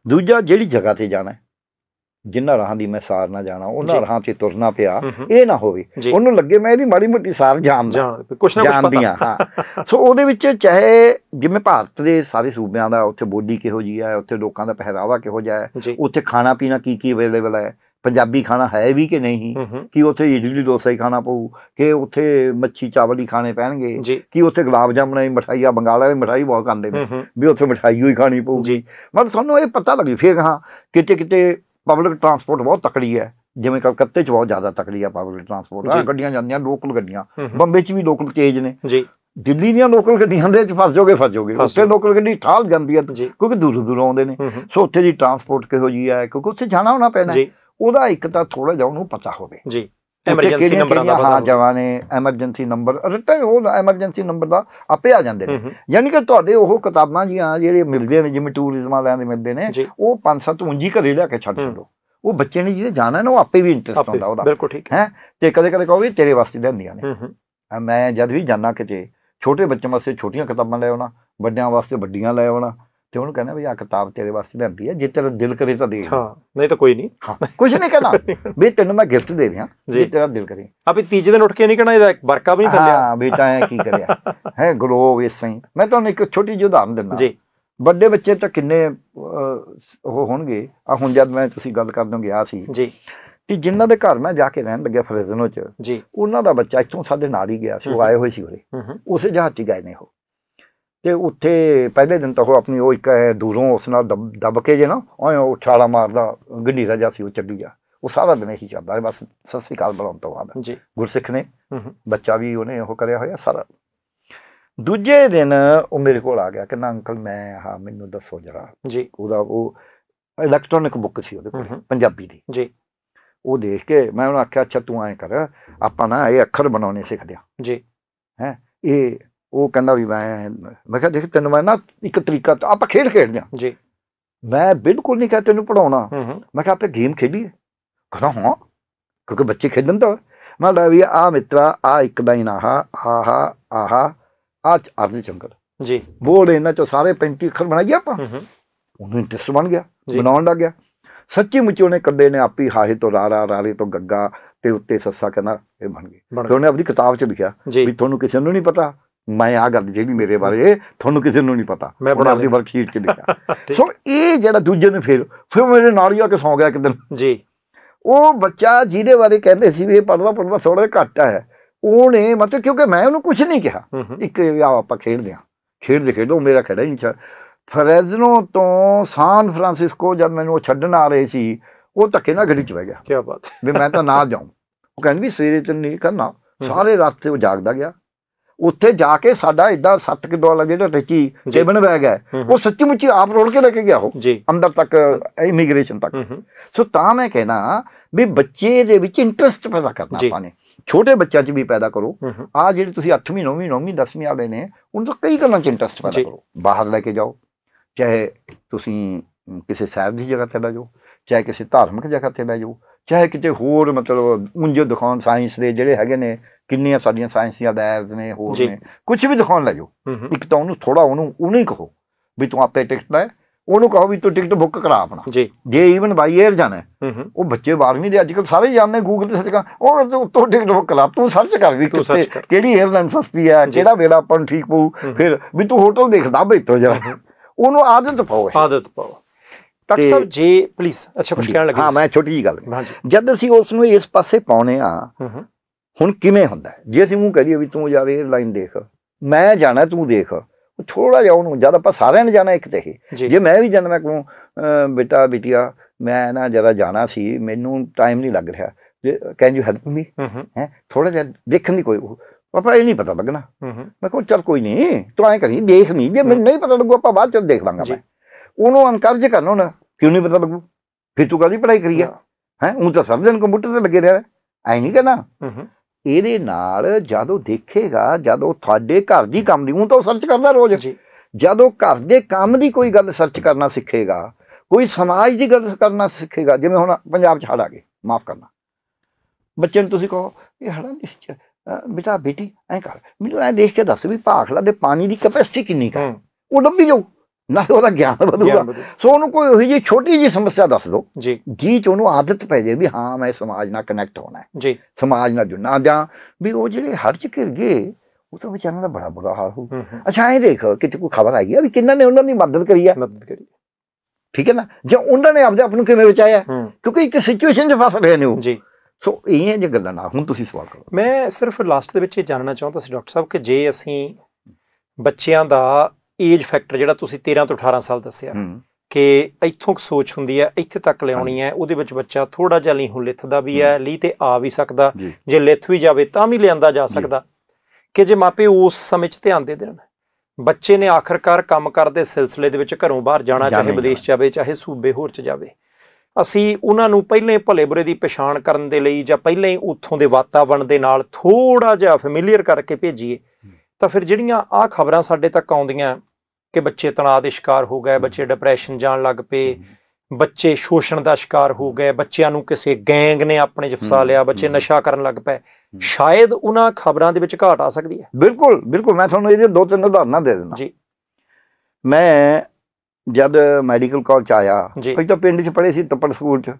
ਦੂਜਾ ਜਿਹੜੀ ਜਗ੍ਹਾ ਤੇ ਜਾਣਾ ਜਿੰਨਾ ਰਾਹਾਂ ਦੀ ਮੈਂ ਸਾਰ ਨਾ ਜਾਣਾ ਉਹਨਾਂ ਰਾਹਾਂ ਤੇ ਤੁਰਨਾ ਪਿਆ ਇਹ ਨਾ ਹੋਵੇ ਉਹਨੂੰ ਲੱਗੇ ਮੈਂ ਇਹਦੀ ਮਾੜੀ ਮੋਟੀ ਸਾਰ ਜਾਣਦਾ ਕੁਛ ਨਾ ਕੁਛ ਪਤਾ ਹਾਂ ਸੋ (laughs) ਉਹਦੇ ਵਿੱਚ ਚਾਹੇ ਜਿਵੇਂ ਭਾਰਤ ਦੇ ਸਾਰੇ ਸੂਬਿਆਂ ਦਾ ਉੱਥੇ ਬੋਲੀ ਕਿਹੋ ਜੀ ਹੈ ਉੱਥੇ ਲੋਕਾਂ ਦਾ ਪਹਿਰਾਵਾ ਕਿਹੋ ਜਿਹਾ ਹੈ ਉੱਥੇ ਖਾਣਾ ਪੀਣਾ ਕੀ ਕੀ ਅਵੇਲੇਬਲ ਹੈ ਪੰਜਾਬੀ ਖਾਣਾ ਹੈ ਵੀ ਕਿ ਨਹੀਂ ਕਿ ਉੱਥੇ ਇਡਲੀ ਡੋਸਾ ਹੀ ਖਾਣਾ ਪਊ ਕਿ ਉੱਥੇ ਮੱਛੀ ਚਾਵਲ ਹੀ ਖਾਣੇ ਪੈਣਗੇ ਕਿ ਉੱਥੇ ਗੁਲਾਬ ਜਾਮਣ ਦੀ ਮਠਾਈਆ ਬੰਗਾਲ ਵਾਲੇ ਮਠਾਈ ਬਹੁਤ ਖਾਂਦੇ ਨੇ ਵੀ ਉੱਥੇ ਮਠਾਈ ਹੀ ਖਾਣੀ ਪਊਗੀ ਮਤਲਬ ਸਾਨੂੰ ਇਹ ਪਤਾ ਲੱਗੀ ਫਿਰ ਹਾਂ ਕਿਤੇ ਕਿਤੇ ਪਬਲਿਕ ਟਰਾਂਸਪੋਰਟ ਬਹੁਤ ਤਕੜੀ ਹੈ ਜਿਵੇਂ ਕਲਕੱਤੇ 'ਚ ਬਹੁਤ ਜ਼ਿਆਦਾ ਤਕੜੀ ਹੈ ਪਬਲਿਕ ਟਰਾਂਸਪੋਰਟ ਆ ਗੱਡੀਆਂ ਜਾਂਦੀਆਂ ਲੋਕਲ ਗੱਡੀਆਂ ਬੰਬੇ 'ਚ ਵੀ ਲੋਕਲ ਤੇਜ਼ ਨੇ ਜੀ ਦਿੱਲੀ ਦੀਆਂ ਲੋਕਲ ਗੱਡੀਆਂ ਦੇ ਚ ਫਸ ਜਾਓਗੇ ਫਸ ਜਾਓਗੇ ਉੱਥੇ ਲੋਕਲ ਗੱਡੀ ਠਾਲ ਜਾਂਦੀ ਹੈ ਕਿਉਂਕਿ ਦੂਰ ਦੂਰ ਆਉਂਦੇ ਨੇ ਸੋ ਉੱਥੇ ਦੀ ਟਰਾਂਸਪੋਰਟ ਕਿਹੋ ਜੀ ਹੈ ਕਿਉਂਕਿ ਉੱਥੇ ਜਾਣਾ ਹੋਣਾ ਪੈਣਾ ਉਹਦਾ ਇੱਕ ਤਾਂ ਥੋੜਾ ਜਿਹਾ ਉਹਨੂੰ ਪਤਾ ਹੋਵੇ ਜੀ ਐਮਰਜੈਂਸੀ ਨੰਬਰਾਂ ਦਾ ਹਾਂ ਜਵਾਂ ਨੇ ਐਮਰਜੈਂਸੀ ਨੰਬਰ ਰਿਟਨ ਉਹ ਐਮਰਜੈਂਸੀ ਨੰਬਰ ਦਾ ਆਪੇ ਆ ਜਾਂਦੇ ਨੇ ਯਾਨੀ ਕਿ ਤੁਹਾਡੇ ਉਹ ਕਿਤਾਬਾਂ ਜੀਆਂ ਜਿਹੜੇ ਮਿਲਦੇ ਨੇ ਜਿਵੇਂ ਟੂਰਿਜ਼ਮ ਵਾਲਿਆਂ ਦੇ ਮਿਲਦੇ ਨੇ ਉਹ ਪੰਜ ਸੱਤ ਉਂਜੀ ਘਰੇ ਲੈ ਕੇ ਛੱਡ ਦਿਓ ਉਹ ਬੱਚੇ ਨੇ ਜਿਹਨੇ ਜਾਣਾ ਨਾ ਉਹ ਆਪੇ ਵੀ ਇੰਟਰਸਟ ਹੁੰਦਾ ਉਹਦਾ ਬਿਲਕੁਲ ਠੀਕ ਹੈ ਤੇ ਕਦੇ ਕਦੇ ਕਹੋ ਵੀ ਤੇਰੇ ਵਾਸਤੇ ਲੈਂਦੀਆਂ ਨੇ ਮੈਂ ਜਦ ਵੀ ਜਾਣਾ ਕਿਤੇ ਛੋਟੇ ਬੱਚਿਆਂ ਵਾਸਤੇ ਛੋਟੀਆਂ ਕਿਤਾਬਾਂ ਲੈ ਆਉਣਾ ਵੱਡਿਆਂ ਵਾਸਤੇ ਵੱਡੀਆਂ ਲੈ ਆਉਣਾ ਤੇ ਉਹਨੂੰ ਕਹਿੰਦਾ ਵੀ ਆ ਕਿਤਾਬ ਤੇਰੇ ਵਾਸਤੇ ਲੈਂਦੀ ਹੈ ਜੇ ਤੇਰਾ ਦਿਲ ਕਰੇ ਤਾਂ ਦੇ ਹਾਂ ਨਹੀਂ ਤਾਂ ਕੋਈ ਨਹੀਂ ਹਾਂ ਕੁਝ ਨਹੀਂ ਕਹਿਣਾ ਵੀ ਤੈਨੂੰ ਮੈਂ ਗਿਫਟ ਦੇ ਰਿਹਾ ਜੇ ਤੇਰਾ ਦਿਲ ਕਰੇ ਆਪੇ ਤੀਜੇ ਦਿਨ ਉੱਠ ਕੇ ਨਹੀਂ ਕਹਿਣਾ ਇਹਦਾ ਇੱਕ ਵਰਕਾ ਵੀ ਨਹੀਂ ਥੱਲਿਆ ਹਾਂ ਵੀ ਤਾਂ ਕੀ ਕਰਿਆ ਹੈ ਗਲੋ ਇਸੇ ਸਹੀ ਮੈਂ ਤੁਹਾਨੂੰ ਇੱਕ ਛੋਟੀ ਜਿਹੀ ਉਦਾਹਰਨ ਦਿੰਦਾ ਜੀ ਵੱਡੇ ਬੱਚੇ ਤਾਂ ਕਿੰਨੇ ਉਹ ਹੋਣਗੇ ਆ ਹੁਣ ਜਦ ਮੈਂ ਤੁਸੀਂ ਗੱਲ ਕਰਨ ਗਿਆ ਸੀ ਜੀ ਕਿ ਜਿਨ੍ਹਾਂ ਦੇ ਘਰ ਮੈਂ ਜਾ ਕੇ ਰਹਿਣ ਲੱਗਿਆ ਫਰੇਜ਼ਨੋ ਚ ਜੀ ਉਹਨਾਂ ਦਾ ਬੱਚਾ ਇੱਥੋਂ ਸਾਡੇ ਨਾਲ ਹੀ ਗਿਆ ਸੀ ਉਹ ਆਏ ਹੋਏ ਸੀ ਉਰੇ ਉਸੇ ਜਹਾਜ਼ 'ਚ ਗਏ ਨੇ ਉਹ ਤੇ ਉੱਥੇ ਪਹਿਲੇ ਦਿਨ ਤਾਂ ਉਹ ਆਪਣੀ ਉਹ ਇੱਕ ਦੂਰੋਂ ਉਸ ਨਾਲ ਦਬ ਕੇ ਜੇ ਨਾ ਉਹ ਉਠਾਲਾ ਮਾਰਦਾ ਗੰਢੀਰਾ ਜਿਹਾ ਸੀ ਉਹ ਚੱਲੀ ਜਾ ਉਹ ਸਾਰਾ ਦਿਨ ਇਹੀ ਚੱਲਦਾ ਬਸ ਸਤਿ ਕਾਲ ਬਣਾਉਣ ਤੋਂ ਬਾਅਦ ਜੀ ਗੁਰਸਿੱਖ ਨੇ ਬੱਚਾ ਵੀ ਉਹਨੇ ਉਹ ਕਰਿਆ ਹੋਇਆ ਸਾਰਾ ਦੂਜੇ ਦਿਨ ਉਹ ਮੇਰੇ ਕੋਲ ਆ ਗਿਆ ਕਹਿੰਦਾ ਅੰਕਲ ਮੈਂ ਹਾਂ ਮੈਨੂੰ ਦੱਸੋ ਜਰਾ ਜੀ ਉਹਦਾ ਉਹ ਇਲੈਕਟ੍ਰੋਨਿਕ ਬੁੱਕ ਸੀ ਉਹਦੇ ਕੋਲ ਪੰਜਾਬੀ ਦੀ ਜੀ ਉਹ ਦੇਖ ਕੇ ਮੈਂ ਉਹਨੂੰ ਆਖਿਆ ਅੱਛਾ ਤੂੰ ਐਂ ਕਰ ਆਪਾਂ ਨਾ ਇਹ ਅੱਖਰ ਬਣਾਉਣੇ ਸਿੱਖ ਲਿਆ ਜੀ ਹੈ ਇਹ ਉਹ ਕਹਿੰਦਾ ਵੀ ਮੈਂ ਮੈਂ ਕਿਹਾ ਦੇਖ ਤੈਨੂੰ ਮੈਂ ਨਾ ਇੱਕ ਤਰੀਕਾ ਆਪਾਂ ਖੇਡ ਖੇਡਦੇ ਆ ਜੀ ਮੈਂ ਬਿਲਕੁਲ ਨਹੀਂ ਕਹਾਂ ਤੈਨੂੰ ਪੜਾਉਣਾ ਮੈਂ ਕਿਹਾ ਆਪੇ ਗੇਮ ਖੇਡੀਏ ਕਹਿੰਦਾ ਹਾਂ ਕਿਉਂਕਿ ਬੱਚੇ ਖੇਡਣ ਤਾਂ ਮੈਂ ਲਾ ਵੀ ਆ ਮਿੱਤਰਾ ਆ ਇੱਕ ਲਾਈਨ ਆਹਾ ਆਹਾ ਆਹਾ ਆ ਅਰਧ ਚੰਗਲ ਜੀ ਬੋਲ ਇਹਨਾਂ ਚੋਂ ਸਾਰੇ 35 ਅੱਖਰ ਬਣਾਈਏ ਆਪਾਂ ਉਹਨੂੰ ਇੰਟਰਸਟ ਬਣ ਗਿਆ ਬਣਾਉਣ ਲੱਗ ਗਿਆ ਸੱਚੀ ਮੁੱਚੀ ਉਹਨੇ ਕੱਢੇ ਨੇ ਆਪੀ ਹਾਹੇ ਤੋਂ ਰਾਰਾ ਰਾਰੇ ਤੋਂ ਗੱਗਾ ਤੇ ਉੱਤੇ ਸੱਸਾ ਕਹਿੰਦਾ ਇਹ ਬਣ ਗਏ ਫਿਰ ਉਹਨੇ ਆਪਣੀ ਕਿਤਾਬ 'ਚ ਲਿਖਿਆ ਵੀ ਤੁਹਾਨੂੰ ਕਿਸੇ ਨੂੰ ਨਹੀਂ ਪਤਾ ਮੈਂ ਆ ਗੱਲ ਜਿਹੜੀ ਮੇਰੇ ਬਾਰੇ ਤੁਹਾਨੂੰ ਕਿਸੇ ਨੂੰ ਨਹੀਂ ਪਤਾ ਮੈਂ ਆਪਣੀ ਵਰਕਸ਼ੀਟ 'ਚ ਲਿਖਿਆ (laughs) ਸੋ ਇਹ ਜਿਹੜਾ ਦੂਜੇ ਨੇ ਫਿਰ ਫਿਰ ਮੇਰੇ ਨਾਲ ਹੀ ਆ ਕੇ ਸੌਂ ਗਿਆ ਇੱਕ ਦਿਨ ਜੀ ਉਹ ਬੱਚਾ ਜਿਹਦੇ ਬਾਰੇ ਕਹਿੰਦੇ ਸੀ ਵੀ ਇਹ ਪੜਦਾ ਪੜਦਾ ਥੋੜਾ ਘੱਟ ਹੈ ਉਹਨੇ ਮਤਲਬ ਕਿਉਂਕਿ ਮੈਂ ਉਹਨੂੰ ਕੁਝ ਨਹੀਂ ਕਿਹਾ ਇੱਕ ਆਪਾਂ ਖੇਡਦੇ ਆ ਖੇਡਦੇ ਖੇਡੋ ਮੇਰਾ ਖੜਾ ਹੀ ਨਹੀਂ ਫਰੈਜ਼ਨੋ ਤੋਂ ਸਾਨ ਫਰਾਂਸਿਸਕੋ ਜਦ ਮੈਨੂੰ ਉਹ ਛੱਡਣ ਆ ਰਹੇ ਸੀ ਉਹ ਧੱਕੇ ਨਾਲ ਗੱਡੀ 'ਚ ਬਹਿ ਗਿਆ ਕੀ ਬਾਤ ਵੀ ਮੈਂ ਤਾਂ ਨਾ ਜਾਉਂ ਉਹ ਕਹਿੰਦੀ ਸਵੇਰੇ ਤੇ ਨਹੀਂ ਕਰਨਾ ਸਾਰੇ ਰਾਤ ਤੇ ਉਹ ਜਾਗਦਾ ਗਿਆ ਉੱਥੇ ਜਾ ਕੇ ਸਾਡਾ ਐਡਾ 7 ਕਿਲੋ ਵਾਲਾ ਜਿਹੜਾ ਟੱਚੀ ਜੇਬਨ ਬੈਗ ਹੈ ਉਹ ਸੱਚੀ ਮੁੱਚੀ ਆਪ ਰੋੜ ਕੇ ਲੈ ਕੇ ਗਿਆ ਉਹ ਅੰਦਰ ਤੱਕ ਇਮੀਗ੍ਰੇਸ਼ਨ ਤੱਕ ਸੋ ਤਾਂ ਮੈਂ ਕਹਿਣਾ ਵੀ ਬੱਚੇ ਦੇ ਵਿੱਚ ਇੰਟਰਸਟ ਪੈਦਾ ਕਰਨਾ ਆਪਾਂ ਨੇ ਛੋਟੇ ਬੱਚਿਆਂ 'ਚ ਵੀ ਪੈਦਾ ਕਰੋ ਆ ਜਿਹੜੇ ਤੁਸੀਂ 8ਵੀਂ 9ਵੀਂ 9ਵੀਂ 10ਵੀਂ ਵਾਲੇ ਨੇ ਉਹਨਾਂ ਤੋਂ ਕਈ ਗੱਲਾਂ 'ਚ ਇੰਟਰਸਟ ਪੈਦਾ ਕਰੋ ਬਾਹਰ ਲੈ ਕੇ ਜਾਓ ਚਾਹੇ ਤੁਸੀਂ ਕਿਸੇ ਸੈਰ ਦੀ ਜਗ੍ਹਾ ਤੇ ਲੈ ਜਾਓ ਚਾਹੇ ਕਿਸੇ ਧਾਰਮਿਕ ਜਗ੍ਹਾ ਤੇ ਲੈ ਜਾਓ ਚਾਹੇ ਕਿਤੇ ਹੋਰ ਮਤਲਬ ਉਂਝ ਦਿਖਾਉਣ ਸਾਇੰਸ ਦੇ ਜਿਹੜੇ ਹੈਗੇ ਨੇ ਕਿੰਨੀਆਂ ਸਾਡੀਆਂ ਸਾਇੰਸ ਦੀਆਂ ਲੈਬਸ ਨੇ ਹੋਰ ਨੇ ਕੁਝ ਵੀ ਦਿਖਾਉਣ ਲੈ ਜਾਓ ਇੱਕ ਤਾਂ ਉਹਨੂੰ ਥੋੜਾ ਉਹਨੂੰ ਉਹਨੂੰ ਹੀ ਕਹੋ ਵੀ ਤੂੰ ਆਪੇ ਟਿਕਟ ਲੈ ਉਹਨੂੰ ਕਹੋ ਵੀ ਤੂੰ ਟਿਕਟ ਬੁੱਕ ਕਰਾ ਆਪਣਾ ਜੇ ਈਵਨ ਬਾਈ 에ਅਰ ਜਾਣਾ ਉਹ ਬੱਚੇ 12ਵੀਂ ਦੇ ਅੱਜਕੱਲ ਸਾਰੇ ਜਾਣਦੇ ਗੂਗਲ ਤੇ ਸਰਚ ਕਰ ਉਹ ਉੱਤੋਂ ਟਿਕਟ ਬੁੱਕ ਕਰਾ ਤੂੰ ਸਰਚ ਕਰ ਵੀ ਕਿੱਥੇ ਕਿਹੜੀ 에ਅਰਲਾਈਨ ਸਸਤੀ ਆ ਕਿਹੜਾ ਵੇਲਾ ਆਪਾਂ ਨੂੰ ਠੀਕ ਪਊ ਫਿਰ ਵੀ ਤੂੰ ਹੋਟਲ ਦੇਖਦਾ ਬੈਠੋ ਜਰਾ ਉਹਨੂੰ ਆਦਤ ਪਾਓ ਆਦਤ ਪਾਓ ਡਾਕਟਰ ਸਾਹਿਬ ਜੇ ਪਲੀਜ਼ ਅੱਛਾ ਕੁਝ ਕਹਿਣ ਲੱਗੇ ਹਾਂ ਮੈਂ ਛੋਟੀ ਜੀ ਗੱਲ ਜਦ ਅਸੀਂ ਉਸ ਨੂੰ ਇਸ ਪਾਸੇ ਪਾਉਨੇ ਆ ਹੁਣ ਕਿਵੇਂ ਹੁੰਦਾ ਜੇ ਅਸੀਂ ਉਹ ਕਹੀਏ ਵੀ ਤੂੰ ਯਾਰ 에ਅਰਲਾਈਨ ਦੇਖ ਮੈਂ ਜਾਣਾ ਤੂੰ ਦੇਖ ਥੋੜਾ ਜਿਹਾ ਉਹਨੂੰ ਜਦ ਆਪਾਂ ਸਾਰਿਆਂ ਨੇ ਜਾਣਾ ਇੱਕ ਤੇ ਜੇ ਮੈਂ ਵੀ ਜਾਣਾ ਮੈਂ ਕਹੂੰ ਬੇਟਾ ਬਿਟਿਆ ਮੈਂ ਨਾ ਜਰਾ ਜਾਣਾ ਸੀ ਮੈਨੂੰ ਟਾਈਮ ਨਹੀਂ ਲੱਗ ਰਿਹਾ ਕੈਨ ਯੂ ਹੈਲਪ ਮੀ ਹੈ ਥੋੜਾ ਜਿਹਾ ਦੇਖਣ ਦੀ ਕੋਈ ਪਾਪਾ ਇਹ ਨਹੀਂ ਪਤਾ ਲੱਗਣਾ ਮੈਂ ਕਹਾਂ ਚਲ ਕੋਈ ਨਹੀਂ ਤੂੰ ਐਂ ਕਰੀ ਦੇਖ ਨਹੀਂ ਜੇ ਮੈਨੂੰ ਨਹੀਂ ਪਤਾ ਲੱਗੂ ਆਪਾਂ ਬਾਅਦ ਚ ਦੇਖ ਲਾਂਗਾ ਮੈਂ ਉਹਨੂੰ ਅਨਕਰਜ ਕਰਨਾ ਨਾ ਕਿਉਂ ਨਹੀਂ ਪਤਾ ਲੱਗੂ ਫਿਰ ਤੂੰ ਕਾਹਦੀ ਪੜਾਈ ਕਰੀ ਆ ਹੈ ਉਹ ਤਾਂ ਸਭ ਜਨ ਕੰਪਿਊਟਰ ਤੇ ਲੱਗੇ ਰਿਹਾ ਐ ਨਹੀਂ ਕਹਣਾ ਇਹਦੇ ਨਾਲ ਜਦੋਂ ਦੇਖੇਗਾ ਜਦੋਂ ਤੁਹਾਡੇ ਘਰ ਦੀ ਕੰਮ ਦੀ ਉਹ ਤਾਂ ਸਰਚ ਕਰਦਾ ਰੋਜ਼ ਜੀ ਜਦੋਂ ਘਰ ਦੇ ਕੰਮ ਦੀ ਕੋਈ ਗੱਲ ਸਰਚ ਕਰਨਾ ਸਿੱਖੇਗਾ ਕੋਈ ਸਮਾਜ ਦੀ ਗੱਲ ਕਰਨਾ ਸਿੱਖੇਗਾ ਜਿਵੇਂ ਹੁਣ ਪੰਜਾਬ ਚ ਹੜ ਆ ਗਏ ਮਾਫ ਕਰਨਾ ਬੱਚੇ ਨੂੰ ਤੁਸੀਂ ਕਹੋ ਇਹ ਹੜਾ ਨਹੀਂ ਬੇਟਾ ਬੇਟੀ ਐ ਕਰ ਮੈਨੂੰ ਐ ਦੇਖ ਕੇ ਦੱਸ ਵੀ ਭਾਖਲਾ ਦੇ ਪਾਣੀ ਦੀ ਕਪੈਸਿਟੀ ਕਿੰਨੀ ਕਾ ਉਹ ਡੱਬੀ ਜੋ ਨਾਲ ਉਹਦਾ ਗਿਆਨ ਵਧੂਗਾ ਸੋ ਉਹਨੂੰ ਕੋਈ ਉਹ ਜੀ ਛੋਟੀ ਜੀ ਸਮੱਸਿਆ ਦੱਸ ਦੋ ਜੀ ਜੀ ਚ ਉਹਨੂੰ ਆਦਤ ਪੈ ਜੇ ਵੀ ਹਾਂ ਮੈਂ ਸਮਾਜ ਨਾਲ ਕਨੈਕਟ ਹੋਣਾ ਹੈ ਜੀ ਸਮਾਜ ਨਾਲ ਜੁੜਨਾ ਜਾਂ ਵੀ ਉਹ ਜਿਹੜੇ ਹਰ ਚ ਘਿਰ ਗਏ ਉਹ ਤਾਂ ਵਿਚਾਰਾਂ ਦਾ ਬੜਾ ਬੁਰਾ ਹਾਲ ਹੋ ਅੱਛਾ ਇਹ ਦੇਖ ਕਿਤੇ ਕੋਈ ਖਬਰ ਆਈ ਹੈ ਵੀ ਕਿੰਨਾਂ ਨੇ ਉਹਨਾਂ ਦੀ ਮਦਦ ਕਰੀ ਹੈ ਮਦਦ ਕਰੀ ਠੀਕ ਹੈ ਨਾ ਜੇ ਉਹਨਾਂ ਨੇ ਆਪਦੇ ਆਪ ਨੂੰ ਕਿਵੇਂ ਬਚਾਇਆ ਕਿਉਂਕਿ ਇੱਕ ਸਿਚੁਏਸ਼ਨ 'ਚ ਫਸ ਰਹੇ ਨੇ ਉਹ ਜੀ ਸੋ ਇਹ ਜੇ ਗੱਲਾਂ ਨਾ ਹੁਣ ਤੁਸੀਂ ਸਵਾਲ ਕਰੋ ਮੈਂ ਸਿਰਫ ਲਾਸਟ ਦੇ ਵਿੱਚ ਇਹ ਜਾਣਨਾ ਚਾਹੁੰਦਾ ਸੀ ਡਾਕਟਰ ਸਾਹਿਬ ਕਿ ਜੇ ਅਸੀਂ ਬੱਚਿਆਂ ਦਾ ਏਜ ਫੈਕਟਰ ਜਿਹੜਾ ਤੁਸੀਂ 13 ਤੋਂ 18 ਸਾਲ ਦੱਸਿਆ ਕਿ ਇੱਥੋਂ ਸੋਚ ਹੁੰਦੀ ਹੈ ਇੱਥੇ ਤੱਕ ਲਿਆਉਣੀ ਹੈ ਉਹਦੇ ਵਿੱਚ ਬੱਚਾ ਥੋੜਾ ਜਿਹਾ ਲਈ ਹੁਣ ਲਿਥਦਾ ਵੀ ਹੈ ਲਈ ਤੇ ਆ ਵੀ ਸਕਦਾ ਜੇ ਲਿਥ ਵੀ ਜਾਵੇ ਤਾਂ ਵੀ ਲਿਆਂਦਾ ਜਾ ਸਕਦਾ ਕਿ ਜੇ ਮਾਪੇ ਉਸ ਸਮੇਂ 'ਚ ਧਿਆਨ ਦੇ ਦੇਣ ਬੱਚੇ ਨੇ ਆਖਰਕਾਰ ਕੰਮ ਕਰਦੇ ਸਿਲਸਿਲੇ ਦੇ ਵਿੱਚ ਘਰੋਂ ਬਾਹਰ ਜਾਣਾ ਚਾਹੇ ਵਿਦੇਸ਼ ਜਾਵੇ ਚਾਹੇ ਸੂਬੇ ਹੋਰ 'ਚ ਜਾਵੇ ਅਸੀਂ ਉਹਨਾਂ ਨੂੰ ਪਹਿਲੇ ਭਲੇ ਬੁਰੇ ਦੀ ਪਛਾਣ ਕਰਨ ਦੇ ਲਈ ਜਾਂ ਪਹਿਲੇ ਹੀ ਉੱਥੋਂ ਦੇ ਵਾਤਾਵਰਣ ਦੇ ਨਾਲ ਥੋੜਾ ਜਿਹਾ ਫੈਮਿਲੀਅਰ ਕਰਕੇ ਭੇਜੀਏ ਤਾਂ ਫਿਰ ਜਿਹੜੀਆਂ ਆ ਖਬਰਾਂ ਸਾਡੇ ਤੱਕ ਆਉਂਦੀਆਂ ਕਿ ਬੱਚੇ ਤਣਾਅ ਦੇ ਸ਼ਿਕਾਰ ਹੋ ਗਏ ਬੱਚੇ ਡਿਪਰੈਸ਼ਨ ਜਾਣ ਲੱਗ ਪਏ ਬੱਚੇ ਸ਼ੋਸ਼ਣ ਦਾ ਸ਼ਿਕਾਰ ਹੋ ਗਏ ਬੱਚਿਆਂ ਨੂੰ ਕਿਸੇ ਗੈਂਗ ਨੇ ਆਪਣੇ 'ਚ ਫਸਾ ਲਿਆ ਬੱਚੇ ਨਸ਼ਾ ਕਰਨ ਲੱਗ ਪਏ ਸ਼ਾਇਦ ਉਹਨਾਂ ਖਬਰਾਂ ਦੇ ਵਿੱਚ ਘਾਟ ਆ ਸਕਦੀ ਹੈ ਬਿਲਕੁਲ ਬਿਲਕੁਲ ਮੈਂ ਤੁਹਾਨੂੰ ਇਹਦੇ ਦੋ ਤਿੰਨ ਉਦਾਹਰਨਾਂ ਦੇ ਦਿੰਦਾ ਜੀ ਮੈਂ ਜਦ ਮੈਡੀਕਲ ਕਾਲਜ ਆਇਆ ਅਸੀਂ ਤਾਂ ਪਿੰਡ 'ਚ ਪੜ੍ਹੇ ਸੀ ਤੱਪੜ ਸਕੂਲ 'ਚ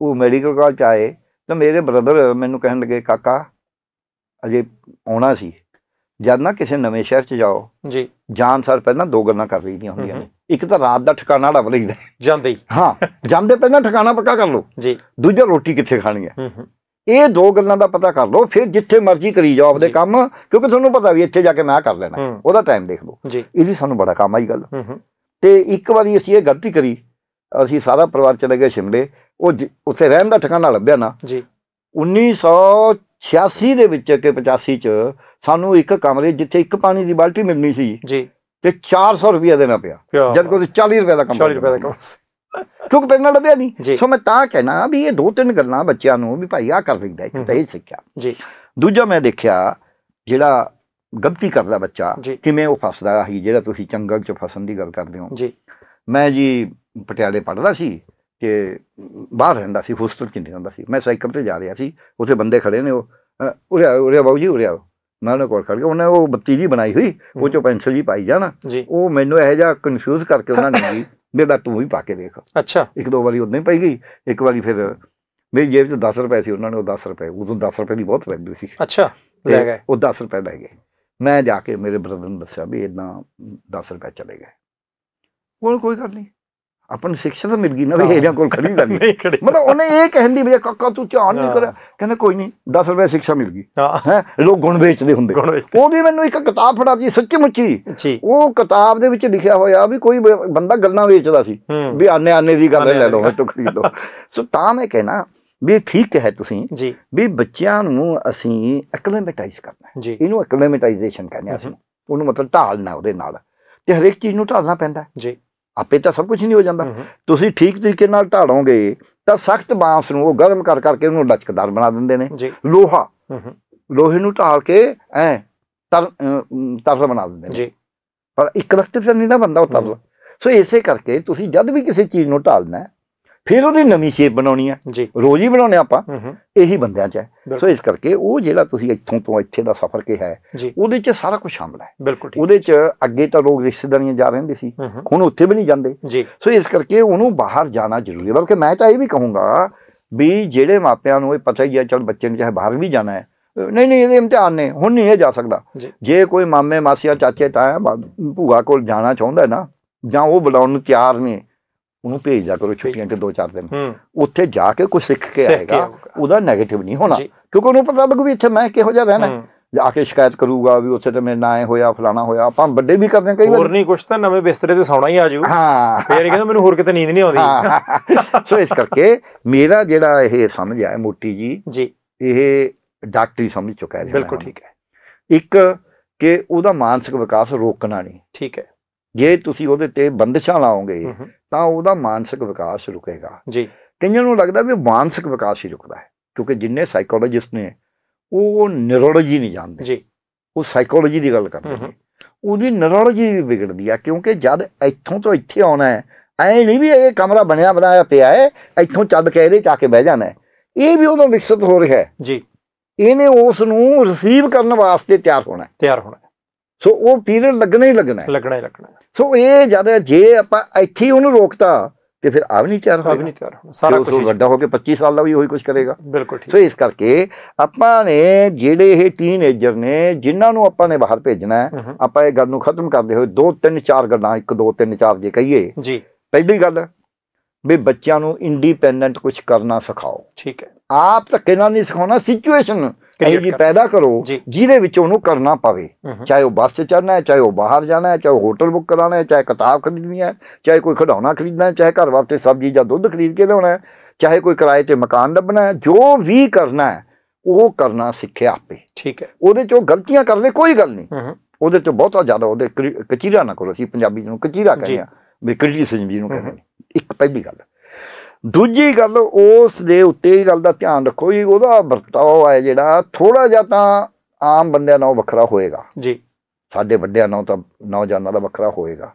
ਉਹ ਮੈਡੀਕਲ ਕਾਲਜ ਆਏ ਤਾਂ ਮੇਰੇ ਬ੍ਰਦਰ ਮੈਨੂੰ ਕਹਿਣ ਲੱਗੇ ਕਾਕਾ ਅਜੇ ਆਉਣਾ ਸੀ ਜਦ ਨਾ ਕਿਸੇ ਨਵੇਂ ਸ਼ਹਿਰ 'ਚ ਜਾਓ ਜੀ ਜਾਣ ਸਾਰ ਪਹਿਲਾਂ ਦੋ ਗੱਲਾਂ ਕਰ ਲਈਆਂ ਹੁੰਦੀਆਂ ਨੇ ਇੱਕ ਤਾਂ ਰਾਤ ਦਾ ਠਿਕਾਣਾ ਲੱਭ ਲਈਦਾ ਜਾਂਦੇ ਹੀ ਹਾਂ ਜਾਂਦੇ ਪਹਿਲਾਂ ਠਿਕਾਣਾ ਪੱਕਾ ਕਰ ਲਓ ਜੀ ਦੂਜਾ ਰੋਟੀ ਕਿੱਥੇ ਖਾਣੀ ਹੈ ਇਹ ਦੋ ਗੱਲਾਂ ਦਾ ਪਤਾ ਕਰ ਲਓ ਫਿਰ ਜਿੱਥੇ ਮਰਜ਼ੀ ਕਰੀ ਜਾਓ ਆਪਦੇ ਕੰਮ ਕਿਉਂਕਿ ਤੁਹਾਨੂੰ ਪਤਾ ਵੀ ਇੱਥੇ ਜਾ ਕੇ ਮੈਂ ਕਰ ਲੈਣਾ ਉਹਦਾ ਟਾਈਮ ਦੇਖ ਲਓ ਇਹ ਵੀ ਸਾਨੂੰ ਬੜਾ ਕੰਮ ਆਈ ਗੱਲ ਤੇ ਇੱਕ ਵਾਰੀ ਅਸੀਂ ਇਹ ਗਲਤੀ ਕਰੀ ਅਸੀਂ ਸਾਰਾ ਪਰਿਵਾਰ ਚਲੇ ਗਏ ਸ਼ਿਮਲੇ ਉਹ ਉੱਥੇ ਰਹਿਣ ਦਾ ਠਿਕਾਣਾ ਲੱਭਿਆ ਨਾ ਜੀ 1986 ਦੇ ਵਿੱਚ ਕਿ 85 ਚ ਸਾਨੂੰ ਇੱਕ ਕਮਰੇ ਜਿੱਥੇ ਇੱਕ ਪਾਣੀ ਦੀ ਬਾਲਟੀ ਮਿਲਣੀ ਸੀ ਜੀ ਤੇ 400 ਰੁਪਏ ਦੇਣਾ ਪਿਆ ਜਦ ਕੋ 40 ਰੁਪਏ ਦਾ ਕੰਮ 40 ਰੁਪਏ ਦਾ ਕੰਮ ਕਿਉਂਕਿ ਪੈਨ ਨਾਲ ਨਹੀਂ ਸੋ ਮੈਂ ਤਾਂ ਕਹਿਣਾ ਵੀ ਇਹ ਦੋ ਤਿੰਨ ਗੱਲਾਂ ਬੱਚਿਆਂ ਨੂੰ ਵੀ ਭਾਈ ਆ ਕਰ ਲਈਦਾ ਇੱਕ ਤਾਂ ਇਹ ਸਿੱਖਿਆ ਜੀ ਦੂਜਾ ਮੈਂ ਦੇਖਿਆ ਜਿਹੜਾ ਗਲਤੀ ਕਰਦਾ ਬੱਚਾ ਕਿਵੇਂ ਉਹ ਫਸਦਾ ਹੈ ਜਿਹੜਾ ਤੁਸੀਂ ਚੰਗਲ 'ਚ ਫਸਣ ਦੀ ਗੱਲ ਕਰਦੇ ਹੋ ਜੀ ਮੈਂ ਜੀ ਪਟਿਆਲੇ ਪੜਦਾ ਸੀ ਤੇ ਬਾਹਰ ਰਹਿੰਦਾ ਸੀ ਹੋਸਟਲ 'ਚ ਨਹੀਂ ਰਹਿੰਦਾ ਸੀ ਮੈਂ ਸਾਈਕਲ ਤੇ ਜਾ ਰਿਹਾ ਸੀ ਉਥੇ ਬੰਦੇ ਖੜੇ ਨੇ ਉਹ ਉਰੇ ਉਰੇ ਬਾਉ ਜੀ ਉਰੇ ਆਓ ਮੈਂ ਕੋਲ ਖੜ ਗਿਆ ਉਹਨੇ ਉਹ ਬੱਤੀ ਜੀ ਬਣਾਈ ਹੋਈ ਉਹ ਚੋਂ ਪੈਨਸਲ ਜੀ ਪਾਈ ਜਾਣਾ ਉਹ ਮੈਨੂੰ ਇਹੋ ਜਿਹਾ ਕਨਫਿਊਜ਼ ਕਰਕੇ ਉਹਨਾਂ ਨੇ ਜੀ (laughs) ਮੇਰਾ ਤੂੰ ਵੀ ਪਾ ਕੇ ਦੇਖ ਅੱਛਾ ਇੱਕ ਦੋ ਵਾਰੀ ਉਹਨੇ ਪਾਈ ਪਈ ਗਈ ਇੱਕ ਵਾਰੀ ਫਿਰ ਮੇਰੀ ਜੇਬ 'ਚ 10 ਰੁਪਏ ਸੀ ਉਹਨਾਂ ਨੇ ਉਹ 10 ਰੁਪਏ ਉਦੋਂ 10 ਰੁਪਏ ਦੀ ਬਹੁਤ ਵੈਲਿਊ ਸੀ ਅੱਛਾ ਲੈ ਗਏ ਉਹ 10 ਰੁਪਏ ਲੈ ਗਏ ਮੈਂ ਜਾ ਕੇ ਮੇਰੇ ਬ੍ਰਦਰ ਨੂੰ ਦੱਸਿਆ ਵੀ ਇਦਾਂ 10 ਰੁਪਏ ਚਲੇ ਗਏ ਉਹ ਕੋਈ ਗੱਲ ਨਹੀਂ ਆਪਾਂ ਸਿੱਖਿਆ ਤਾਂ ਮਿਲ ਗਈ ਨਾ ਵੀ ਇਹਦੇ ਕੋਲ ਖੜੀ ਲੱਗੀ ਮਤਲਬ ਉਹਨੇ ਇਹ ਕਹਿਣ ਦੀ ਵੀ ਕੱਕਾ ਤੂੰ ਧਿਆਨ ਨਹੀਂ ਕਰ ਕਹਿੰਦਾ ਕੋਈ ਨਹੀਂ 10 ਰੁਪਏ ਸਿੱਖਿਆ ਮਿਲ ਗਈ ਹੈ ਲੋਕ ਗੁਣ ਵੇਚਦੇ ਹੁੰਦੇ ਉਹਦੀ ਮੈਨੂੰ ਇੱਕ ਕਿਤਾਬ ਫੜਾਤੀ ਸੱਚੀ ਮੁੱਚੀ ਉਹ ਕਿਤਾਬ ਦੇ ਵਿੱਚ ਲਿਖਿਆ ਹੋਇਆ ਵੀ ਕੋਈ ਬੰਦਾ ਗੱਲਾਂ ਵੇਚਦਾ ਸੀ ਵੀ ਆਨੇ ਆਨੇ ਦੀ ਗੱਲ ਲੈ ਲਓ ਤੂੰ ਖਰੀਦ ਲਓ ਸੋ ਤਾਂ ਮੈਂ ਕਹਿਣਾ ਵੀ ਠੀਕ ਹੈ ਤੁਸੀਂ ਵੀ ਬੱਚਿਆਂ ਨੂੰ ਅਸੀਂ ਐਕਲੇਮੇਟਾਈਜ਼ ਕਰਨਾ ਇਹਨੂੰ ਐਕਲੇਮੇਟਾਈਜ਼ੇਸ਼ਨ ਕਹਿੰਦੇ ਅਸੀਂ ਉਹਨੂੰ ਮਤਲਬ ਢਾਲਣਾ ਉਹਦੇ ਨਾਲ ਤੇ ਹਰੇਕ ਚੀਜ਼ ਨੂੰ ਢਾਲਣਾ ਪੈਂਦਾ ਜੀ ਆਪੇ ਤਾਂ ਸਭ ਕੁਝ ਨਹੀਂ ਹੋ ਜਾਂਦਾ ਤੁਸੀਂ ਠੀਕ ਤਰੀਕੇ ਨਾਲ ਢਾੜੋਗੇ ਤਾਂ ਸਖਤ ਬਾਂਸ ਨੂੰ ਉਹ ਗਰਮ ਕਰ ਕਰਕੇ ਉਹਨੂੰ ਲਚਕਦਾਰ ਬਣਾ ਦਿੰਦੇ ਨੇ ਲੋਹਾ ਲੋਹੇ ਨੂੰ ਢਾਲ ਕੇ ਐ ਤਰ ਤਰਲ ਬਣਾ ਦਿੰਦੇ ਨੇ ਜੀ ਪਰ ਇੱਕ ਲਖਤ ਤੇ ਨਹੀਂ ਨਾ ਬੰਦਾ ਉਹ ਤਰਲ ਸੋ ਇਸੇ ਕਰਕੇ ਤੁਸੀਂ ਜਦ ਵੀ ਕਿਸੇ ਚੀਜ਼ ਨੂੰ ਢਾਲਣਾ ਫਿਰ ਉਹਦੀ ਨਵੀਂ ਸ਼ੇਪ ਬਣਾਉਣੀ ਆ ਰੋਜ਼ ਹੀ ਬਣਾਉਨੇ ਆਪਾਂ ਇਹੀ ਬੰਦਿਆਂ 'ਚ ਹੈ ਸੋ ਇਸ ਕਰਕੇ ਉਹ ਜਿਹੜਾ ਤੁਸੀਂ ਇੱਥੋਂ ਤੋਂ ਇੱਥੇ ਦਾ ਸਫ਼ਰ ਕਿਹਾ ਹੈ ਉਹਦੇ 'ਚ ਸਾਰਾ ਕੁਝ ਸ਼ਾਮਲ ਹੈ ਬਿਲਕੁਲ ਉਹਦੇ 'ਚ ਅੱਗੇ ਤਾਂ ਲੋਕ ਰਿਸ਼ਤੇਦਾਰੀਆਂ ਜਾ ਹੁੰਦੇ ਸੀ ਹੁਣ ਉੱਥੇ ਵੀ ਨਹੀਂ ਜਾਂਦੇ ਸੋ ਇਸ ਕਰਕੇ ਉਹਨੂੰ ਬਾਹਰ ਜਾਣਾ ਜ਼ਰੂਰੀ ਹੈ ਬਲਕਿ ਮੈਂ ਤਾਂ ਇਹ ਵੀ ਕਹੂੰਗਾ ਵੀ ਜਿਹੜੇ ਮਾਪਿਆਂ ਨੂੰ ਇਹ ਪਤਾ ਹੀ ਹੈ ਚਲ ਬੱਚੇ ਨੂੰ ਚਾਹੇ ਬਾਹਰ ਵੀ ਜਾਣਾ ਹੈ ਨਹੀਂ ਨਹੀਂ ਇਹਦੇ ਇਮਤਿਹਾਨ ਨੇ ਹੁਣ ਨਹੀਂ ਇਹ ਜਾ ਸਕਦਾ ਜੇ ਕੋਈ ਮਾਮੇ ਮਾਸੀਆਂ ਚਾਚੇ ਤਾਇਆ ਭੂਆ ਕੋਲ ਜਾਣਾ ਚਾਹੁੰਦਾ ਹੈ ਨਾ ਜਾਂ ਉਹ ਬੁਲਾਉਣ ਨੂੰ ਤਿਆਰ ਨੇ ਉਹਨੂੰ ਭੇਜ ਦਿਆ ਕਰੋ ਛੁੱਟੀਆਂ ਕਿ 2-4 ਦਿਨ ਉੱਥੇ ਜਾ ਕੇ ਕੁਝ ਸਿੱਖ ਕੇ ਆਏਗਾ ਉਹਦਾ 네ਗੇਟਿਵ ਨਹੀਂ ਹੋਣਾ ਕਿਉਂਕਿ ਉਹਨੂੰ ਪਤਾ ਲੱਗੂ ਵੀ ਇੱਥੇ ਮੈਂ ਕਿਹੋ ਜਿਹਾ ਰਹਿਣਾ ਜਾ ਕੇ ਸ਼ਿਕਾਇਤ ਕਰੂਗਾ ਵੀ ਉੱਥੇ ਤੇ ਮੇਰੇ ਨਾਂ ਹੋਇਆ ਫਲਾਣਾ ਹੋਇਆ ਆਪਾਂ ਵੱਡੇ ਵੀ ਕਰਦੇ ਕਈ ਵਾਰ ਹੋਰ ਨਹੀਂ ਕੁਛ ਤਾਂ ਨਵੇਂ ਬਿਸਤਰੇ ਤੇ ਸੌਣਾ ਹੀ ਆ ਜੂ ਹਾਂ ਫੇਰ ਕਹਿੰਦਾ ਮੈਨੂੰ ਹੋਰ ਕਿਤੇ ਨੀਂਦ ਨਹੀਂ ਆਉਂਦੀ ਸੋ ਇਸ ਕਰਕੇ ਮੇਰਾ ਜਿਹੜਾ ਇਹ ਸਮਝ ਆਇਆ ਮੋਟੀ ਜੀ ਜੀ ਇਹ ਡਾਕਟਰੀ ਸਮਝ ਚੁੱਕਾ ਹੈ ਬਿਲਕੁਲ ਠੀਕ ਹੈ ਇੱਕ ਕਿ ਉਹਦਾ ਮਾਨਸਿਕ ਵਿਕਾਸ ਰੋਕਣਾ ਨਹੀਂ ਠੀਕ ਹੈ ਜੇ ਤੁਸੀਂ ਉਹਦੇ ਤੇ ਬੰਦਸ਼ਾਂ ਲਾਓਗੇ ਤਾਂ ਉਹਦਾ ਮਾਨਸਿਕ ਵਿਕਾਸ ਰੁਕੇਗਾ ਜੀ ਕਈਆਂ ਨੂੰ ਲੱਗਦਾ ਵੀ ਮਾਨਸਿਕ ਵਿਕਾਸ ਹੀ ਰੁਕਦਾ ਹੈ ਕਿਉਂਕਿ ਜਿੰਨੇ ਸਾਈਕੋਲੋਜਿਸਟ ਨੇ ਉਹ ਨਿਊਰੋਲੋਜੀ ਨਹੀਂ ਜਾਣਦੇ ਜੀ ਉਹ ਸਾਈਕੋਲੋਜੀ ਦੀ ਗੱਲ ਕਰਦੇ ਨੇ ਉਹਦੀ ਨਿਊਰੋਲੋਜੀ ਵੀ ਵਿਗੜਦੀ ਆ ਕਿਉਂਕਿ ਜਦ ਇੱਥੋਂ ਤੋਂ ਇੱਥੇ ਆਉਣਾ ਹੈ ਐ ਨਹੀਂ ਵੀ ਇਹ ਕਮਰਾ ਬਣਿਆ ਬਣਾਇਆ ਪਿਆ ਹੈ ਇੱਥੋਂ ਚੱਲ ਕੇ ਇਹਦੇ ਚਾ ਕੇ ਬਹਿ ਜਾਣਾ ਹੈ ਇਹ ਵੀ ਉਦੋਂ ਵਿਕਸਿਤ ਹੋ ਰਿਹਾ ਹੈ ਜੀ ਇਹਨੇ ਉਸ ਨੂੰ ਰਿਸੀਵ ਕਰਨ ਵਾਸਤੇ ਤਿਆਰ ਹੋਣਾ ਤਿਆਰ ਹੋਣਾ ਸੋ ਉਹ ਪੀਰੀਅਡ ਲੱਗਣਾ ਹੀ ਲੱਗਣਾ ਲੱਗਣਾ ਹੀ ਲੱਗਣਾ ਸੋ ਇਹ ਜਦ ਜੇ ਆਪਾਂ ਇੱਥੇ ਉਹਨੂੰ ਰੋਕਤਾ ਤੇ ਫਿਰ ਆ ਵੀ ਨਹੀਂ ਤਿਆਰ ਹੋਏਗਾ ਵੀ ਨਹੀਂ ਤਿਆਰ ਹੋਣਾ ਸਾਰਾ ਕੁਝ ਵੱਡਾ ਹੋ ਕੇ 25 ਸਾਲ ਦਾ ਵੀ ਉਹੀ ਕੁਝ ਕਰੇਗਾ ਬਿਲਕੁਲ ਠੀਕ ਸੋ ਇਸ ਕਰਕੇ ਆਪਾਂ ਨੇ ਜਿਹੜੇ ਇਹ ਟੀਨੇਜਰ ਨੇ ਜਿਨ੍ਹਾਂ ਨੂੰ ਆਪਾਂ ਨੇ ਬਾਹਰ ਭੇਜਣਾ ਹੈ ਆਪਾਂ ਇਹ ਗੱਲ ਨੂੰ ਖਤਮ ਕਰਦੇ ਹੋਏ ਦੋ ਤਿੰਨ ਚਾਰ ਗੱਲਾਂ ਇੱਕ ਦੋ ਤਿੰਨ ਚਾਰ ਜੇ ਕਹੀਏ ਜੀ ਪਹਿਲੀ ਗੱਲ ਵੀ ਬੱਚਿਆਂ ਨੂੰ ਇੰਡੀਪੈਂਡੈਂਟ ਕੁਝ ਕਰਨਾ ਸਿਖਾਓ ਠੀਕ ਹੈ ਆਪ ਤਾਂ ਕਿਹਨਾਂ ਨਹੀਂ ਸਿਖਾਉਣਾ ਸਿਚੁਏਸ਼ਨ ਇਹੋ ਜੀ ਪੈਦਾ ਕਰੋ ਜਿਹਦੇ ਵਿੱਚ ਉਹਨੂੰ ਕਰਨਾ ਪਵੇ ਚਾਹੇ ਉਹ ਬੱਸ 'ਚ ਚੜਨਾ ਹੈ ਚਾਹੇ ਉਹ ਬਾਹਰ ਜਾਣਾ ਹੈ ਚਾਹੇ ਹੋਟਲ ਬੁੱਕ ਕਰਾਉਣਾ ਹੈ ਚਾਹੇ ਕਿਤਾਬ ਖਰੀਦਣੀ ਹੈ ਚਾਹੇ ਕੋਈ ਖਿਡੌਣਾ ਖਰੀਦਣਾ ਹੈ ਚਾਹੇ ਘਰ ਵਾਸਤੇ ਸਬਜ਼ੀ ਜਾਂ ਦੁੱਧ ਖਰੀਦ ਕੇ ਲਿਆਉਣਾ ਹੈ ਚਾਹੇ ਕੋਈ ਕਿਰਾਏ ਤੇ ਮਕਾਨ ਲੱਭਣਾ ਹੈ ਜੋ ਵੀ ਕਰਨਾ ਹੈ ਉਹ ਕਰਨਾ ਸਿੱਖਿਆ ਆਪੇ ਠੀਕ ਹੈ ਉਹਦੇ 'ਚੋਂ ਗਲਤੀਆਂ ਕਰ ਲੈ ਕੋਈ ਗੱਲ ਨਹੀਂ ਉਹਦੇ 'ਚੋਂ ਬਹੁਤਾ ਜ਼ਿਆਦਾ ਉਹਦੇ ਕਚੀਰਾ ਨਾ ਕਰੋ ਅਸੀਂ ਪੰਜਾਬੀ ਨੂੰ ਕਚੀਰਾ ਕਹਿੰਦੇ ਆ ਵੀ ਕ੍ਰਿਟਿਸਿਜ਼ਮ ਜਿਹਨੂੰ ਕਹਿੰਦੇ ਇੱਕ ਪਹਿਲੀ ਗੱਲ ਦੂਜੀ ਗੱਲ ਉਸ ਦੇ ਉੱਤੇ ਹੀ ਗੱਲ ਦਾ ਧਿਆਨ ਰੱਖੋ ਜੀ ਉਹਦਾ ਵਰਤਾਓ ਹੈ ਜਿਹੜਾ ਥੋੜਾ ਜਿਹਾ ਤਾਂ ਆਮ ਬੰਦਿਆਂ ਨਾਲੋਂ ਵੱਖਰਾ ਹੋਏਗਾ ਜੀ ਸਾਡੇ ਵੱਡਿਆਂ ਨਾਲੋਂ ਤਾਂ ਨੌਜਵਾਨਾਂ ਦਾ ਵੱਖਰਾ ਹੋਏਗਾ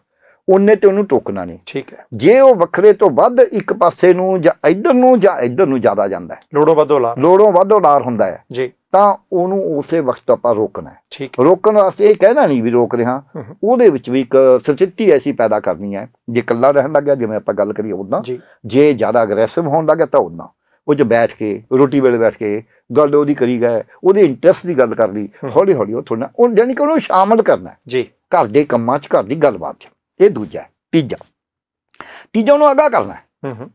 ਉਹਨੇ ਤੇ ਉਹਨੂੰ ਟੋਕਣਾ ਨਹੀਂ ਠੀਕ ਹੈ ਜੇ ਉਹ ਵੱਖਰੇ ਤੋਂ ਵੱਧ ਇੱਕ ਪਾਸੇ ਨੂੰ ਜਾਂ ਇੱਧਰ ਨੂੰ ਜਾਂ ਇੱਧਰ ਨੂੰ ਜ਼ਿਆਦਾ ਜਾਂਦਾ ਲੋੜੋਂ ਵੱਧੋ ਲਾਰ ਲੋੜੋਂ ਵੱਧੋ ਲਾਰ ਹੁੰਦਾ ਹੈ ਜੀ ਤਾਂ ਉਹਨੂੰ ਉਸੇ ਵਕਤ ਆਪਾਂ ਰੋਕਣਾ ਹੈ ਠੀਕ ਰੋਕਣ ਵਾਸਤੇ ਇਹ ਕਹਿਣਾ ਨਹੀਂ ਵੀ ਰੋਕ ਰਿਹਾ ਉਹਦੇ ਵਿੱਚ ਵੀ ਇੱਕ ਸਚਿੱਤੀ ਐਸੀ ਪੈਦਾ ਕਰਨੀ ਹੈ ਜੇ ਇਕੱਲਾ ਰਹਿਣ ਲੱਗਿਆ ਜਿਵੇਂ ਆਪਾਂ ਗੱਲ ਕਰੀ ਉਦਾਂ ਜੇ ਜ਼ਿਆਦਾ ਅਗਰੈਸਿਵ ਹੋਣ ਲੱਗਿਆ ਤਾਂ ਉਦਾਂ ਉਹ ਜੇ ਬੈਠ ਕੇ ਰੋਟੀ ਵੇਲੇ ਬੈਠ ਕੇ ਗੱਲ ਉਹਦੀ ਕਰੀ ਗਏ ਉਹਦੇ ਇੰਟਰਸਟ ਦੀ ਗੱਲ ਕਰ ਲਈ ਹੌਲੀ ਹੌਲੀ ਉਹ ਥੋੜਾ ਉਹ ਜਾਨੀ ਕਿ ਉਹਨੂੰ ਸ਼ਾਮਲ ਕਰਨਾ ਜੀ ਘਰ ਦੇ ਕੰਮਾਂ 'ਚ ਘਰ ਦੀ ਗੱਲਬਾਤ 'ਚ ਇਹ ਦੂਜਾ ਤੀਜਾ ਤੀਜਾ ਨੂੰ ਅਗਾ ਕਰਨਾ ਹੂੰ ਹੂੰ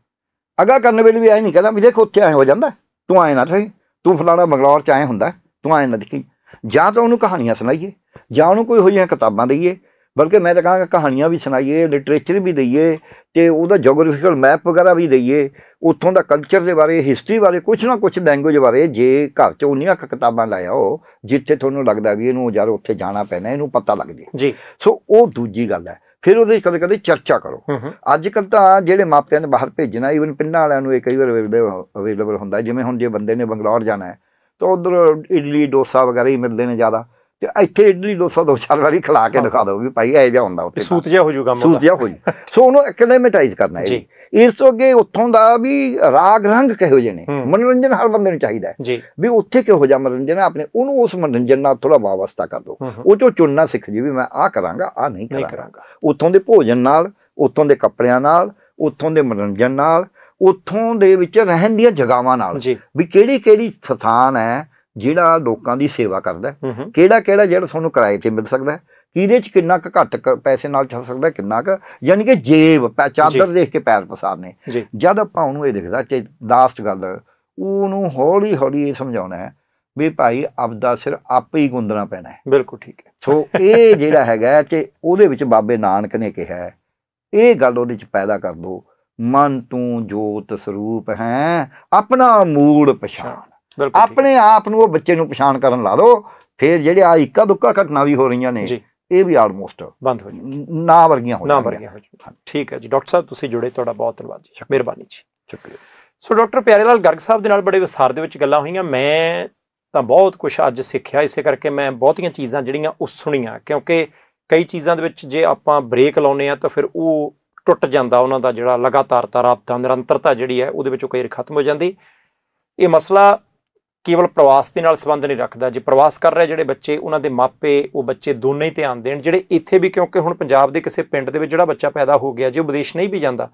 ਅਗਾ ਕਰਨ ਵੇਲੇ ਵੀ ਐ ਨਹੀਂ ਕਹਿੰਦਾ ਵੀ ਦੇਖੋ ਉੱਥੇ ਐ ਹੋ ਜਾਂਦਾ ਤੂੰ ਆਏ ਨਾ ਸਹੀ ਤੂੰ ਫਲਾਣਾ ਬੰਗਲੌਰ ਚ ਐ ਹੁੰਦਾ ਤੂੰ ਐ ਨਾ ਦੇਖੀ ਜਾਂ ਤਾਂ ਉਹਨੂੰ ਕਹਾਣੀਆਂ ਸੁਣਾਈਏ ਜਾਂ ਉਹਨੂੰ ਕੋਈ ਹੋਈਆਂ ਕਿਤਾਬਾਂ ਦਈਏ ਬਲਕਿ ਮੈਂ ਤਾਂ ਕਹਾਂਗਾ ਕਹਾਣੀਆਂ ਵੀ ਸੁਣਾਈਏ ਲਿਟਰੇਚਰ ਵੀ ਦਈਏ ਤੇ ਉਹਦਾ ਜੀਓਗ੍ਰਾਫੀਕਲ ਮੈਪ ਵਗੈਰਾ ਵੀ ਦਈਏ ਉੱਥੋਂ ਦਾ ਕਲਚਰ ਦੇ ਬਾਰੇ ਹਿਸਟਰੀ ਬਾਰੇ ਕੁਝ ਨਾ ਕੁਝ ਲੈਂਗੁਏਜ ਬਾਰੇ ਜੇ ਘਰ 'ਚ ਉਹਨੀਆਂ ਕਿਤਾਬਾਂ ਲਾਇਓ ਜਿੱਥੇ ਤੁਹਾਨੂੰ ਲੱਗਦਾ ਵੀ ਇਹਨੂੰ ਯਾਰ ਉੱਥੇ ਜਾਣਾ ਪੈਣਾ ਇਹਨੂੰ ਪਤਾ ਲੱਗ ਜੇ ਜੀ ਸੋ ਉਹ ਦੂਜੀ ਗੱਲ ਹੈ ਫਿਰ ਉਹਦੇ ਕਦੇ ਕਦੇ ਚਰਚਾ ਕਰੋ ਅੱਜ ਕੱਲ ਤਾਂ ਜਿਹੜੇ ਮਾਪਿਆਂ ਨੇ ਬਾਹਰ ਭੇਜਣਾ ਈਵਨ ਪਿੰਡਾਂ ਵਾਲਿਆਂ ਨੂੰ ਇਹ ਕਈ ਵਾਰ ਅਵੇਲੇਬਲ ਹੁੰਦਾ ਜਿਵੇਂ ਹੁਣ ਜੇ ਬੰਦੇ ਨੇ ਬੰਗਲੌਰ ਜਾਣਾ ਹੈ ਤਾਂ ਉਧਰ ਇਡਲੀ ਡੋਸਾ ਵਗੈਰਾ ਹੀ ਮਿਲਦੇ ਨੇ ਜ਼ਿਆਦਾ ਇੱਥੇ ਇਡਲੀ ਡੋਸਾ ਦੋ ਚਾਰ ਵਾਰੀ ਖਲਾ ਕੇ ਦਿਖਾ ਦੋ ਵੀ ਭਾਈ ਇਹ ਜਿਹਾ ਹੁੰਦਾ ਉੱਥੇ ਸੂਤ ਜਿਹਾ ਹੋ ਜੂ ਕੰਮ ਸੂਤ ਜਿਹਾ ਹੋ ਜੂ ਸੋ ਉਹਨੂੰ ਐਕਲੇਮੇਟਾਈਜ਼ ਕਰਨਾ ਹੈ ਜੀ ਇਸ ਤੋਂ ਅੱਗੇ ਉੱਥੋਂ ਦਾ ਵੀ ਰਾਗ ਰੰਗ ਕਿਹੋ ਜਿਹੇ ਨੇ ਮਨੋਰੰਜਨ ਹਰ ਬੰਦੇ ਨੂੰ ਚਾਹੀਦਾ ਹੈ ਵੀ ਉੱਥੇ ਕਿਹੋ ਜਿਹਾ ਮਨੋਰੰਜਨ ਹੈ ਆਪਣੇ ਉਹਨੂੰ ਉਸ ਮਨੋਰੰਜਨ ਨਾਲ ਥੋੜਾ ਵਾਵਸਤਾ ਕਰ ਦੋ ਉਹ ਚੋਂ ਚੁਣਨਾ ਸਿੱਖ ਜੀ ਵੀ ਮੈਂ ਆਹ ਕਰਾਂਗਾ ਆਹ ਨਹੀਂ ਕਰਾਂਗਾ ਉੱਥੋਂ ਦੇ ਭੋਜਨ ਨਾਲ ਉੱਥੋਂ ਦੇ ਕੱਪੜਿਆਂ ਨਾਲ ਉੱਥੋਂ ਦੇ ਮਨੋਰੰਜਨ ਨਾਲ ਉੱਥੋਂ ਦੇ ਵਿੱਚ ਰਹਿਣ ਦੀਆਂ ਜਗਾਵਾਂ ਨਾਲ ਵੀ ਕਿਹੜੀ ਕਿਹੜੀ ਸਥਾਨ ਹੈ ਜਿਹੜਾ ਲੋਕਾਂ ਦੀ ਸੇਵਾ ਕਰਦਾ ਕਿਹੜਾ ਕਿਹੜਾ ਜਿਹੜਾ ਤੁਹਾਨੂੰ ਕਿਰਾਏ ਤੇ ਮਿਲ ਸਕਦਾ ਕਿਹਦੇ ਚ ਕਿੰਨਾ ਕੁ ਘੱਟ ਪੈਸੇ ਨਾਲ ਚੱਲ ਸਕਦਾ ਕਿੰਨਾ ਕੁ ਯਾਨੀ ਕਿ ਜੇਬ ਚਾਦਰ ਦੇਖ ਕੇ ਪੈਰ ਪਸਾਰਨੇ ਜਦ ਆਪਾਂ ਉਹਨੂੰ ਇਹ ਦਿਖਦਾ ਚ ਦਾਸਤ ਗੱਲ ਉਹਨੂੰ ਹੌਲੀ ਹੌਲੀ ਇਹ ਸਮਝਾਉਣਾ ਹੈ ਵੀ ਭਾਈ ਆਪਦਾ ਸਿਰ ਆਪੇ ਹੀ ਗੁੰਦਣਾ ਪੈਣਾ ਹੈ ਬਿਲਕੁਲ ਠੀਕ ਹੈ ਸੋ ਇਹ ਜਿਹੜਾ ਹੈਗਾ ਤੇ ਉਹਦੇ ਵਿੱਚ ਬਾਬੇ ਨਾਨਕ ਨੇ ਕਿਹਾ ਇਹ ਗੱਲ ਉਹਦੇ ਚ ਪੈਦਾ ਕਰ ਦੋ ਮਨ ਤੂੰ ਜੋਤ ਸਰੂਪ ਹੈ ਆਪਣਾ ਮੂੜ ਪਛਾਣ ਆਪਣੇ ਆਪ ਨੂੰ ਉਹ ਬੱਚੇ ਨੂੰ ਪਛਾਣ ਕਰਨ ਲਾ ਦੋ ਫਿਰ ਜਿਹੜੇ ਆ ਇੱਕਾ ਦੁੱਕਾ ਘਟਨਾ ਵੀ ਹੋ ਰਹੀਆਂ ਨੇ ਇਹ ਵੀ ਆਲਮੋਸਟ ਬੰਦ ਹੋ ਜਾਂਦੀਆਂ ਨਾ ਵਰਗੀਆਂ ਹੋ ਨਾ ਵਰਗੀਆਂ ਹੋ ਜਾਂਦੀਆਂ ਠੀਕ ਹੈ ਜੀ ਡਾਕਟਰ ਸਾਹਿਬ ਤੁਸੀਂ ਜੁੜੇ ਤੁਹਾਡਾ ਬਹੁਤ ਧੰਨਵਾਦ ਜੀ ਮਿਹਰਬਾਨੀ ਜੀ ਸ਼ੁਕਰੀਆ ਸੋ ਡਾਕਟਰ ਪਿਆਰੇ ਲਾਲ ਗਰਗ ਸਾਹਿਬ ਦੇ ਨਾਲ ਬੜੇ ਵਿਸਥਾਰ ਦੇ ਵਿੱਚ ਗੱਲਾਂ ਹੋਈਆਂ ਮੈਂ ਤਾਂ ਬਹੁਤ ਕੁਝ ਅੱਜ ਸਿੱਖਿਆ ਇਸੇ ਕਰਕੇ ਮੈਂ ਬਹੁਤੀਆਂ ਚੀਜ਼ਾਂ ਜਿਹੜੀਆਂ ਉਹ ਸੁਣੀਆਂ ਕਿਉਂਕਿ ਕਈ ਚੀਜ਼ਾਂ ਦੇ ਵਿੱਚ ਜੇ ਆਪਾਂ ਬ੍ਰੇਕ ਲਾਉਨੇ ਆ ਤਾਂ ਫਿਰ ਉਹ ਟੁੱਟ ਜਾਂਦਾ ਉਹਨਾਂ ਦਾ ਜਿਹੜਾ ਲਗਾਤਾਰਤਾ ਰਾਬਤਾ ਨਿਰੰਤਰਤਾ ਜਿਹੜੀ ਹੈ ਉਹਦੇ ਵਿੱਚੋਂ ਕਈ ਖਤਮ ਹੋ ਜਾਂਦੀ ਇਹ ਮਸਲਾ ਕੇਵਲ ਪ੍ਰਵਾਸ ਦੇ ਨਾਲ ਸੰਬੰਧ ਨਹੀਂ ਰੱਖਦਾ ਜੇ ਪ੍ਰਵਾਸ ਕਰ ਰਹੇ ਜਿਹੜੇ ਬੱਚੇ ਉਹਨਾਂ ਦੇ ਮਾਪੇ ਉਹ ਬੱਚੇ ਦੋਨੇ ਹੀ ਧਿਆਨ ਦੇਣ ਜਿਹੜੇ ਇੱਥੇ ਵੀ ਕਿਉਂਕਿ ਹੁਣ ਪੰਜਾਬ ਦੇ ਕਿਸੇ ਪਿੰਡ ਦੇ ਵਿੱਚ ਜਿਹੜਾ ਬੱਚਾ ਪੈਦਾ ਹੋ ਗਿਆ ਜੇ ਉਹ ਵਿਦੇਸ਼ ਨਹੀਂ ਵੀ ਜਾਂਦਾ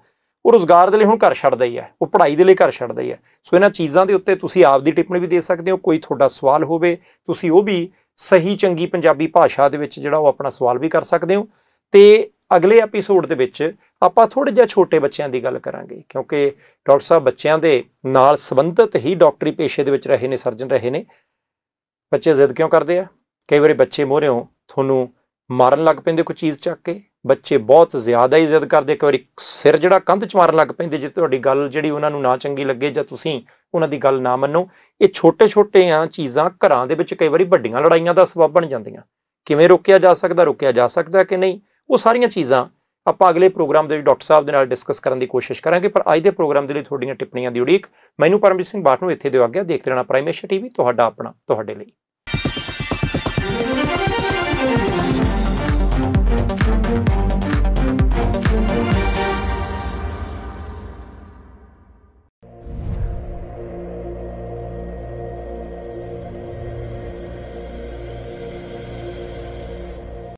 ਉਹ ਰੋਜ਼ਗਾਰ ਦੇ ਲਈ ਹੁਣ ਘਰ ਛੱਡਦਾ ਹੀ ਹੈ ਉਹ ਪੜ੍ਹਾਈ ਦੇ ਲਈ ਘਰ ਛੱਡਦਾ ਹੀ ਹੈ ਸੋ ਇਹਨਾਂ ਚੀਜ਼ਾਂ ਦੇ ਉੱਤੇ ਤੁਸੀਂ ਆਪ ਦੀ ਟਿੱਪਣੀ ਵੀ ਦੇ ਸਕਦੇ ਹੋ ਕੋਈ ਤੁਹਾਡਾ ਸਵਾਲ ਹੋਵੇ ਤੁਸੀਂ ਉਹ ਵੀ ਸਹੀ ਚੰਗੀ ਪੰਜਾਬੀ ਭਾਸ਼ਾ ਦੇ ਵਿੱਚ ਜਿਹੜਾ ਉਹ ਆਪਣਾ ਸਵਾਲ ਵੀ ਕਰ ਸਕਦੇ ਹੋ ਤੇ ਅਗਲੇ ਐਪੀਸੋਡ ਦੇ ਵਿੱਚ ਆਪਾਂ ਥੋੜੇ ਜਿਹਾ ਛੋਟੇ ਬੱਚਿਆਂ ਦੀ ਗੱਲ ਕਰਾਂਗੇ ਕਿਉਂਕਿ ਡਾਕਟਰ ਸਾਹਿਬ ਬੱਚਿਆਂ ਦੇ ਨਾਲ ਸੰਬੰਧਿਤ ਹੀ ਡਾਕਟਰੀ ਪੇਸ਼ੇ ਦੇ ਵਿੱਚ ਰਹੇ ਨੇ ਸਰਜਨ ਰਹੇ ਨੇ ਬੱਚੇ ਜ਼ਿੱਦ ਕਿਉਂ ਕਰਦੇ ਆ ਕਈ ਵਾਰੀ ਬੱਚੇ ਮੋਹਰਿਓਂ ਤੁਹਾਨੂੰ ਮਾਰਨ ਲੱਗ ਪੈਂਦੇ ਕੋਈ ਚੀਜ਼ ਚੱਕ ਕੇ ਬੱਚੇ ਬਹੁਤ ਜ਼ਿਆਦਾ ਹੀ ਜ਼ਿੱਦ ਕਰਦੇ ਇੱਕ ਵਾਰੀ ਸਿਰ ਜਿਹੜਾ ਕੰਧ 'ਚ ਮਾਰਨ ਲੱਗ ਪੈਂਦੇ ਜੇ ਤੁਹਾਡੀ ਗੱਲ ਜਿਹੜੀ ਉਹਨਾਂ ਨੂੰ ਨਾ ਚੰਗੀ ਲੱਗੇ ਜਾਂ ਤੁਸੀਂ ਉਹਨਾਂ ਦੀ ਗੱਲ ਨਾ ਮੰਨੋ ਇਹ ਛੋਟੇ-ਛੋਟੇ ਆ ਚੀਜ਼ਾਂ ਘਰਾਂ ਦੇ ਵਿੱਚ ਕਈ ਵਾਰੀ ਵੱਡੀਆਂ ਲੜਾਈਆਂ ਦਾ ਸਬਬ ਬਣ ਜਾਂਦੀਆਂ ਕਿਵੇਂ ਰੋਕਿਆ ਜਾ ਸਕਦਾ ਰੋਕਿਆ ਜਾ ਸਕਦਾ ਕਿ ਨਹੀਂ ਉਹ ਸਾਰੀਆਂ ਚੀਜ਼ਾਂ ਆਪਾਂ ਅਗਲੇ ਪ੍ਰੋਗਰਾਮ ਦੇ ਵਿੱਚ ਡਾਕਟਰ ਸਾਹਿਬ ਦੇ ਨਾਲ ਡਿਸਕਸ ਕਰਨ ਦੀ ਕੋਸ਼ਿਸ਼ ਕਰਾਂਗੇ ਪਰ ਅੱਜ ਦੇ ਪ੍ਰੋਗਰਾਮ ਦੇ ਲਈ ਤੁਹਾਡੀਆਂ ਟਿੱਪਣੀਆਂ ਦੀ ਉਡੀਕ ਮੈਨੂੰ ਪਰਮਜੀਤ ਸਿੰਘ ਬਾਠ ਨੂੰ ਇੱਥੇ ਦਿਓ ਗਿਆ ਦੇਖਦੇ ਰਹਿਣਾ ਪ੍ਰਾਈਮੇਸ਼ੀਆ ਟੀਵੀ ਤੁਹਾਡਾ ਆਪਣਾ ਤੁਹਾਡੇ ਲਈ